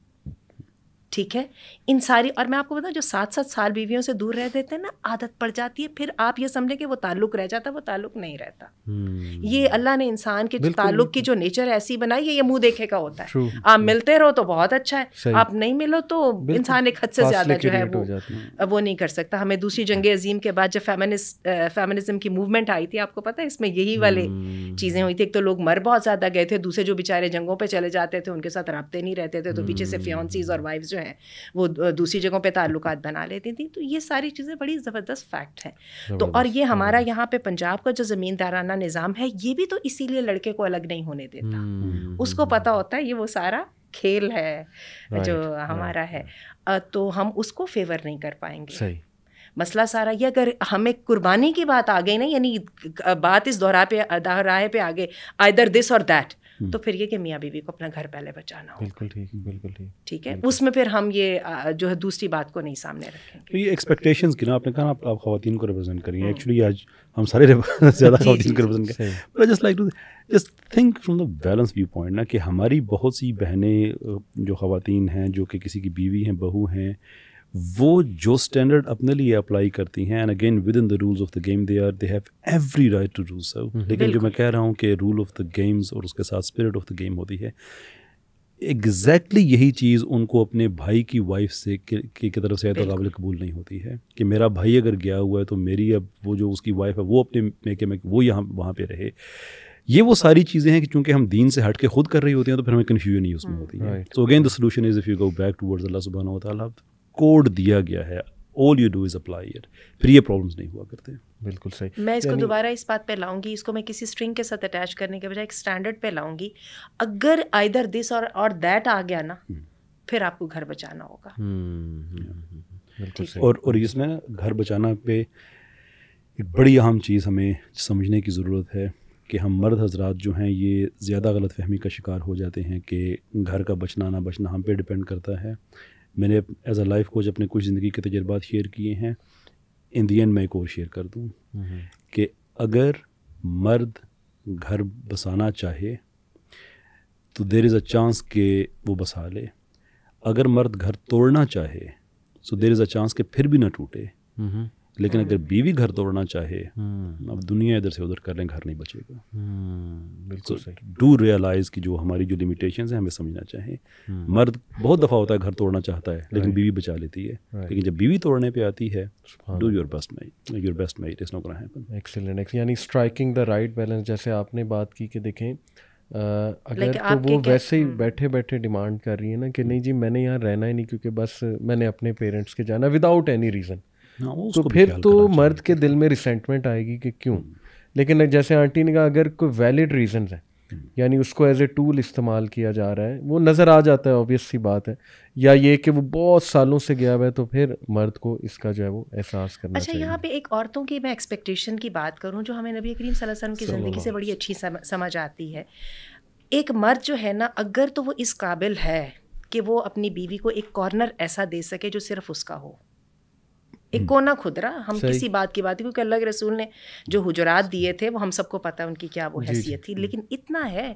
ठीक है इन सारी और मैं आपको बताऊँ जो सात सात साल बीवियों से दूर रह देते हैं ना आदत पड़ जाती है फिर आप ये समझें कि वो ताल्लुक रह जाता वो ताल्लुक नहीं रहता हम्म। ये अल्लाह ने इंसान के ताल्लुक की जो नेचर ऐसी बनाई है ये मुंह देखे का होता है आप मिलते रहो तो बहुत अच्छा है आप नहीं मिलो तो इंसान एक हद से ज़्यादा जो है वो वो नहीं कर सकता हमें दूसरी जंग हाँ। अजीम के बाद जब फेमिनिस्ट फेमिनिज्म की मूवमेंट आई थी आपको पता है इसमें यही वाले हम्म। चीज़ें हुई थी एक तो लोग मर बहुत ज़्यादा गए थे दूसरे जो बेचारे जंगों पर चले जाते थे उनके साथ रबते नहीं रहते थे तो पीछे से फ्योन्सीज हम्म। और वाइफ जो हैं वो दूसरी जगहों पे ताल्लुकात बना लेती थी तो ये सारी चीज़ें बड़ी ज़बरदस्त फैक्ट हैं तो और ये हमारा हाँ। यहाँ पे पंजाब का जो ज़मींदाराना निज़ाम है ये भी तो इसीलिए लड़के को अलग नहीं होने देता हम्म। उसको पता होता है ये वो सारा खेल है जो हमारा है तो हम उसको फेवर नहीं कर पाएंगे मसला सारा ये अगर हमें कुर्बानी की बात आ गई ना यानी बात इस दोहरा पे दोहराए पे आ गए आइदर दिस और दैट तो हम्म। फिर ये कि मियाँ बीवी को अपना घर पहले बचाना हो बिल्कुल ठीक बिल्कुल ठीक ठीक है उसमें फिर हम ये जो है दूसरी बात को नहीं सामने रखेंगे तो ये एक्सपेक्टेशंस की ना आपने कहा आप, आप खातन को रिप्रेजेंट करिए एक्चुअली हम्म। आज हम सारे ज़्यादा खातन को रिप्रेजेंट करें just like to just think from the balance viewpoint ना कि हमारी बहुत सी बहनें जो खातन हैं जो कि किसी की बीवी हैं बहू हैं वो जो स्टैंडर्ड अपने लिए अप्लाई करती हैं and again within the rules of the game they are they have every right to do so लेकिन जो मैं कह रहा हूँ कि रूल ऑफ द गेम्स और उसके साथ स्पिरिट ऑफ द गेम होती है एग्जैक्टली exactly यही चीज़ उनको अपने भाई की वाइफ से की तरफ से काबिल कबूल नहीं होती है कि मेरा भाई अगर गया हुआ है तो मेरी अब वो जो उसकी वाइफ है वो अपने मेके में वो यहाँ वहाँ पे रहे ये वो सारी चीज़ें हैं कि चूंकि हम दीन से हट के खुद कर रही होती हैं तो फिर हमें कन्फ्यूजन ही उसमें hmm, होती है so again the solution is if you go back towards अल्लाह सुबहाना कोड दिया गया है all you do is apply it फिर ये प्रॉब्लम्स नहीं हुआ करते बिल्कुल सही मैं इसको दोबारा इस बात पे लाऊंगी इसको मैं किसी स्ट्रिंग के साथ अटैच करने के बजाय एक स्टैंडर्ड पे लाऊंगी अगर आइदर दिस और और दैट आ गया ना हम्म। फिर आपको घर बचाना होगा हम्म, हम्म, हम्म बिल्कुल और और इसमें घर बचाना पे एक बड़ी अहम चीज़ हमें समझने की ज़रूरत है कि हम मर्द हजरात जो हैं ये ज़्यादा गलत फहमी का शिकार हो जाते हैं कि घर का बचना ना बचना हम पे डिपेंड करता है मैंने एज अ लाइफ कोच अपने कुछ ज़िंदगी के तजर्बात शेयर किए हैं इन दी एंड मैं एक और शेयर कर दूँ हम्म। कि अगर मर्द घर बसाना चाहे तो देर इज़ अ चांस के वो बसा ले अगर मर्द घर तोड़ना चाहे सो देर इज़ अ चांस के फिर भी ना टूटे हम्म। लेकिन हाँ। अगर बीवी घर तोड़ना चाहे हम्म। अब दुनिया इधर से उधर कर लें घर नहीं बचेगा हम्म, बिल्कुल डू रियलाइज कि जो हमारी जो लिमिटेशन है हमें समझना चाहिए हम्म। मर्द बहुत दफ़ा होता है घर तोड़ना चाहता है लेकिन बीवी बचा लेती है लेकिन जब बीवी तोड़ने पर आती है do your best mate your best mate is excellent यानी स्ट्राइकिंग द राइट बैलेंस जैसे आपने बात की कि देखें Uh, अगर like तो वो वैसे ही बैठे बैठे डिमांड कर रही है ना कि नहीं जी मैंने यहाँ रहना ही नहीं क्योंकि बस मैंने अपने पेरेंट्स के जाना विदाउट एनी रीज़न हाँ, तो फिर तो मर्द के दिल में रिसेंटमेंट आएगी कि क्यों लेकिन जैसे आंटी ने कहा अगर कोई वैलिड रीज़न है यानी उसको एज ए टूल इस्तेमाल किया जा रहा है वो नज़र आ जाता है ऑब्वियस सी बात है या ये कि वो बहुत सालों से गया हुआ है तो फिर मर्द को इसका जो है वो एहसास करना अच्छा यहाँ पे एक औरतों की मैं एक्सपेक्टेशन की बात करूँ जो हमें नबी करीम वसल्लम की ज़िंदगी से बड़ी अच्छी समझ आती है एक मर्द जो है ना अगर तो वो इस काबिल है कि वो अपनी बीवी को एक कॉर्नर ऐसा दे सके जो सिर्फ उसका हो एक हम्म। कोना खुदरा हम किसी बात की बात क्योंकि अल्लाह के रसूल ने जो हुजरात दिए थे वो हम सबको पता है उनकी क्या वो हैसियत थी लेकिन इतना है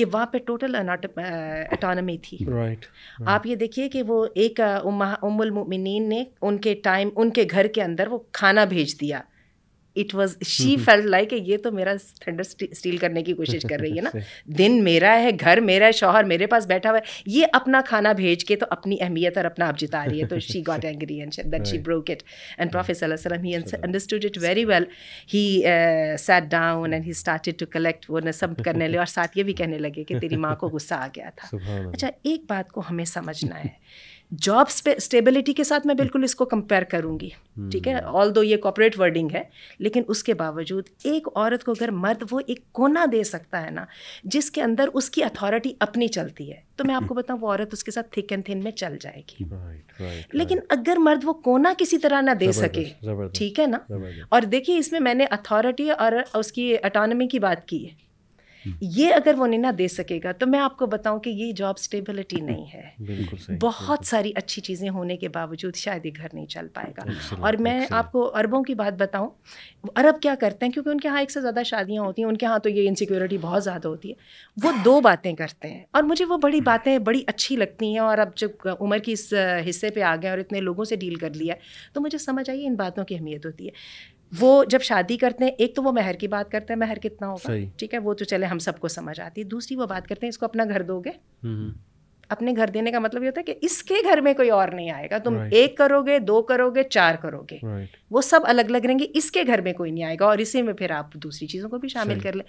कि वहाँ पे टोटल अटोनमी थी right, right. आप ये देखिए कि वो एक उमिन ने उनके टाइम उनके घर के अंदर वो खाना भेज दिया it was she felt like ये तो मेरा थंडर स्टील करने की कोशिश कर रही है ना दिन मेरा है घर मेरा है शौहर मेरे पास बैठा हुआ है ये अपना खाना भेज के तो अपनी अहमियत और अपना आप जिता रही है तो she got angry and that she broke it and professor he understood it very well he sat down and he started to collect वो नसब करने लगे और साथ ये भी कहने लगे कि तेरी माँ को गुस्सा आ गया था अच्छा एक बात को हमें समझना है जॉब स्टेबिलिटी के साथ मैं hmm. बिल्कुल इसको कंपेयर करूंगी hmm. ठीक है ऑल दो ये कॉपरेट वर्डिंग है लेकिन उसके बावजूद एक औरत को अगर मर्द वो एक कोना दे सकता है ना जिसके अंदर उसकी अथॉरिटी अपनी चलती है तो मैं आपको बताऊँ वो औरत उसके साथ थिक एंड थिन में चल जाएगी right, right, लेकिन अगर मर्द वो कोना किसी तरह ना दे सके ठीक है ना और देखिए इसमें मैंने अथॉरिटी और उसकी अटोनमी की बात की है ये अगर वो ना दे सकेगा तो मैं आपको बताऊं कि ये जॉब स्टेबिलिटी नहीं है सही, बहुत सारी अच्छी चीज़ें होने के बावजूद शायद ये घर नहीं चल पाएगा और मैं आपको अरबों की बात बताऊं अरब क्या करते हैं क्योंकि उनके यहाँ एक से ज़्यादा शादियाँ होती हैं उनके यहाँ तो ये इनसिक्योरिटी बहुत ज़्यादा होती है वो दो बातें करते हैं और मुझे वो बड़ी हम्म। बातें बड़ी अच्छी लगती हैं और अब जब उम्र की इस हिस्से पर आ गए और इतने लोगों से डील कर लिया तो मुझे समझ आई इन बातों की अहमियत होती है वो जब शादी करते हैं एक तो वो मेहर की बात करते हैं महर कितना होगा ठीक है वो तो चले हम सबको समझ आती है दूसरी वो बात करते हैं इसको अपना घर दोगे हम्म, हम्म। अपने घर देने का मतलब ये होता है कि इसके घर में कोई और नहीं आएगा तुम right. एक करोगे दो करोगे चार करोगे right. वो सब अलग अलग रहेंगे इसके घर में कोई नहीं आएगा और इसी में फिर आप दूसरी चीज़ों को भी शामिल कर लें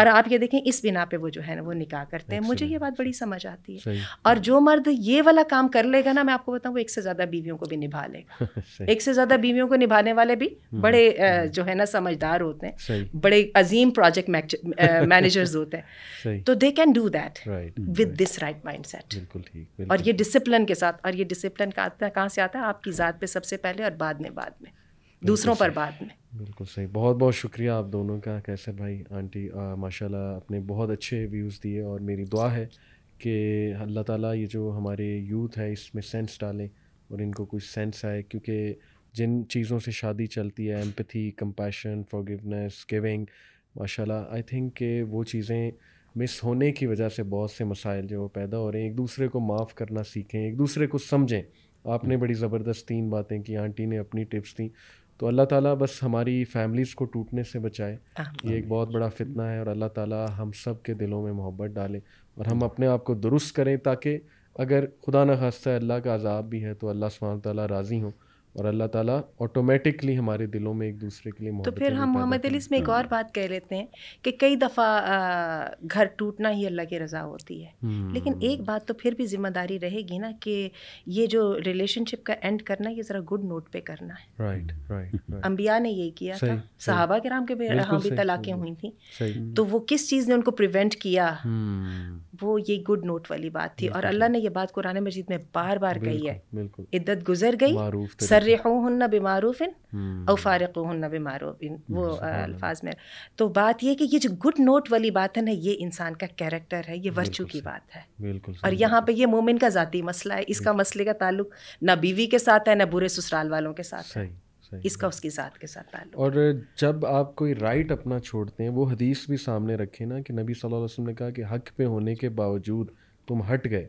और आप ये देखें इस बिना पे वो जो है ना वो निकाह करते हैं मुझे ये बात बड़ी समझ आती है और जो मर्द ये वाला काम कर लेगा ना मैं आपको बताऊँ वो एक से ज़्यादा बीवियों को भी निभा लेगा एक से ज़्यादा बीवियों को निभाने वाले भी हम्म, बड़े हम्म। जो है ना समझदार होते हैं बड़े अजीम प्रोजेक्ट मैनेजर्स होते हैं तो they can do that with this right mindset बिल्कुल ठीक और ये डिसिप्लिन के साथ और ये डिसिप्लिन का आता कहाँ से आता है आपकी ज़ात पे सबसे पहले और बाद में बाद में दूसरों पर बाद में बिल्कुल सही बहुत बहुत शुक्रिया आप दोनों का कैसे भाई आंटी माशाल्लाह आपने बहुत अच्छे व्यूज़ दिए और मेरी दुआ है कि अल्लाह ताला ये जो हमारे यूथ है इसमें सेंस डालें और इनको कुछ सेंस आए क्योंकि जिन चीज़ों से शादी चलती है एम्पथी कंपैशन फॉरगिवनेस गिविंग माशाल्लाह आई थिंक के वो चीज़ें मिस होने की वजह से बहुत से मसाइल जो पैदा हो रहे हैं एक दूसरे को माफ़ करना सीखें एक दूसरे को समझें आपने हम्म। बड़ी ज़बरदस्त तीन बातें की आंटी ने अपनी टिप्स दी तो अल्लाह ताला बस हमारी फैमिलीज़ को टूटने से बचाए ये एक बहुत बड़ा फितना है और अल्लाह ताला हम सब के दिलों में मोहब्बत डाले और हम अपने आप को दुरुस्त करें ताकि अगर खुदा न खास्ता अल्लाह का अजाब भी है तो अल्लाह सुबह ताली राज़ी हों और अल्लाह ताला ऑटोमेटिकली हमारे दिलों में एक दूसरे के लिए तो फिर हम मोहम्मद अली इसमें एक और हाँ। बात कह लेते हैं कि कई दफ़ा घर टूटना ही अल्लाह की रज़ा होती है लेकिन हम्म। एक बात तो फिर भी जिम्मेदारी रहेगी ना कि ये जो रिलेशनशिप का एंड करना ये ज़रा गुड नोट पे करना है राइट राइट अम्बिया ने यही किया था साहबा के राम के यहाँ भी तलाक़ें हुई थी तो वो किस चीज़ ने उनको प्रिवेंट किया हम्म। वो ये गुड नोट वाली बात थी और अल्लाह ने ये बात कुरान मजीद में बार बार कही है इद्दत गुजर गई सर सर्रहन बेमारूफिन हम्म। और फ़ारक़न बेमारूफिन वो तो अल्फाज में तो बात यह कि ये जो गुड नोट वाली बात है ना ये इंसान का कैरेक्टर है ये वर्चू की बात है बिल्कुल और यहाँ पे ये मोमिन का ज़ाती मसला है इसका मसले का ताल्लुक ना बीवी के साथ है ना बुरे ससुराल वालों के साथ है इसका उसकी ज़ात के साथ ताल्लुक और जब आप कोई राइट अपना छोड़ते हैं वो हदीस भी सामने रखे ना कि नबी सल्लल्लाहु अलैहि वसल्लम ने कहा कि हक पे होने के बावजूद तुम हट गए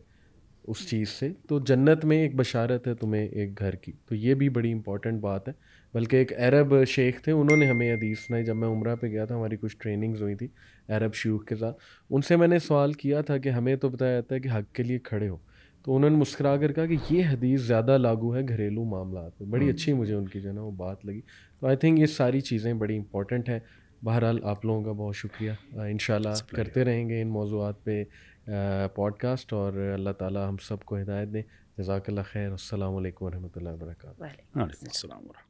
उस चीज़ से तो जन्नत में एक बशारत है तुम्हें एक घर की तो ये भी बड़ी इंपॉर्टेंट बात है बल्कि एक अरब शेख थे उन्होंने हमें हदीस सुनाई जब मैं उम्र पे गया था हमारी कुछ ट्रेनिंग्स हुई थी अरब शेख के साथ उनसे मैंने सवाल किया था कि हमें तो बताया जाता है कि हक के लिए खड़े हो तो उन्होंने मुस्करा कर कहा कि ये हदीस ज़्यादा लागू है घरेलू मामला में बड़ी अच्छी हम्म। मुझे उनकी जो है ना वो बात लगी तो आई थिंक ये सारी चीज़ें बड़ी इंपॉर्टेंट हैं बहरहाल आप लोगों का बहुत शुक्रिया इन करते रहेंगे इन मौजूद पर पॉडकास्ट और अल्लाह ताला हम सबको हिदायत दें जजाक खैर असल वरहमल वरक